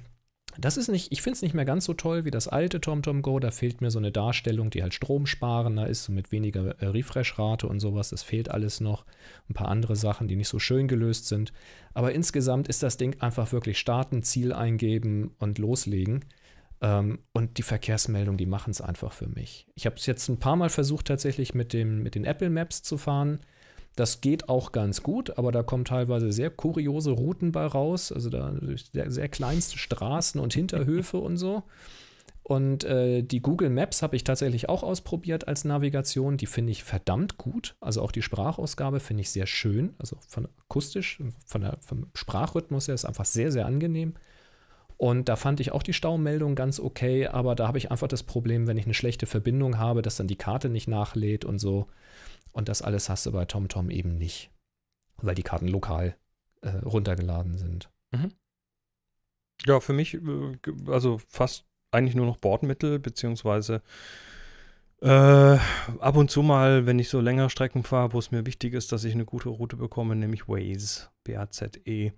das ist nicht, ich finde es nicht mehr ganz so toll wie das alte TomTom Go. Da fehlt mir so eine Darstellung, die halt stromsparender ist, so mit weniger äh, Refresh-Rate und sowas. Das fehlt alles noch. Ein paar andere Sachen, die nicht so schön gelöst sind. Aber insgesamt ist das Ding einfach wirklich starten, Ziel eingeben und loslegen. Ähm, und die Verkehrsmeldungen, die machen es einfach für mich. Ich habe es jetzt ein paar Mal versucht, tatsächlich mit, dem, mit den Apple Maps zu fahren. Das geht auch ganz gut, aber da kommen teilweise sehr kuriose Routen bei raus, also da sehr, sehr kleinste Straßen und Hinterhöfe und so. Und äh, die Google Maps habe ich tatsächlich auch ausprobiert als Navigation. Die finde ich verdammt gut. Also auch die Sprachausgabe finde ich sehr schön. Also von akustisch, von der, vom Sprachrhythmus her ist einfach sehr, sehr angenehm. Und da fand ich auch die Staumeldung ganz okay, aber da habe ich einfach das Problem, wenn ich eine schlechte Verbindung habe, dass dann die Karte nicht nachlädt und so. Und das alles hast du bei TomTom eben nicht, weil die Karten lokal äh, runtergeladen sind. Mhm. Ja, für mich, äh, also fast eigentlich nur noch Bordmittel, beziehungsweise äh, ab und zu mal, wenn ich so länger Strecken fahre, wo es mir wichtig ist, dass ich eine gute Route bekomme, nämlich Waze, B-A-Z-E.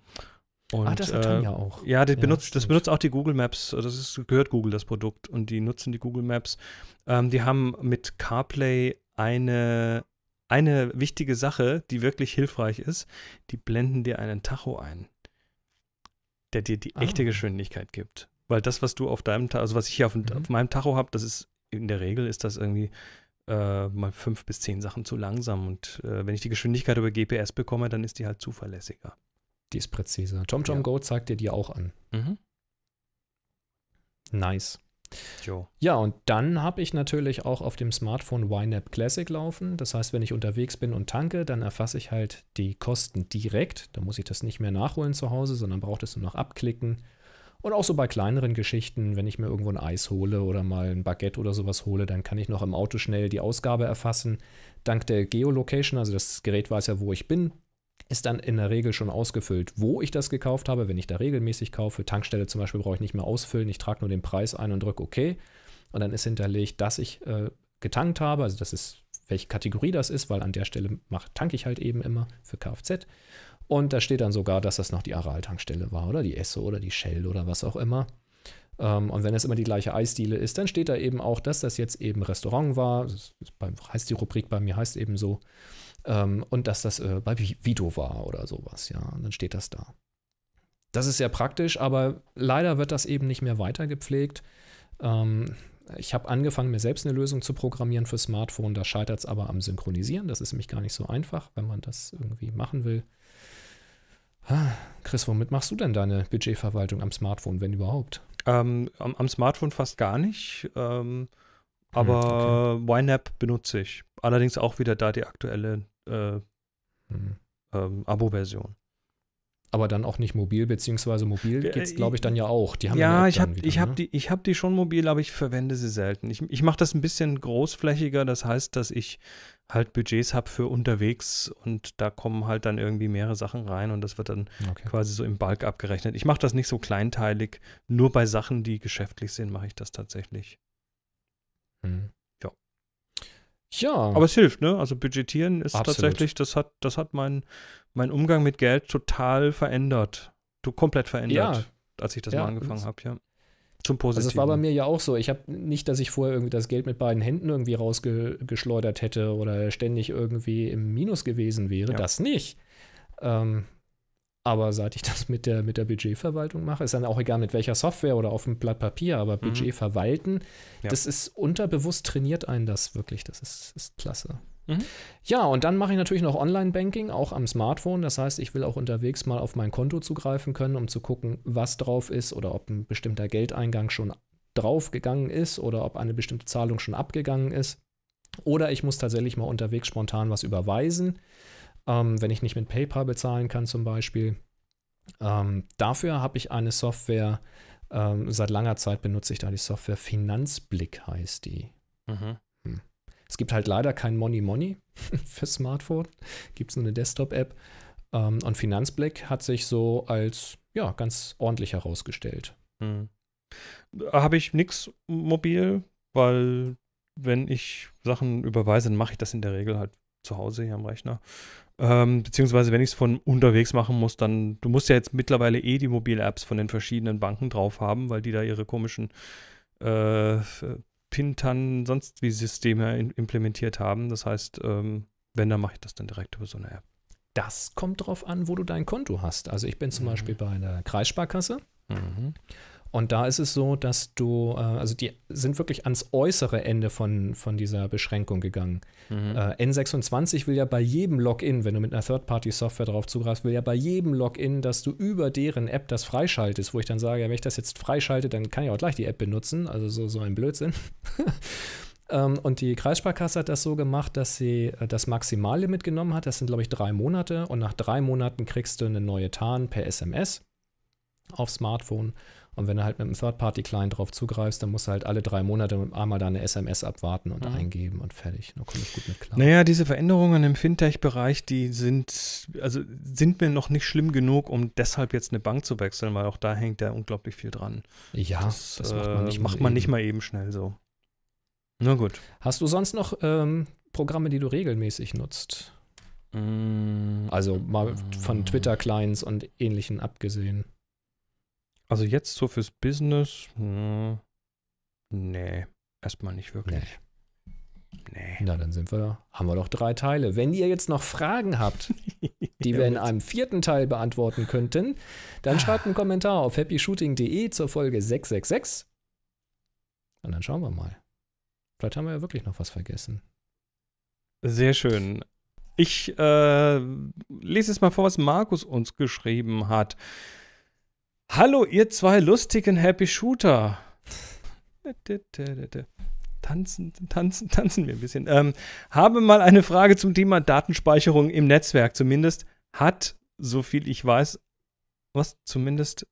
Und, ah, das hat äh, ja auch. Ja, das, ja, benutzt, das benutzt auch die Google Maps. Das ist, gehört Google, das Produkt. Und die nutzen die Google Maps. Ähm, die haben mit CarPlay eine eine wichtige Sache, die wirklich hilfreich ist, die blenden dir einen Tacho ein, der dir die ah. echte Geschwindigkeit gibt. Weil das, was du auf deinem, also was ich hier auf, mhm. auf meinem Tacho habe, das ist in der Regel ist das irgendwie äh, mal fünf bis zehn Sachen zu langsam. Und äh, wenn ich die Geschwindigkeit über GPS bekomme, dann ist die halt zuverlässiger. Die ist präziser. JomJom ja. Go zeigt dir die auch an. Mhm. Nice. Jo. Ja, und dann habe ich natürlich auch auf dem Smartphone YNAB Classic laufen. Das heißt, wenn ich unterwegs bin und tanke, dann erfasse ich halt die Kosten direkt. Da muss ich das nicht mehr nachholen zu Hause, sondern braucht es nur noch abklicken. Und auch so bei kleineren Geschichten, wenn ich mir irgendwo ein Eis hole oder mal ein Baguette oder sowas hole, dann kann ich noch im Auto schnell die Ausgabe erfassen. Dank der Geolocation, also das Gerät weiß ja, wo ich bin, ist dann in der Regel schon ausgefüllt, wo ich das gekauft habe. Wenn ich da regelmäßig kaufe, Tankstelle zum Beispiel, brauche ich nicht mehr ausfüllen. Ich trage nur den Preis ein und drücke OK. Und dann ist hinterlegt, dass ich äh, getankt habe. Also das ist, welche Kategorie das ist, weil an der Stelle mach, tanke ich halt eben immer für Kfz. Und da steht dann sogar, dass das noch die Aral-Tankstelle war oder die Esso oder die Shell oder was auch immer. Ähm, und wenn es immer die gleiche Eisdiele ist, dann steht da eben auch, dass das jetzt eben Restaurant war. Das heißt die Rubrik bei mir, heißt eben so. Ähm, und dass das äh, bei Vito war oder sowas, ja. Und dann steht das da. Das ist sehr praktisch, aber leider wird das eben nicht mehr weiter gepflegt. Ähm, ich habe angefangen, mir selbst eine Lösung zu programmieren für Smartphone. Da scheitert es aber am Synchronisieren. Das ist nämlich gar nicht so einfach, wenn man das irgendwie machen will. Ah, Chris, womit machst du denn deine Budgetverwaltung am Smartphone, wenn überhaupt? Ähm, am, am, Smartphone fast gar nicht. Ähm, hm, aber hm, okay. YNAB benutze ich. Allerdings auch wieder da die aktuelle äh, mhm. ähm, Abo-Version. Aber dann auch nicht mobil, beziehungsweise mobil es, äh, glaube ich, dann ja auch. Die haben ja, ich habe hab ne? die, hab die schon mobil, aber ich verwende sie selten. Ich, ich mache das ein bisschen großflächiger, das heißt, dass ich halt Budgets habe für unterwegs und da kommen halt dann irgendwie mehrere Sachen rein und das wird dann okay. quasi so im Balk abgerechnet. Ich mache das nicht so kleinteilig, nur bei Sachen, die geschäftlich sind, mache ich das tatsächlich. Hm. Ja. Aber es hilft, ne? Also budgetieren ist Absolut. tatsächlich, das hat, das hat meinen mein Umgang mit Geld total verändert. Du komplett verändert, ja. als ich das ja, mal angefangen habe, ja. Zum Positiven. Also das war bei mir ja auch so. Ich habe nicht, dass ich vorher irgendwie das Geld mit beiden Händen irgendwie rausgeschleudert hätte oder ständig irgendwie im Minus gewesen wäre. Ja. Das nicht. Ähm, aber seit ich das mit der, mit der Budgetverwaltung mache, ist dann auch egal mit welcher Software oder auf dem Blatt Papier, aber mhm. Budget verwalten, ja. das ist unterbewusst trainiert einen das wirklich. Das ist, ist klasse. Mhm. Ja, und dann mache ich natürlich noch Online-Banking, auch am Smartphone. Das heißt, ich will auch unterwegs mal auf mein Konto zugreifen können, um zu gucken, was drauf ist oder ob ein bestimmter Geldeingang schon draufgegangen ist oder ob eine bestimmte Zahlung schon abgegangen ist. Oder ich muss tatsächlich mal unterwegs spontan was überweisen ähm, wenn ich nicht mit PayPal bezahlen kann zum Beispiel. Ähm, dafür habe ich eine Software, ähm, seit langer Zeit benutze ich da die Software Finanzblick heißt die. Mhm. Hm. Es gibt halt leider kein Money Money für Smartphone, gibt es nur eine Desktop-App. Ähm, und Finanzblick hat sich so als ja, ganz ordentlich herausgestellt. Mhm. Habe ich nichts mobil, weil wenn ich Sachen überweise, dann mache ich das in der Regel halt zu Hause hier am Rechner. Ähm, beziehungsweise, wenn ich es von unterwegs machen muss, dann, du musst ja jetzt mittlerweile eh die Mobil-Apps von den verschiedenen Banken drauf haben, weil die da ihre komischen äh, Pintan, sonst wie Systeme in, implementiert haben. Das heißt, ähm, wenn, dann mache ich das dann direkt über so eine App. Das kommt drauf an, wo du dein Konto hast. Also ich bin zum mhm. Beispiel bei einer Kreissparkasse. Mhm. Und da ist es so, dass du, äh, also die sind wirklich ans äußere Ende von, von dieser Beschränkung gegangen. Mhm. Äh, N26 will ja bei jedem Login, wenn du mit einer Third-Party-Software drauf zugreifst, will ja bei jedem Login, dass du über deren App das freischaltest, wo ich dann sage, ja, wenn ich das jetzt freischalte, dann kann ich auch gleich die App benutzen. Also so, so ein Blödsinn. Ähm, und die Kreissparkasse hat das so gemacht, dass sie äh, das Maximale mitgenommen hat. Das sind, glaube ich, drei Monate. Und nach drei Monaten kriegst du eine neue Tarn per SMS auf Smartphone. Und wenn du halt mit einem Third-Party-Client drauf zugreifst, dann musst du halt alle drei Monate einmal deine SMS abwarten und mhm. eingeben und fertig. Da komme ich gut mit klar. Naja, diese Veränderungen im Fintech-Bereich, die sind, also sind mir noch nicht schlimm genug, um deshalb jetzt eine Bank zu wechseln, weil auch da hängt ja unglaublich viel dran. Ja, das, das macht, man nicht, äh, macht man nicht mal eben schnell so. Na gut. Hast du sonst noch ähm, Programme, die du regelmäßig nutzt? Mm, also mal mm. von Twitter-Clients und ähnlichen abgesehen. Also jetzt so fürs Business, mh, hm, nee, erstmal nicht wirklich. Nee. nee. Na, dann sind wir da. Haben wir doch drei Teile. Wenn ihr jetzt noch Fragen habt, die wir in einem vierten Teil beantworten könnten, dann schreibt einen Kommentar auf happyshooting.de zur Folge 666. Und dann schauen wir mal. Vielleicht haben wir ja wirklich noch was vergessen. Sehr schön. Ich äh, lese jetzt mal vor, was Markus uns geschrieben hat. Hallo, ihr zwei lustigen Happy Shooter. Tanzen, tanzen, tanzen wir ein bisschen. Ähm, habe mal eine Frage zum Thema Datenspeicherung im Netzwerk. Zumindest hat, so viel ich weiß, was zumindest,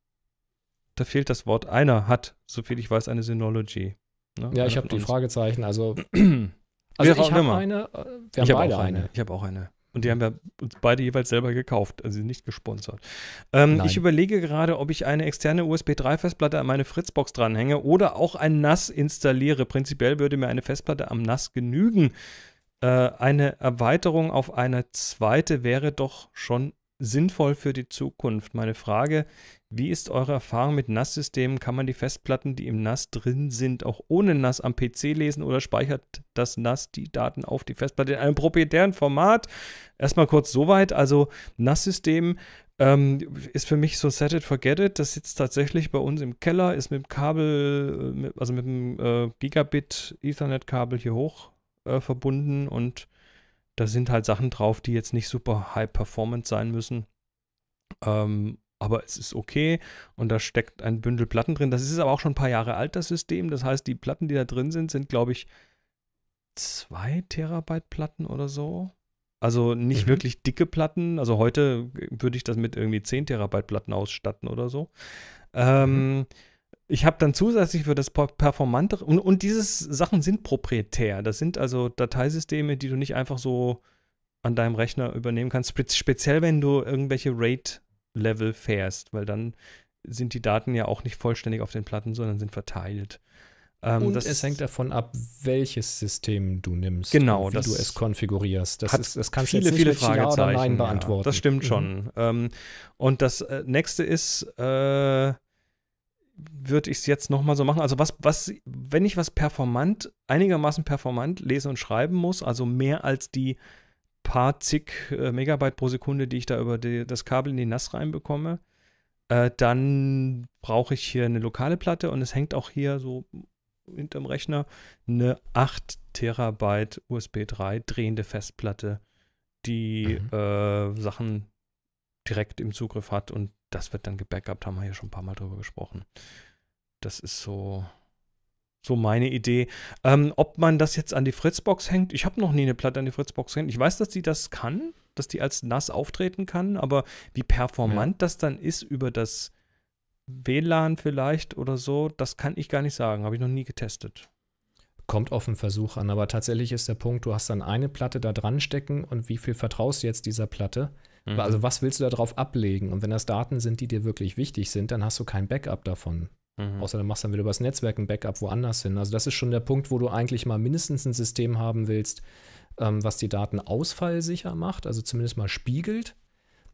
da fehlt das Wort einer, hat, so viel ich weiß, eine Synology. Ne? Ja, ich habe die Fragezeichen, also. also äh, wir ich habe eine, wir haben ich hab beide eine. eine. Ich habe auch eine. Und die haben wir uns beide jeweils selber gekauft, also nicht gesponsert. Ähm, ich überlege gerade, ob ich eine externe USB-3-Festplatte an meine Fritzbox dranhänge oder auch ein NAS installiere. Prinzipiell würde mir eine Festplatte am NAS genügen. Äh, eine Erweiterung auf eine zweite wäre doch schon sinnvoll für die Zukunft. Meine Frage, wie ist eure Erfahrung mit NAS-Systemen? Kann man die Festplatten, die im NAS drin sind, auch ohne NAS am PC lesen oder speichert das NAS die Daten auf die Festplatte in einem proprietären Format? Erstmal kurz soweit. Also NAS-System ähm, ist für mich so set it, forget it. Das sitzt tatsächlich bei uns im Keller, ist mit dem Kabel, äh, also mit dem äh, Gigabit Ethernet-Kabel hier hoch äh, verbunden und da sind halt Sachen drauf, die jetzt nicht super high performance sein müssen. Ähm, aber es ist okay und da steckt ein Bündel Platten drin. Das ist aber auch schon ein paar Jahre alt, das System. Das heißt, die Platten, die da drin sind, sind, glaube ich, 2 Terabyte Platten oder so. Also nicht mhm. wirklich dicke Platten. Also heute äh, würde ich das mit irgendwie 10 Terabyte Platten ausstatten oder so. Mhm. Ähm, mhm ich habe dann zusätzlich für das performantere und, und diese Sachen sind proprietär. Das sind also Dateisysteme, die du nicht einfach so an deinem Rechner übernehmen kannst, speziell wenn du irgendwelche Rate-Level fährst, weil dann sind die Daten ja auch nicht vollständig auf den Platten, sondern sind verteilt. Ähm, und es hängt davon ab, welches System du nimmst, genau, wie du es konfigurierst. Das, ist, das kannst viele, du jetzt nicht viele Fragezeichen, ja oder Nein beantworten. Ja, das stimmt mhm. schon. Ähm, und das äh, nächste ist äh, würde ich es jetzt nochmal so machen. Also was, was, wenn ich was performant, einigermaßen performant lesen und schreiben muss, also mehr als die paar zig äh, Megabyte pro Sekunde, die ich da über die, das Kabel in die NAS reinbekomme, äh, dann brauche ich hier eine lokale Platte und es hängt auch hier so hinterm Rechner eine 8 Terabyte USB 3 drehende Festplatte, die mhm. äh, Sachen direkt im Zugriff hat und das wird dann gebackupt, haben wir hier schon ein paar Mal drüber gesprochen. Das ist so, so meine Idee. Ähm, ob man das jetzt an die Fritzbox hängt, ich habe noch nie eine Platte an die Fritzbox hängt. Ich weiß, dass die das kann, dass die als nass auftreten kann, aber wie performant ja. das dann ist über das WLAN vielleicht oder so, das kann ich gar nicht sagen. Habe ich noch nie getestet. Kommt auf den Versuch an, aber tatsächlich ist der Punkt, du hast dann eine Platte da dran stecken und wie viel vertraust du jetzt dieser Platte? Also mhm. Also was willst du darauf ablegen? Und wenn das Daten sind, die dir wirklich wichtig sind, dann hast du kein Backup davon. Mhm. Außer dann machst du dann wieder übers Netzwerk ein Backup woanders hin. Also das ist schon der Punkt, wo du eigentlich mal mindestens ein System haben willst, ähm, was die Daten ausfallsicher macht, also zumindest mal spiegelt.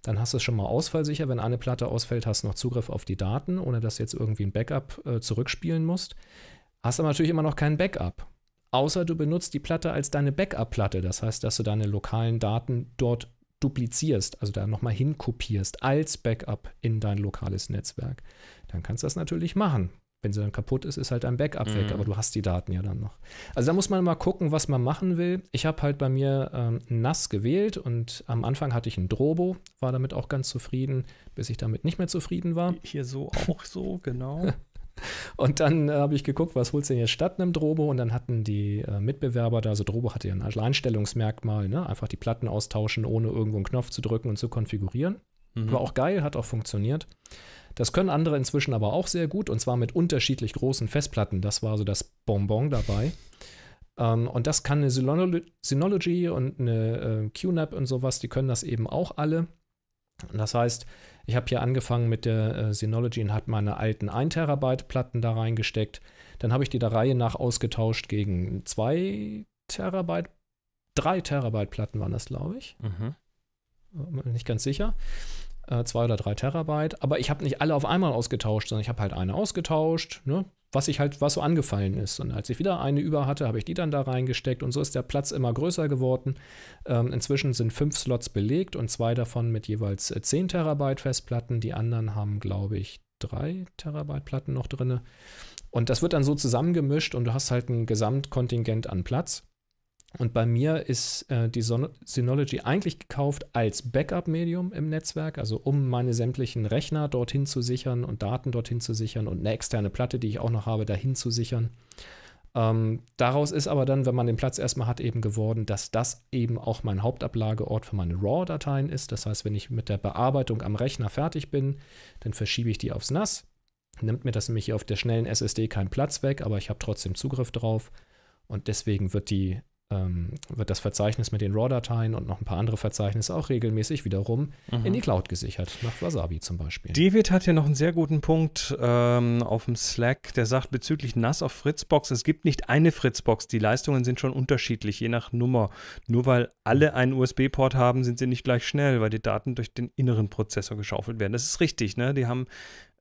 Dann hast du es schon mal ausfallsicher. Wenn eine Platte ausfällt, hast du noch Zugriff auf die Daten, ohne dass du jetzt irgendwie ein Backup äh, zurückspielen musst. Hast aber natürlich immer noch kein Backup. Außer du benutzt die Platte als deine Backup-Platte. Das heißt, dass du deine lokalen Daten dort duplizierst, also da nochmal hinkopierst als Backup in dein lokales Netzwerk, dann kannst du das natürlich machen. Wenn sie dann kaputt ist, ist halt ein Backup mhm. weg, aber du hast die Daten ja dann noch. Also da muss man mal gucken, was man machen will. Ich habe halt bei mir ähm, NAS gewählt und am Anfang hatte ich ein Drobo, war damit auch ganz zufrieden, bis ich damit nicht mehr zufrieden war. Hier so auch so, genau. Und dann äh, habe ich geguckt, was holst du denn jetzt statt einem Drobo? Und dann hatten die äh, Mitbewerber da, also Drobo hatte ja ein Alleinstellungsmerkmal, ne? einfach die Platten austauschen, ohne irgendwo einen Knopf zu drücken und zu konfigurieren. Mhm. War auch geil, hat auch funktioniert. Das können andere inzwischen aber auch sehr gut und zwar mit unterschiedlich großen Festplatten. Das war so das Bonbon dabei. Um, ähm, und das kann eine Synology, Synology und eine äh, QNAP und sowas, die können das eben auch alle. Und das heißt, ich habe hier angefangen mit der äh, Synology und habe meine alten 1 Terabyte Platten da reingesteckt. Dann habe ich die der Reihe nach ausgetauscht gegen 2 Terabyte, 3 Terabyte Platten waren das, glaube ich. Mhm. Nicht ganz sicher. 2 äh, oder 3 Terabyte. Aber ich habe nicht alle auf einmal ausgetauscht, sondern ich habe halt eine ausgetauscht. Ne? was ich halt, was so angefallen ist. Und als ich wieder eine über hatte, habe ich die dann da reingesteckt und so ist der Platz immer größer geworden. Ähm, inzwischen sind fünf Slots belegt und zwei davon mit jeweils 10 äh, Terabyte Festplatten. Die anderen haben, glaube ich, drei Terabyte Platten noch drin. Und das wird dann so zusammengemischt und du hast halt ein Gesamtkontingent an Platz. Und bei mir ist äh, die Synology eigentlich gekauft als Backup-Medium im Netzwerk, also um meine sämtlichen Rechner dorthin zu sichern und Daten dorthin zu sichern und eine externe Platte, die ich auch noch habe, dahin zu sichern. Ähm, daraus ist aber dann, wenn man den Platz erstmal hat, eben geworden, dass das eben auch mein Hauptablageort für meine RAW-Dateien ist. Das heißt, wenn ich mit der Bearbeitung am Rechner fertig bin, dann verschiebe ich die aufs NAS. Nimmt mir das nämlich auf der schnellen SSD keinen Platz weg, aber ich habe trotzdem Zugriff drauf. Und deswegen wird die ähm, wird das Verzeichnis mit den RAW-Dateien und noch ein paar andere Verzeichnisse auch regelmäßig wiederum mhm. in die Cloud gesichert, nach Wasabi zum Beispiel. David hat ja noch einen sehr guten Punkt ähm, auf dem Slack, der sagt bezüglich NAS auf Fritzbox, es gibt nicht eine Fritzbox, die Leistungen sind schon unterschiedlich, je nach Nummer. Nur weil alle einen USB-Port haben, sind sie nicht gleich schnell, weil die Daten durch den inneren Prozessor geschaufelt werden. Das ist richtig, ne? die haben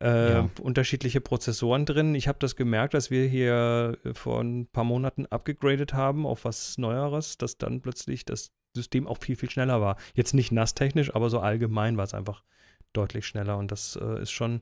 äh, ja. unterschiedliche Prozessoren drin. Ich habe das gemerkt, als wir hier äh, vor ein paar Monaten abgegradet haben auf was Neueres, dass dann plötzlich das System auch viel, viel schneller war. Jetzt nicht nasstechnisch, aber so allgemein war es einfach deutlich schneller und das äh, ist schon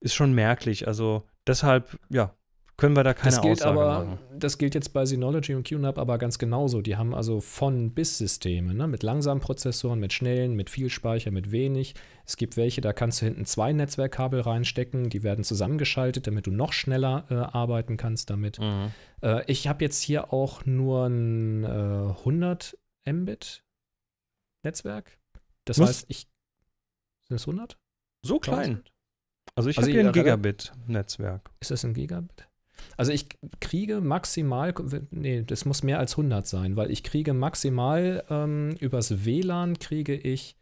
ist schon merklich. Also deshalb, ja, können wir da keine das gilt Aussage aber, machen. Das gilt jetzt bei Synology und QNAP aber ganz genauso. Die haben also von bis Systeme, ne? mit langsamen Prozessoren, mit schnellen, mit viel Speicher, mit wenig. Es gibt welche, da kannst du hinten zwei Netzwerkkabel reinstecken, die werden zusammengeschaltet, damit du noch schneller äh, arbeiten kannst damit. Mhm. Äh, ich habe jetzt hier auch nur ein äh, 100 Mbit Netzwerk. Das Was? heißt, ich sind es 100? So klein. Also ich also habe hier ein Gigabit-Netzwerk. Ist das ein Gigabit? Also ich kriege maximal, nee, das muss mehr als 100 sein, weil ich kriege maximal ähm, übers WLAN kriege ich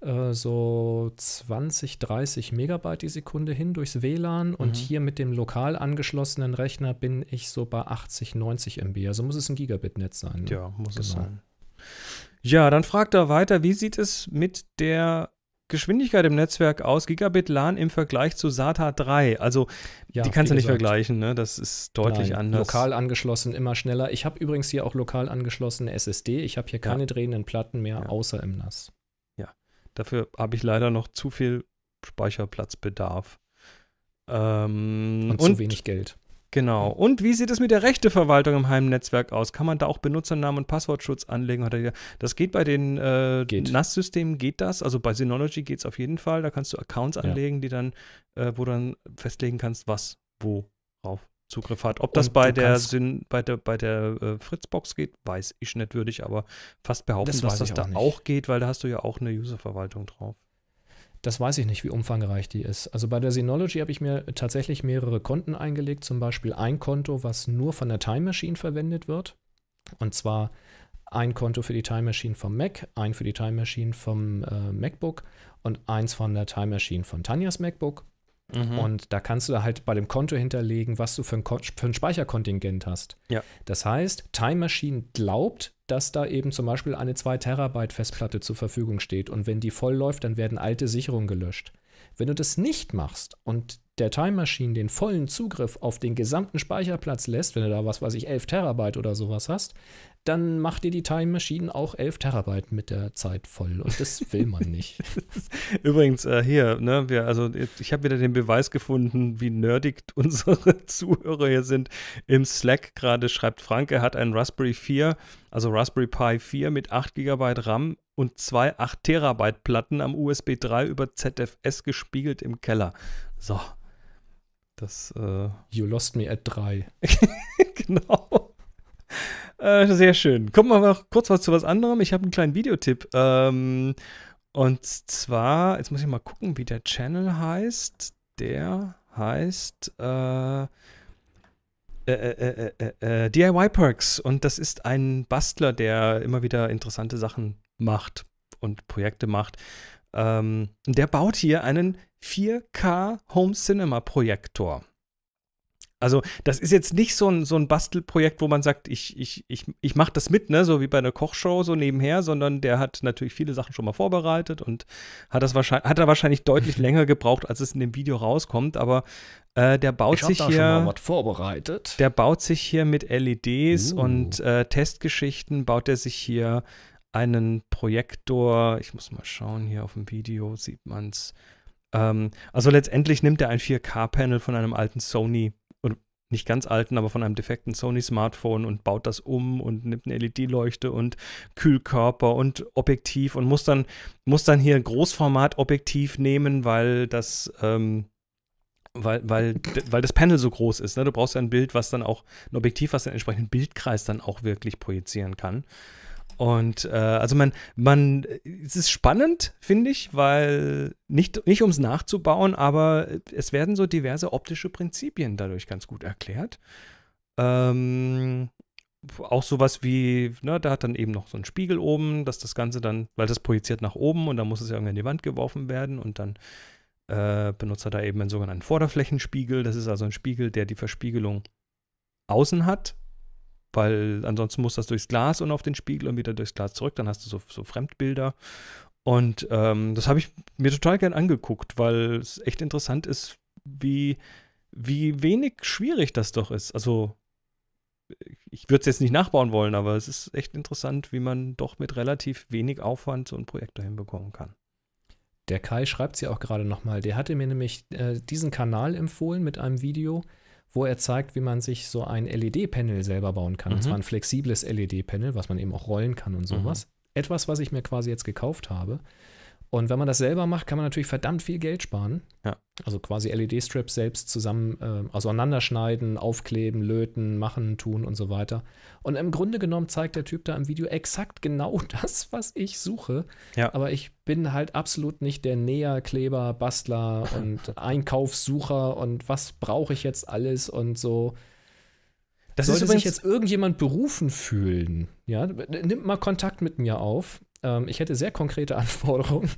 äh, so 20, 30 Megabyte die Sekunde hin durchs WLAN mhm. und hier mit dem lokal angeschlossenen Rechner bin ich so bei 80, 90 MB. Also muss es ein Gigabit-Netz sein. Ne? Ja, muss genau. es sein. Ja, dann fragt er weiter, wie sieht es mit der Geschwindigkeit im Netzwerk aus, Gigabit LAN im Vergleich zu SATA 3. Also ja, die kannst du nicht gesagt. vergleichen, ne? das ist deutlich Nein, anders. Lokal angeschlossen, immer schneller. Ich habe übrigens hier auch lokal angeschlossene SSD. Ich habe hier keine ja. drehenden Platten mehr, ja. außer im NAS. Ja, dafür habe ich leider noch zu viel Speicherplatzbedarf. Ähm, und, und zu wenig Geld. Genau. Mhm. Und wie sieht es mit der Rechteverwaltung im Heimnetzwerk aus? Kann man da auch Benutzernamen und Passwortschutz anlegen? Das geht bei den äh, NAS-Systemen, geht das? Also bei Synology geht es auf jeden Fall. Da kannst du Accounts ja. anlegen, die dann, äh, wo du dann festlegen kannst, was wo drauf Zugriff hat. Ob das bei der, Syn, bei der, bei der äh, Fritzbox geht, weiß ich nicht würde ich aber fast behaupten, das dass das auch da nicht. auch geht, weil da hast du ja auch eine Userverwaltung drauf. Das weiß ich nicht, wie umfangreich die ist. Also bei der Synology habe ich mir tatsächlich mehrere Konten eingelegt, zum Beispiel ein Konto, was nur von der Time Machine verwendet wird. Und zwar ein Konto für die Time Machine vom Mac, ein für die Time Machine vom äh, MacBook und eins von der Time Machine von Tanjas MacBook. Mhm. Und da kannst du da halt bei dem Konto hinterlegen, was du für ein, für ein Speicherkontingent hast. Ja. Das heißt, Time Machine glaubt, dass da eben zum Beispiel eine 2 Terabyte Festplatte zur Verfügung steht und wenn die voll läuft, dann werden alte Sicherungen gelöscht. Wenn du das nicht machst und der Time Machine den vollen Zugriff auf den gesamten Speicherplatz lässt, wenn du da was weiß ich, 11 Terabyte oder sowas hast, dann macht dir die Time Machine auch 11 Terabyte mit der Zeit voll. Und das will man nicht. Übrigens, äh, hier, ne, wir, also ich habe wieder den Beweis gefunden, wie nerdig unsere Zuhörer hier sind. Im Slack gerade schreibt Frank, er hat einen Raspberry 4, also Raspberry Pi 4 mit 8 GB RAM und zwei 8 Terabyte Platten am USB 3 über ZFS gespiegelt im Keller. So. Das. Äh you lost me at 3. genau. Äh, sehr schön. Kommen wir noch kurz was zu was anderem. Ich habe einen kleinen Videotipp. Ähm, und zwar, jetzt muss ich mal gucken, wie der Channel heißt. Der heißt äh, äh, äh, äh DIY Perks. Und das ist ein Bastler, der immer wieder interessante Sachen macht und Projekte macht. Ähm, der baut hier einen 4K Home Cinema Projektor. Also, das ist jetzt nicht so ein, so ein Bastelprojekt, wo man sagt, ich, ich, ich, ich mache das mit, ne, so wie bei einer Kochshow so nebenher, sondern der hat natürlich viele Sachen schon mal vorbereitet und hat das wahrscheinlich, hat er wahrscheinlich deutlich länger gebraucht, als es in dem Video rauskommt, aber äh, der baut ich sich da hier. Schon mal was vorbereitet. Der baut sich hier mit LEDs uh. und äh, Testgeschichten, baut er sich hier einen Projektor. Ich muss mal schauen, hier auf dem Video sieht man es. Ähm, also letztendlich nimmt er ein 4K-Panel von einem alten Sony, oder nicht ganz alten, aber von einem defekten Sony-Smartphone und baut das um und nimmt eine LED-Leuchte und Kühlkörper und Objektiv und muss dann, muss dann hier ein Großformat-Objektiv nehmen, weil das. Ähm, weil, weil, weil das Panel so groß ist. Ne? Du brauchst ja ein Bild, was dann auch, ein Objektiv, was den entsprechenden Bildkreis dann auch wirklich projizieren kann. Und äh, also man, man, es ist spannend, finde ich, weil nicht, nicht um es nachzubauen, aber es werden so diverse optische Prinzipien dadurch ganz gut erklärt. Ähm, auch sowas wie, ne, da hat dann eben noch so ein Spiegel oben, dass das Ganze dann, weil das projiziert nach oben und dann muss es ja irgendwie in die Wand geworfen werden und dann äh, benutzt er da eben einen sogenannten Vorderflächenspiegel. Das ist also ein Spiegel, der die Verspiegelung außen hat weil ansonsten muss das durchs Glas und auf den Spiegel und wieder durchs Glas zurück, dann hast du so, so Fremdbilder. Und ähm, das habe ich mir total gern angeguckt, weil es echt interessant ist, wie, wie wenig schwierig das doch ist. Also ich würde es jetzt nicht nachbauen wollen, aber es ist echt interessant, wie man doch mit relativ wenig Aufwand so ein Projekt dahin bekommen kann. Der Kai schreibt sie auch gerade nochmal. Der hatte mir nämlich äh, diesen Kanal empfohlen mit einem Video, wo er zeigt, wie man sich so ein LED-Panel selber bauen kann. Mhm. Und zwar mhm. ein flexibles LED-Panel, was man eben auch rollen kann und mhm. sowas. Mhm. Etwas, was ich mir quasi jetzt gekauft habe. Und wenn man das selber macht, kann man natürlich verdammt viel Geld sparen. Ja. Also quasi LED-Strips selbst zusammen äh, auseinanderschneiden, aufkleben, löten, machen, tun und so weiter. Und im Grunde genommen zeigt der Typ da im Video exakt genau das, was ich suche. Ja. Aber ich bin halt absolut nicht der Näher, Kleber, Bastler und Einkaufssucher und was brauche ich jetzt alles und so. Das Sollte sich jetzt irgendjemand berufen fühlen, ja, nimmt mal Kontakt mit mir auf. Ähm, ich hätte sehr konkrete Anforderungen.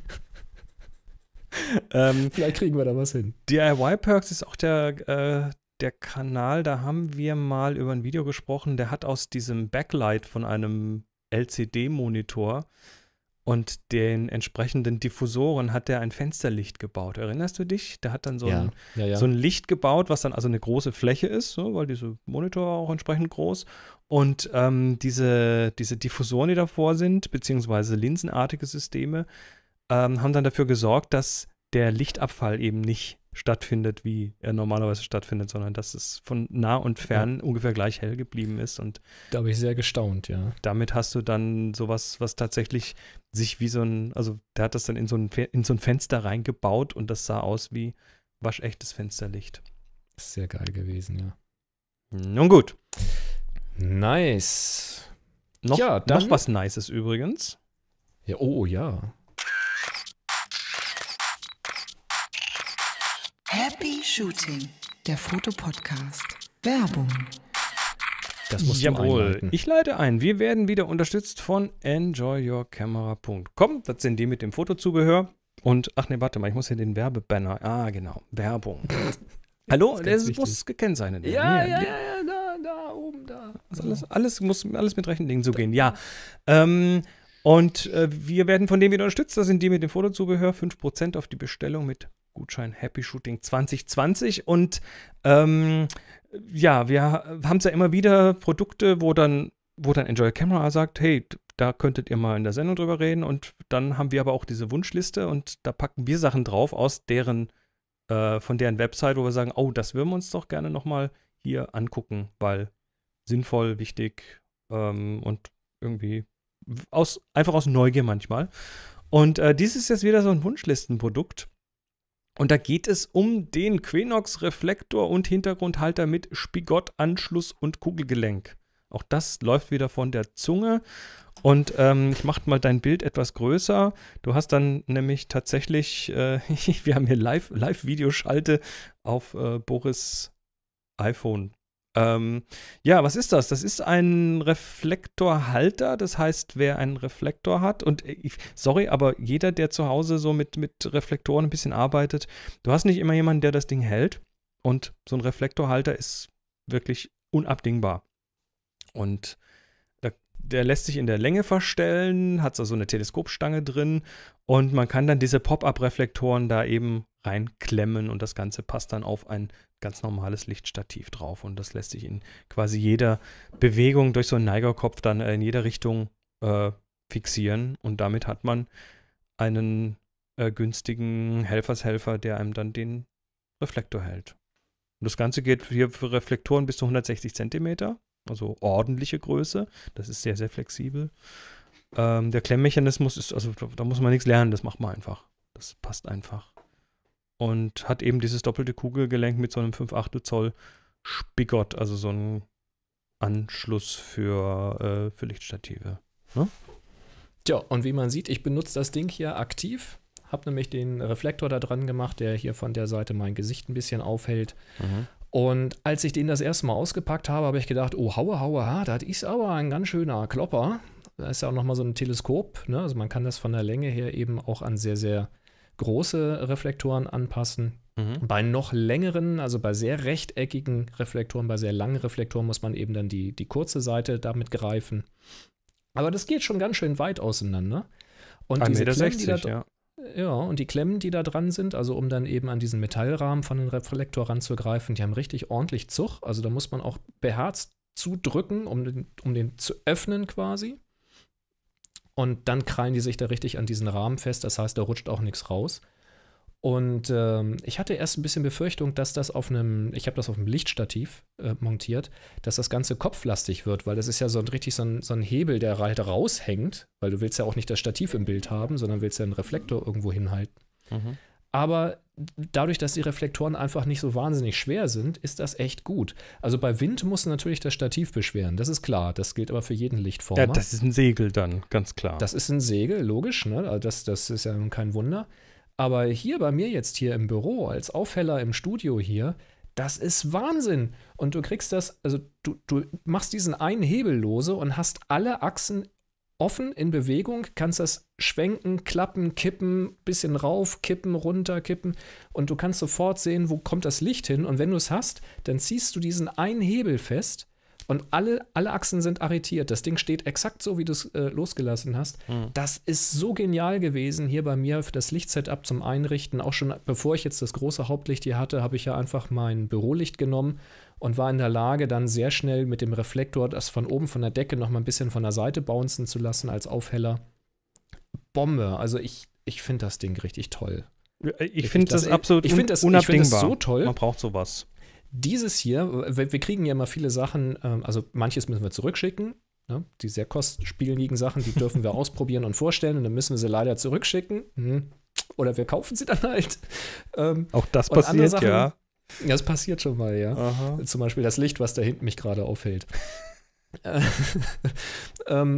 ähm, Vielleicht kriegen wir da was hin. DIY Perks ist auch der, äh, der Kanal, da haben wir mal über ein Video gesprochen, der hat aus diesem Backlight von einem LCD-Monitor und den entsprechenden Diffusoren hat er ein Fensterlicht gebaut. Erinnerst du dich? Der hat dann so, ja, ein, ja, ja. so ein Licht gebaut, was dann also eine große Fläche ist, so, weil dieser Monitor auch entsprechend groß. Und ähm, diese, diese Diffusoren, die davor sind, beziehungsweise linsenartige Systeme, ähm, haben dann dafür gesorgt, dass der Lichtabfall eben nicht stattfindet, wie er normalerweise stattfindet, sondern dass es von nah und fern ja. ungefähr gleich hell geblieben ist. Und da habe ich sehr gestaunt, ja. Damit hast du dann sowas, was tatsächlich sich wie so ein, also der hat das dann in so ein, in so ein Fenster reingebaut und das sah aus wie waschechtes Fensterlicht. Sehr geil gewesen, ja. Nun gut. Nice. Noch, ja, dann, noch was Nices übrigens. Ja, oh ja. Happy Shooting, der Fotopodcast. Werbung. Das musst Jawohl, einleiten. ich leite ein. Wir werden wieder unterstützt von enjoyyourcamera.com. Das sind die mit dem Fotozubehör. Und, ach ne, warte mal, ich muss hier den Werbebanner. Ah, genau, Werbung. Hallo, der muss gekennzeichnet werden. Ja, ja, ja, ja da, oben da. Also alles, alles muss alles mit rechten Dingen zugehen, ja. Ähm, und äh, wir werden von denen wieder unterstützt. Das sind die mit dem Fotozubehör. 5% auf die Bestellung mit Gutschein Happy Shooting 2020. Und ähm, ja, wir haben es ja immer wieder Produkte, wo dann, wo dann Enjoy Camera sagt, hey, da könntet ihr mal in der Sendung drüber reden. Und dann haben wir aber auch diese Wunschliste und da packen wir Sachen drauf aus deren, äh, von deren Website, wo wir sagen, oh, das würden wir uns doch gerne nochmal hier angucken, weil sinnvoll, wichtig ähm, und irgendwie aus, einfach aus Neugier manchmal. Und äh, dies ist jetzt wieder so ein Wunschlistenprodukt. Und da geht es um den Quenox Reflektor und Hintergrundhalter mit Spigottanschluss und Kugelgelenk. Auch das läuft wieder von der Zunge. Und ähm, ich mache mal dein Bild etwas größer. Du hast dann nämlich tatsächlich, äh, wir haben hier Live-Videoschalte live auf äh, Boris iPhone. Ähm, ja, was ist das? Das ist ein Reflektorhalter. Das heißt, wer einen Reflektor hat, und äh, ich, sorry, aber jeder, der zu Hause so mit, mit Reflektoren ein bisschen arbeitet, du hast nicht immer jemanden, der das Ding hält. Und so ein Reflektorhalter ist wirklich unabdingbar. Und da, der lässt sich in der Länge verstellen, hat so eine Teleskopstange drin und man kann dann diese Pop-up-Reflektoren da eben reinklemmen und das Ganze passt dann auf ein ganz normales Lichtstativ drauf. Und das lässt sich in quasi jeder Bewegung durch so einen Neigerkopf dann äh, in jeder Richtung äh, fixieren. Und damit hat man einen äh, günstigen Helfershelfer, der einem dann den Reflektor hält. Und das Ganze geht hier für Reflektoren bis zu 160 Zentimeter, also ordentliche Größe. Das ist sehr, sehr flexibel. Ähm, der Klemmmechanismus ist, also da muss man nichts lernen, das macht man einfach. Das passt einfach und hat eben dieses doppelte Kugelgelenk mit so einem 5,8 Zoll Spigott, also so einen Anschluss für, äh, für Lichtstative. Ne? Tja, und wie man sieht, ich benutze das Ding hier aktiv, Hab nämlich den Reflektor da dran gemacht, der hier von der Seite mein Gesicht ein bisschen aufhält. Mhm. Und als ich den das erste Mal ausgepackt habe, habe ich gedacht, oh, haue, haue, ha, das ist aber ein ganz schöner Klopper. Da ist ja auch nochmal so ein Teleskop, ne? also man kann das von der Länge her eben auch an sehr, sehr große Reflektoren anpassen. Mhm. Bei noch längeren, also bei sehr rechteckigen Reflektoren, bei sehr langen Reflektoren muss man eben dann die, die kurze Seite damit greifen. Aber das geht schon ganz schön weit auseinander. Und diese Klemmen, 60, die da, ja. ja, und die Klemmen, die da dran sind, also um dann eben an diesen Metallrahmen von dem Reflektor ranzugreifen, die haben richtig ordentlich Zug. Also da muss man auch beherzt zudrücken, um den, um den zu öffnen quasi. Und dann krallen die sich da richtig an diesen Rahmen fest. Das heißt, da rutscht auch nichts raus. Und ähm, ich hatte erst ein bisschen Befürchtung, dass das auf einem, ich habe das auf einem Lichtstativ äh, montiert, dass das Ganze kopflastig wird, weil das ist ja so ein richtig so ein, so ein Hebel, der halt raushängt, weil du willst ja auch nicht das Stativ im Bild haben, sondern willst ja einen Reflektor irgendwo hinhalten. Mhm aber dadurch, dass die Reflektoren einfach nicht so wahnsinnig schwer sind, ist das echt gut. Also bei Wind muss natürlich das Stativ beschweren, das ist klar. Das gilt aber für jeden Lichtformer. Ja, das ist ein Segel dann, ganz klar. Das ist ein Segel, logisch, ne? Also das, das ist ja kein Wunder. Aber hier bei mir jetzt hier im Büro, als Aufheller im Studio hier, das ist Wahnsinn. Und du kriegst das, also du, du machst diesen einen Hebel lose und hast alle Achsen offen in Bewegung, kannst das schwenken, klappen, kippen, bisschen rauf, kippen, runter, kippen und du kannst sofort sehen, wo kommt das Licht hin und wenn du es hast, dann ziehst du diesen einen Hebel fest und alle, alle Achsen sind arretiert. Das Ding steht exakt so, wie du es äh, losgelassen hast. Mhm. Das ist so genial gewesen hier bei mir für das Lichtsetup zum Einrichten. Auch schon bevor ich jetzt das große Hauptlicht hier hatte, habe ich ja einfach mein Bürolicht genommen und war in der Lage, dann sehr schnell mit dem Reflektor das von oben von der Decke nochmal ein bisschen von der Seite bouncen zu lassen als Aufheller. Bombe. Also ich, ich finde das Ding richtig toll. Ich finde das, das absolut ich das, unabdingbar. Ich finde das so toll. Man braucht sowas. Dieses hier, wir, wir kriegen ja immer viele Sachen, ähm, also manches müssen wir zurückschicken, Ne? Die sehr kostspieligen Sachen, die dürfen wir ausprobieren und vorstellen und dann müssen wir sie leider zurückschicken. Hm. Oder wir kaufen sie dann halt. Ähm, Auch das passiert, Sachen, ja. Das passiert schon mal, ja. Aha. Zum Beispiel das Licht, was da hinten mich gerade aufhält. ähm,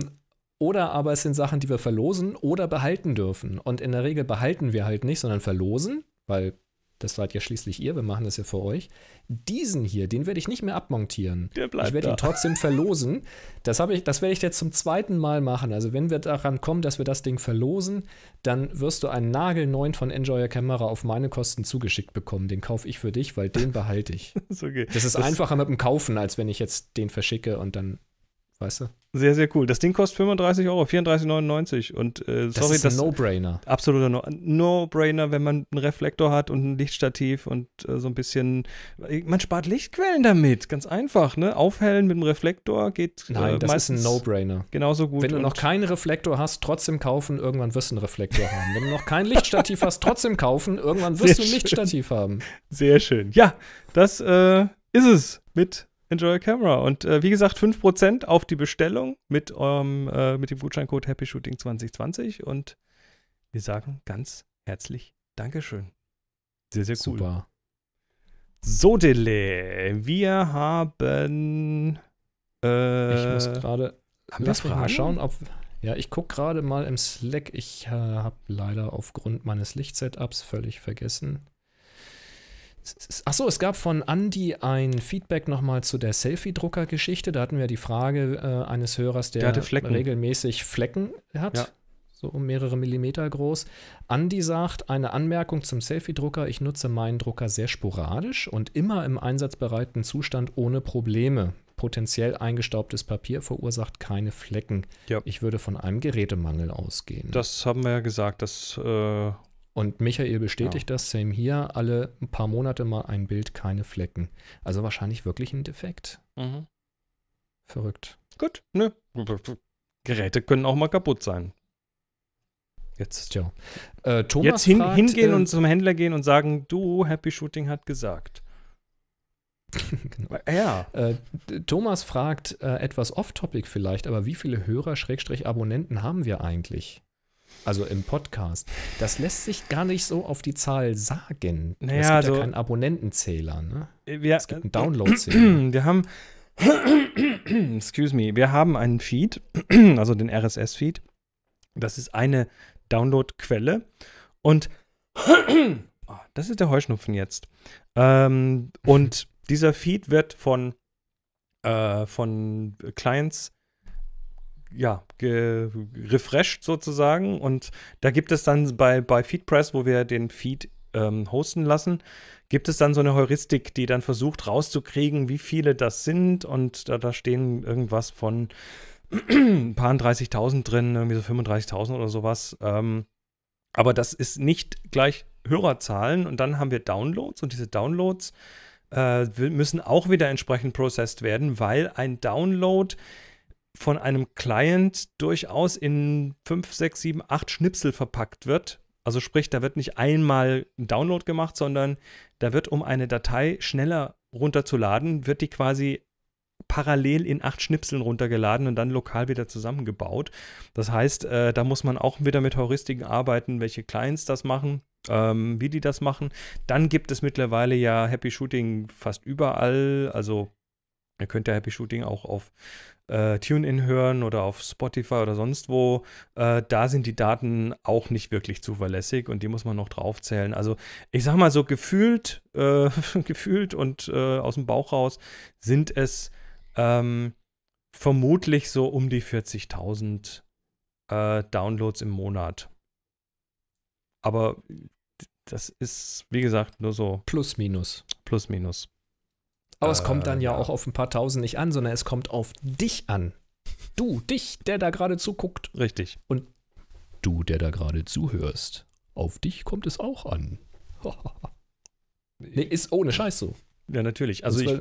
oder aber es sind Sachen, die wir verlosen oder behalten dürfen. Und in der Regel behalten wir halt nicht, sondern verlosen, weil das seid ja schließlich ihr, wir machen das ja für euch. Diesen hier, den werde ich nicht mehr abmontieren. Der bleibt ich werde ihn trotzdem verlosen. Das, ich, das werde ich jetzt zum zweiten Mal machen. Also wenn wir daran kommen, dass wir das Ding verlosen, dann wirst du einen nagelneuen von Enjoyer Camera auf meine Kosten zugeschickt bekommen. Den kaufe ich für dich, weil den behalte ich. das, ist okay. das ist das einfacher mit dem Kaufen, als wenn ich jetzt den verschicke und dann, weißt du? Sehr, sehr cool. Das Ding kostet 35 Euro, 34,99. Und äh, das ist ein No-Brainer. Absoluter No-Brainer, wenn man einen Reflektor hat und ein Lichtstativ und äh, so ein bisschen. Äh, man spart Lichtquellen damit, ganz einfach. Ne? Aufhellen mit dem Reflektor geht. Äh, Nein, äh, das ist ein No-Brainer. Genauso gut. Wenn du noch keinen Reflektor hast, trotzdem kaufen, irgendwann wirst du einen Reflektor haben. Wenn du noch kein Lichtstativ hast, trotzdem kaufen, irgendwann wirst sehr du ein schön. Lichtstativ haben. Sehr schön. Ja, das äh, ist es mit Enjoy Camera. Und äh, wie gesagt, 5% auf die Bestellung mit, eurem, ähm, äh, mit dem Gutscheincode Happy Shooting 2020. Und wir sagen ganz herzlich Dankeschön. Sehr, sehr cool. Super. So, Dele, wir haben. Äh, ich muss gerade. Haben wir Fragen? Mal schauen, ob. Ja, ich gucke gerade mal im Slack. Ich äh, habe leider aufgrund meines Lichtsetups völlig vergessen, Achso, es gab von Andy ein Feedback nochmal zu der Selfie-Drucker-Geschichte. Da hatten wir die Frage äh, eines Hörers, der, der Flecken. regelmäßig Flecken hat. Ja. So um mehrere Millimeter groß. Andy sagt, eine Anmerkung zum Selfie-Drucker. Ich nutze meinen Drucker sehr sporadisch und immer im einsatzbereiten Zustand ohne Probleme. Potenziell eingestaubtes Papier verursacht keine Flecken. Ja. Ich würde von einem Gerätemangel ausgehen. Das haben wir ja gesagt, Das äh und Michael bestätigt ja. das, same hier, alle ein paar Monate mal ein Bild, keine Flecken. Also wahrscheinlich wirklich ein Defekt. Mhm. Verrückt. Gut, nö. Ne? Geräte können auch mal kaputt sein. Jetzt, Tja. Äh, Thomas jetzt hin, fragt, hingehen äh, und zum Händler gehen und sagen, du, Happy Shooting hat gesagt. genau. Äh, ja. Äh, Thomas fragt, äh, etwas off-topic vielleicht, aber wie viele Hörer-Abonnenten haben wir eigentlich? also im Podcast, das lässt sich gar nicht so auf die Zahl sagen. Naja, es gibt also, ja keinen Abonnentenzähler, ne? Äh, wir, es gibt einen Downloadzähler. Äh, wir haben, excuse me, wir haben einen Feed, also den RSS-Feed. Das ist eine Downloadquelle und ah, das ist der Heuschnupfen jetzt. Ähm, und dieser Feed wird von, äh, von Clients ja, refreshed sozusagen. Und da gibt es dann bei, bei FeedPress, wo wir den Feed ähm, hosten lassen, gibt es dann so eine Heuristik, die dann versucht rauszukriegen, wie viele das sind. Und da, da stehen irgendwas von ein paar 30.000 drin, irgendwie so 35.000 oder sowas. Ähm, aber das ist nicht gleich Hörerzahlen. Und dann haben wir Downloads und diese Downloads äh, müssen auch wieder entsprechend processed werden, weil ein Download von einem Client durchaus in 5, 6, 7, 8 Schnipsel verpackt wird. Also sprich, da wird nicht einmal ein Download gemacht, sondern da wird, um eine Datei schneller runterzuladen, wird die quasi parallel in acht Schnipseln runtergeladen und dann lokal wieder zusammengebaut. Das heißt, äh, da muss man auch wieder mit Heuristiken arbeiten, welche Clients das machen, ähm, wie die das machen. Dann gibt es mittlerweile ja Happy Shooting fast überall, also Ihr könnt ja Happy Shooting auch auf äh, TuneIn hören oder auf Spotify oder sonst wo. Äh, da sind die Daten auch nicht wirklich zuverlässig und die muss man noch draufzählen. Also ich sag mal so gefühlt, äh, gefühlt und äh, aus dem Bauch raus sind es ähm, vermutlich so um die 40.000 äh, Downloads im Monat. Aber das ist, wie gesagt, nur so. Plus, minus. Plus, minus. Aber äh, es kommt dann äh, ja, ja auch auf ein paar Tausend nicht an, sondern es kommt auf dich an. Du, dich, der da gerade zuguckt. Richtig. Und du, der da gerade zuhörst. Auf dich kommt es auch an. nee, ist ohne Scheiß so. Ja, natürlich. Also ich,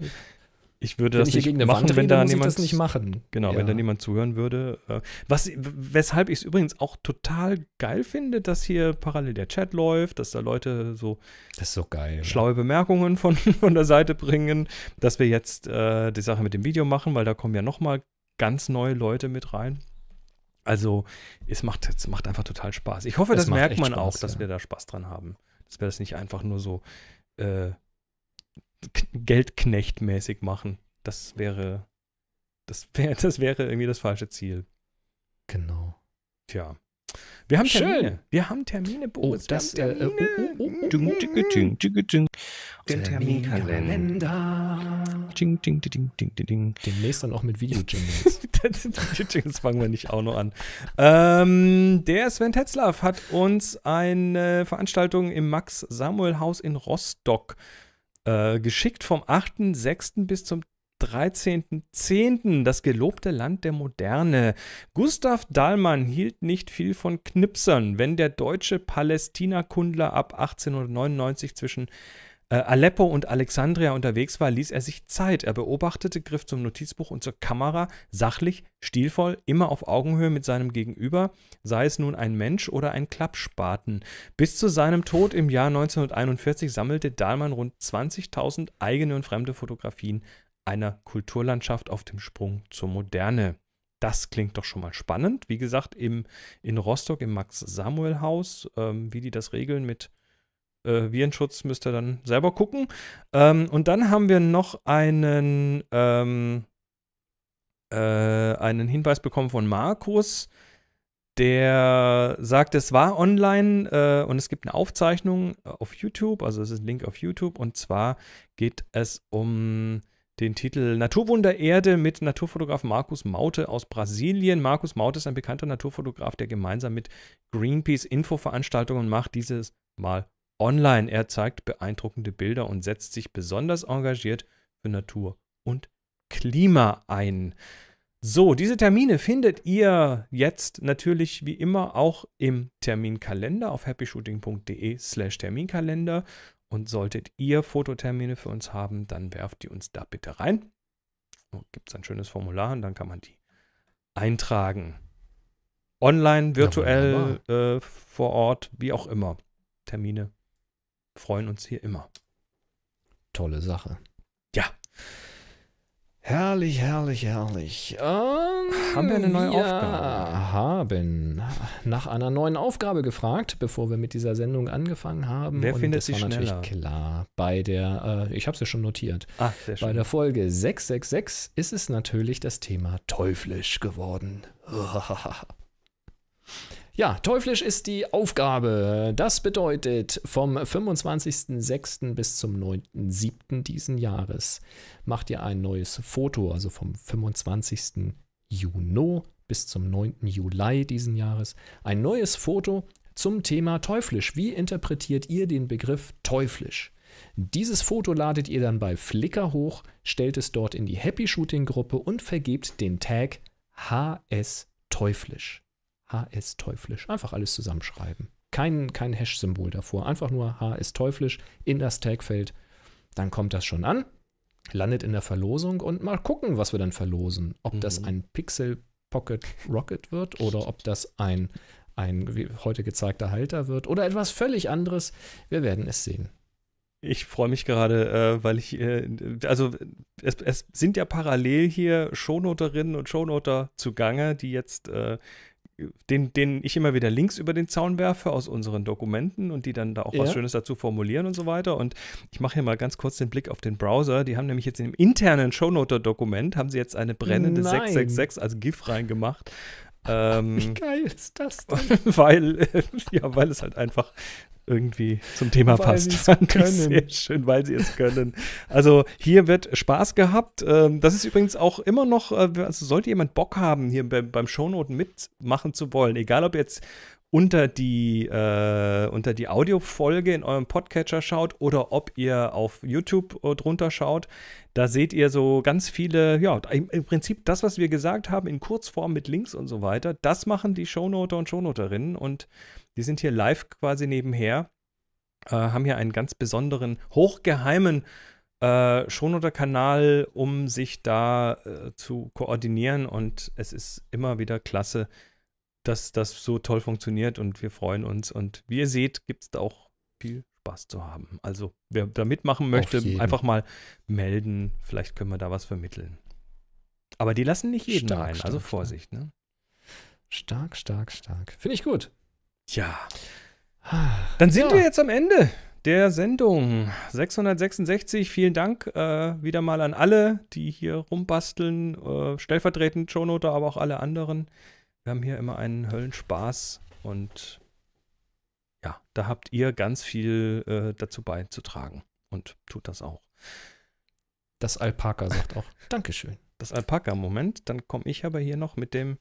ich würde wenn das ich nicht machen, rede, wenn da niemand das nicht machen. Genau, ja. wenn da niemand zuhören würde. Äh, was, weshalb ich es übrigens auch total geil finde, dass hier parallel der Chat läuft, dass da Leute so, so geil, ne? schlaue Bemerkungen von, von der Seite bringen, dass wir jetzt äh, die Sache mit dem Video machen, weil da kommen ja noch mal ganz neue Leute mit rein. Also es macht, es macht einfach total Spaß. Ich hoffe, es das merkt man Spaß, auch, dass ja. wir da Spaß dran haben. Dass wir das nicht einfach nur so äh, Geldknechtmäßig machen. Das wäre, das wäre, das wäre irgendwie das falsche Ziel. Genau. Tja. Wir haben Schön. Wir haben Termine, oh, Boris. Oh, das, wir haben Termine. Terminkalender. Ding, ding, ding, ding, ding, ding. Demnächst dann auch mit Video-Jingles. Jingles fangen wir nicht auch noch an. Ähm, der Sven Tetzlaff hat uns eine Veranstaltung im Max-Samuel-Haus in Rostock äh, äh, geschickt vom 8.6. bis zum 13.10. das gelobte Land der Moderne. Gustav Dahlmann hielt nicht viel von Knipsern, wenn der deutsche Palästinakundler ab 1899 zwischen äh, Aleppo und Alexandria unterwegs war, ließ er sich Zeit. Er beobachtete, griff zum Notizbuch und zur Kamera, sachlich, stilvoll, immer auf Augenhöhe mit seinem Gegenüber, sei es nun ein Mensch oder ein Klappspaten. Bis zu seinem Tod im Jahr 1941 sammelte Dahlmann rund 20.000 eigene und fremde Fotografien einer Kulturlandschaft auf dem Sprung zur Moderne. Das klingt doch schon mal spannend. Wie gesagt, im, in Rostock im Max-Samuel-Haus, ähm, wie die das regeln mit äh, Virenschutz müsst ihr dann selber gucken. Ähm, und dann haben wir noch einen, ähm, äh, einen Hinweis bekommen von Markus, der sagt, es war online äh, und es gibt eine Aufzeichnung auf YouTube, also es ist ein Link auf YouTube und zwar geht es um den Titel Naturwunder Erde mit Naturfotograf Markus Maute aus Brasilien. Markus Maute ist ein bekannter Naturfotograf, der gemeinsam mit Greenpeace Infoveranstaltungen macht, dieses Mal online. Er zeigt beeindruckende Bilder und setzt sich besonders engagiert für Natur und Klima ein. So, diese Termine findet ihr jetzt natürlich wie immer auch im Terminkalender auf happyshooting.de slash Terminkalender. Und solltet ihr Fototermine für uns haben, dann werft die uns da bitte rein. Gibt es ein schönes Formular und dann kann man die eintragen. Online, virtuell, ja, äh, vor Ort, wie auch immer. Termine freuen uns hier immer. Tolle Sache. Ja. Herrlich, herrlich, herrlich. Um, ähm, haben wir eine neue wir Aufgabe? Haben nach einer neuen Aufgabe gefragt, bevor wir mit dieser Sendung angefangen haben. Wer Und findet sie schneller? Natürlich klar. Bei der, äh, ich habe es ja schon notiert. Ach, sehr schön. Bei der Folge 666 ist es natürlich das Thema teuflisch geworden. Ja, teuflisch ist die Aufgabe. Das bedeutet, vom 25.06. bis zum 9.07. diesen Jahres macht ihr ein neues Foto, also vom 25. Juni bis zum 9. Juli diesen Jahres, ein neues Foto zum Thema teuflisch. Wie interpretiert ihr den Begriff teuflisch? Dieses Foto ladet ihr dann bei Flickr hoch, stellt es dort in die Happy Shooting Gruppe und vergebt den Tag HS Teuflisch. HS teuflisch. Einfach alles zusammenschreiben. Kein, kein Hash-Symbol davor. Einfach nur HS teuflisch in das Tagfeld. Dann kommt das schon an, landet in der Verlosung und mal gucken, was wir dann verlosen. Ob mhm. das ein Pixel Pocket Rocket wird oder ob das ein, ein wie heute gezeigter Halter wird oder etwas völlig anderes. Wir werden es sehen. Ich freue mich gerade, äh, weil ich, äh, also es, es, sind ja parallel hier Shownoterinnen und Shownoter zugange, die jetzt äh, den, den ich immer wieder Links über den Zaun werfe aus unseren Dokumenten und die dann da auch ja. was Schönes dazu formulieren und so weiter. Und ich mache hier mal ganz kurz den Blick auf den Browser. Die haben nämlich jetzt im internen Shownoter-Dokument, haben sie jetzt eine brennende Nein. 666 als GIF reingemacht. Ähm, Wie geil ist das denn? Weil, ja, weil es halt einfach irgendwie zum Thema weil passt. Fand können. sehr schön, weil sie es können. Also hier wird Spaß gehabt. Ähm, das ist übrigens auch immer noch, äh, also sollte jemand Bock haben, hier beim Shownoten mitmachen zu wollen, egal ob jetzt unter die, äh, die Audiofolge in eurem Podcatcher schaut oder ob ihr auf YouTube äh, drunter schaut. Da seht ihr so ganz viele, ja, im, im Prinzip das, was wir gesagt haben, in Kurzform mit Links und so weiter. Das machen die Shownoter und Shownoterinnen und die sind hier live quasi nebenher, äh, haben hier einen ganz besonderen, hochgeheimen äh, Shownoter-Kanal, um sich da äh, zu koordinieren und es ist immer wieder klasse, dass das so toll funktioniert und wir freuen uns. Und wie ihr seht, gibt es da auch viel Spaß zu haben. Also wer da mitmachen möchte, einfach mal melden. Vielleicht können wir da was vermitteln. Aber die lassen nicht jeden stark, rein, also stark, also Vorsicht. Ne? Stark, stark, stark. Finde ich gut. Ja. Ah, Dann sind ja. wir jetzt am Ende der Sendung 666. Vielen Dank äh, wieder mal an alle, die hier rumbasteln, äh, stellvertretend Shownoter, aber auch alle anderen. Wir haben hier immer einen Höllenspaß und ja, da habt ihr ganz viel äh, dazu beizutragen und tut das auch. Das Alpaka sagt auch Dankeschön. Das Alpaka, Moment, dann komme ich aber hier noch mit dem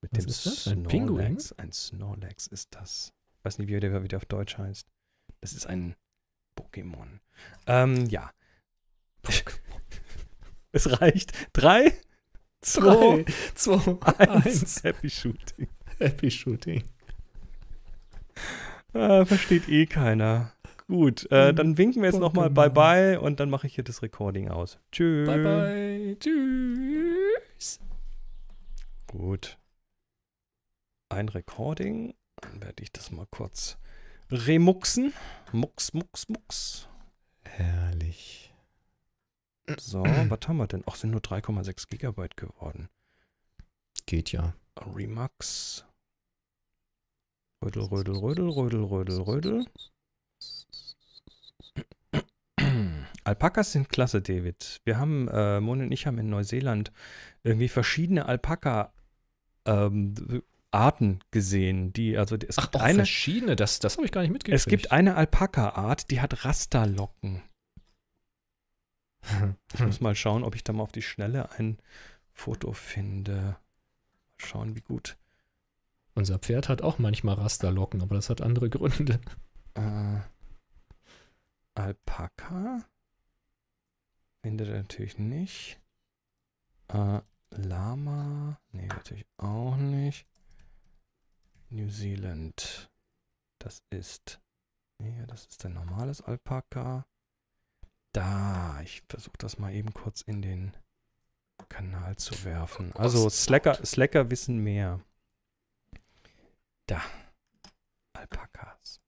mit Was dem ist das? Ein Snorlax. Ein Snorlax ist das. Ich weiß nicht, wie der wieder auf Deutsch heißt. Das ist ein Pokémon. Ähm, ja. Es reicht. Drei, zwei, zwei, zwei eins. eins. Happy Shooting. Happy Shooting. Äh, versteht eh keiner. Gut, äh, dann winken wir jetzt nochmal Bye-bye und dann mache ich hier das Recording aus. Tschüss. Bye-bye. Tschüss. Gut. Ein Recording. Dann werde ich das mal kurz remuxen. Mux, mux, mux. Herrlich. So, was haben wir denn? Ach, sind nur 3,6 Gigabyte geworden. Geht ja. Remax. Rödel, rödel, rödel, rödel, rödel, rödel. Alpakas sind klasse, David. Wir haben, äh, Mon und ich haben in Neuseeland irgendwie verschiedene Alpaka ähm, Arten gesehen, die also es Ach, gibt eine verschiedene, das das habe ich gar nicht mitgekriegt. Es gibt eine Alpaka Art, die hat Rasterlocken. Ich muss hm. mal schauen, ob ich da mal auf die Schnelle ein Foto finde. Mal schauen, wie gut. Unser Pferd hat auch manchmal Rasterlocken, aber das hat andere Gründe. Äh, Alpaka? Findet er natürlich nicht. Äh, Lama? Nee, natürlich auch nicht. New Zealand. Das ist. Nee, das ist ein normales Alpaka. Da, ich versuche das mal eben kurz in den Kanal zu werfen. Also Slacker, Slacker wissen mehr. Da. Alpakas.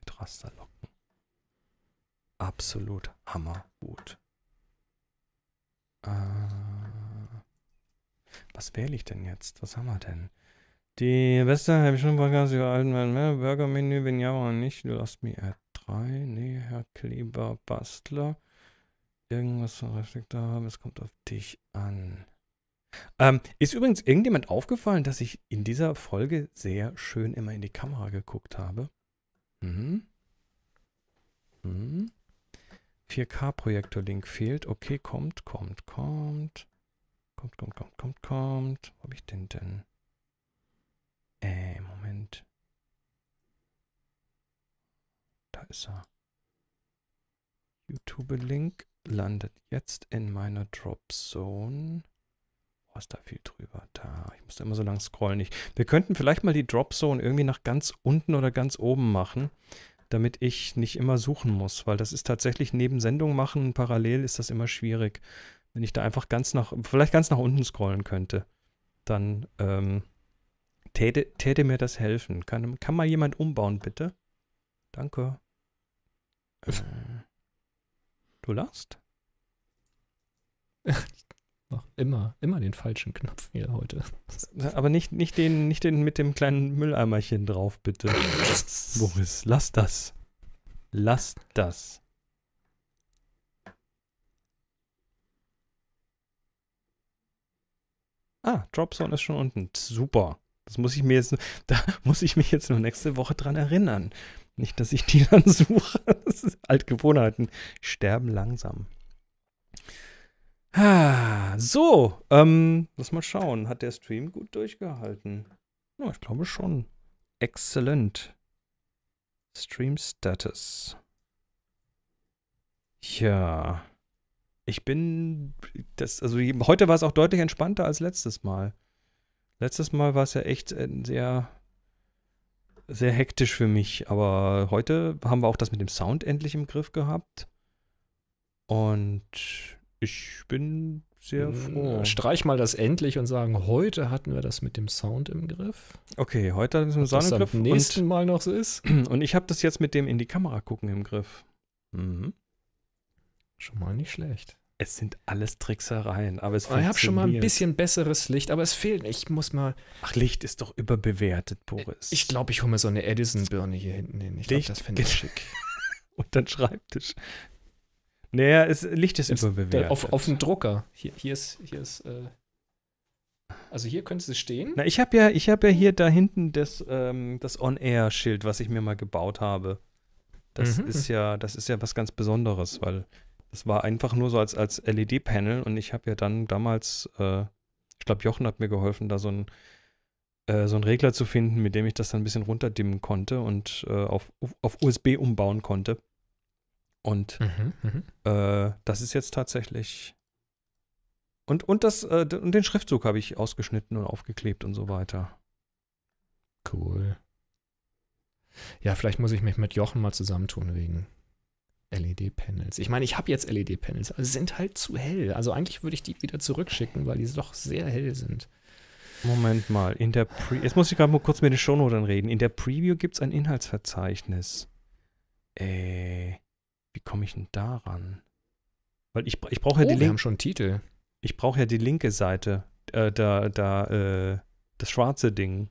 Mit Rasterlocken. Absolut hammergut. Äh, was wähle ich denn jetzt? Was haben wir denn? Die beste habe ich schon vergessen, alten ne? Burger-Menü, wenn ja, oder nicht, du lasst mich at frei. Nee, Herr Kleber Bastler. Irgendwas zum Reflektor haben, es kommt auf dich an. Ähm, ist übrigens irgendjemand aufgefallen, dass ich in dieser Folge sehr schön immer in die Kamera geguckt habe? Mhm. Mhm. 4K-Projektor-Link fehlt. Okay, kommt, kommt, kommt. Kommt, kommt, kommt, kommt, kommt. Wo habe ich den denn? Äh, Moment. Da ist er. YouTube-Link landet jetzt in meiner Dropzone. Was oh, da viel drüber? Da, ich muss da immer so lang scrollen. Ich, wir könnten vielleicht mal die Dropzone irgendwie nach ganz unten oder ganz oben machen, damit ich nicht immer suchen muss, weil das ist tatsächlich neben Sendung machen parallel ist das immer schwierig. Wenn ich da einfach ganz nach, vielleicht ganz nach unten scrollen könnte, dann ähm, täte, täte mir das helfen. Kann, kann mal jemand umbauen, bitte? Danke. Äh. du lachst? Ach, immer, immer den falschen Knopf hier heute. Aber nicht, nicht, den, nicht den mit dem kleinen Mülleimerchen drauf, bitte. Boris, lass das. Lass das. Ah, Dropzone ist schon unten. Super. Das muss ich mir jetzt, da muss ich mich jetzt nur nächste Woche dran erinnern. Nicht, dass ich die dann suche. Das ist Altgewohnheiten. Sterben langsam. so, ähm, lass mal schauen. Hat der Stream gut durchgehalten? Ja, ich glaube schon. Exzellent. Stream Status. Ja. Ich bin. Das, also heute war es auch deutlich entspannter als letztes Mal. Letztes Mal war es ja echt sehr sehr hektisch für mich. Aber heute haben wir auch das mit dem Sound endlich im Griff gehabt. Und ich bin sehr hm, froh. Streich mal das endlich und sagen, heute hatten wir das mit dem Sound im Griff. Okay, heute hatten wir das mit dem Sound im Griff. Am nächsten und, Mal noch so ist. Und ich habe das jetzt mit dem in die Kamera gucken im Griff. Mhm. Schon mal nicht schlecht. Es sind alles Tricksereien, aber es oh, Ich habe schon mal ein bisschen besseres Licht, aber es fehlt. Ich muss mal. Ach, Licht ist doch überbewertet, äh, Boris. Ich glaube, ich hole mir so eine Edison-Birne hier hinten hin. Ich glaube, das finde ich schick. Und dann Schreibtisch. Naja, es, Licht ist, ist überbewertet. Auf, auf dem Drucker. Hier, hier ist. Hier ist äh also hier könntest du stehen. Na, ich habe ja, hab ja hier da hinten das, ähm, das On-Air-Schild, was ich mir mal gebaut habe. Das mhm. ist ja, das ist ja was ganz Besonderes, weil das war einfach nur so als, als LED-Panel und ich habe ja dann damals, äh, ich glaube, Jochen hat mir geholfen, da so ein äh, so einen Regler zu finden, mit dem ich das dann ein bisschen runterdimmen konnte und äh, auf, auf USB umbauen konnte. Und mhm, mhm, äh, das ist jetzt tatsächlich. Und, und, das, äh, und den Schriftzug habe ich ausgeschnitten und aufgeklebt und so weiter. Cool. Ja, vielleicht muss ich mich mit Jochen mal zusammentun wegen LED-Panels. Ich meine, ich habe jetzt LED-Panels, aber sie sind halt zu hell. Also eigentlich würde ich die wieder zurückschicken, weil die doch sehr hell sind. Moment mal, in der Pre jetzt muss ich gerade mal kurz mit den Shownoten reden. In der Preview gibt es ein Inhaltsverzeichnis. Äh, wie komme ich denn daran? Weil ich, ich brauche ja oh, die wir schon Titel. Ich brauche ja die linke Seite, äh, da, da, äh, das schwarze Ding.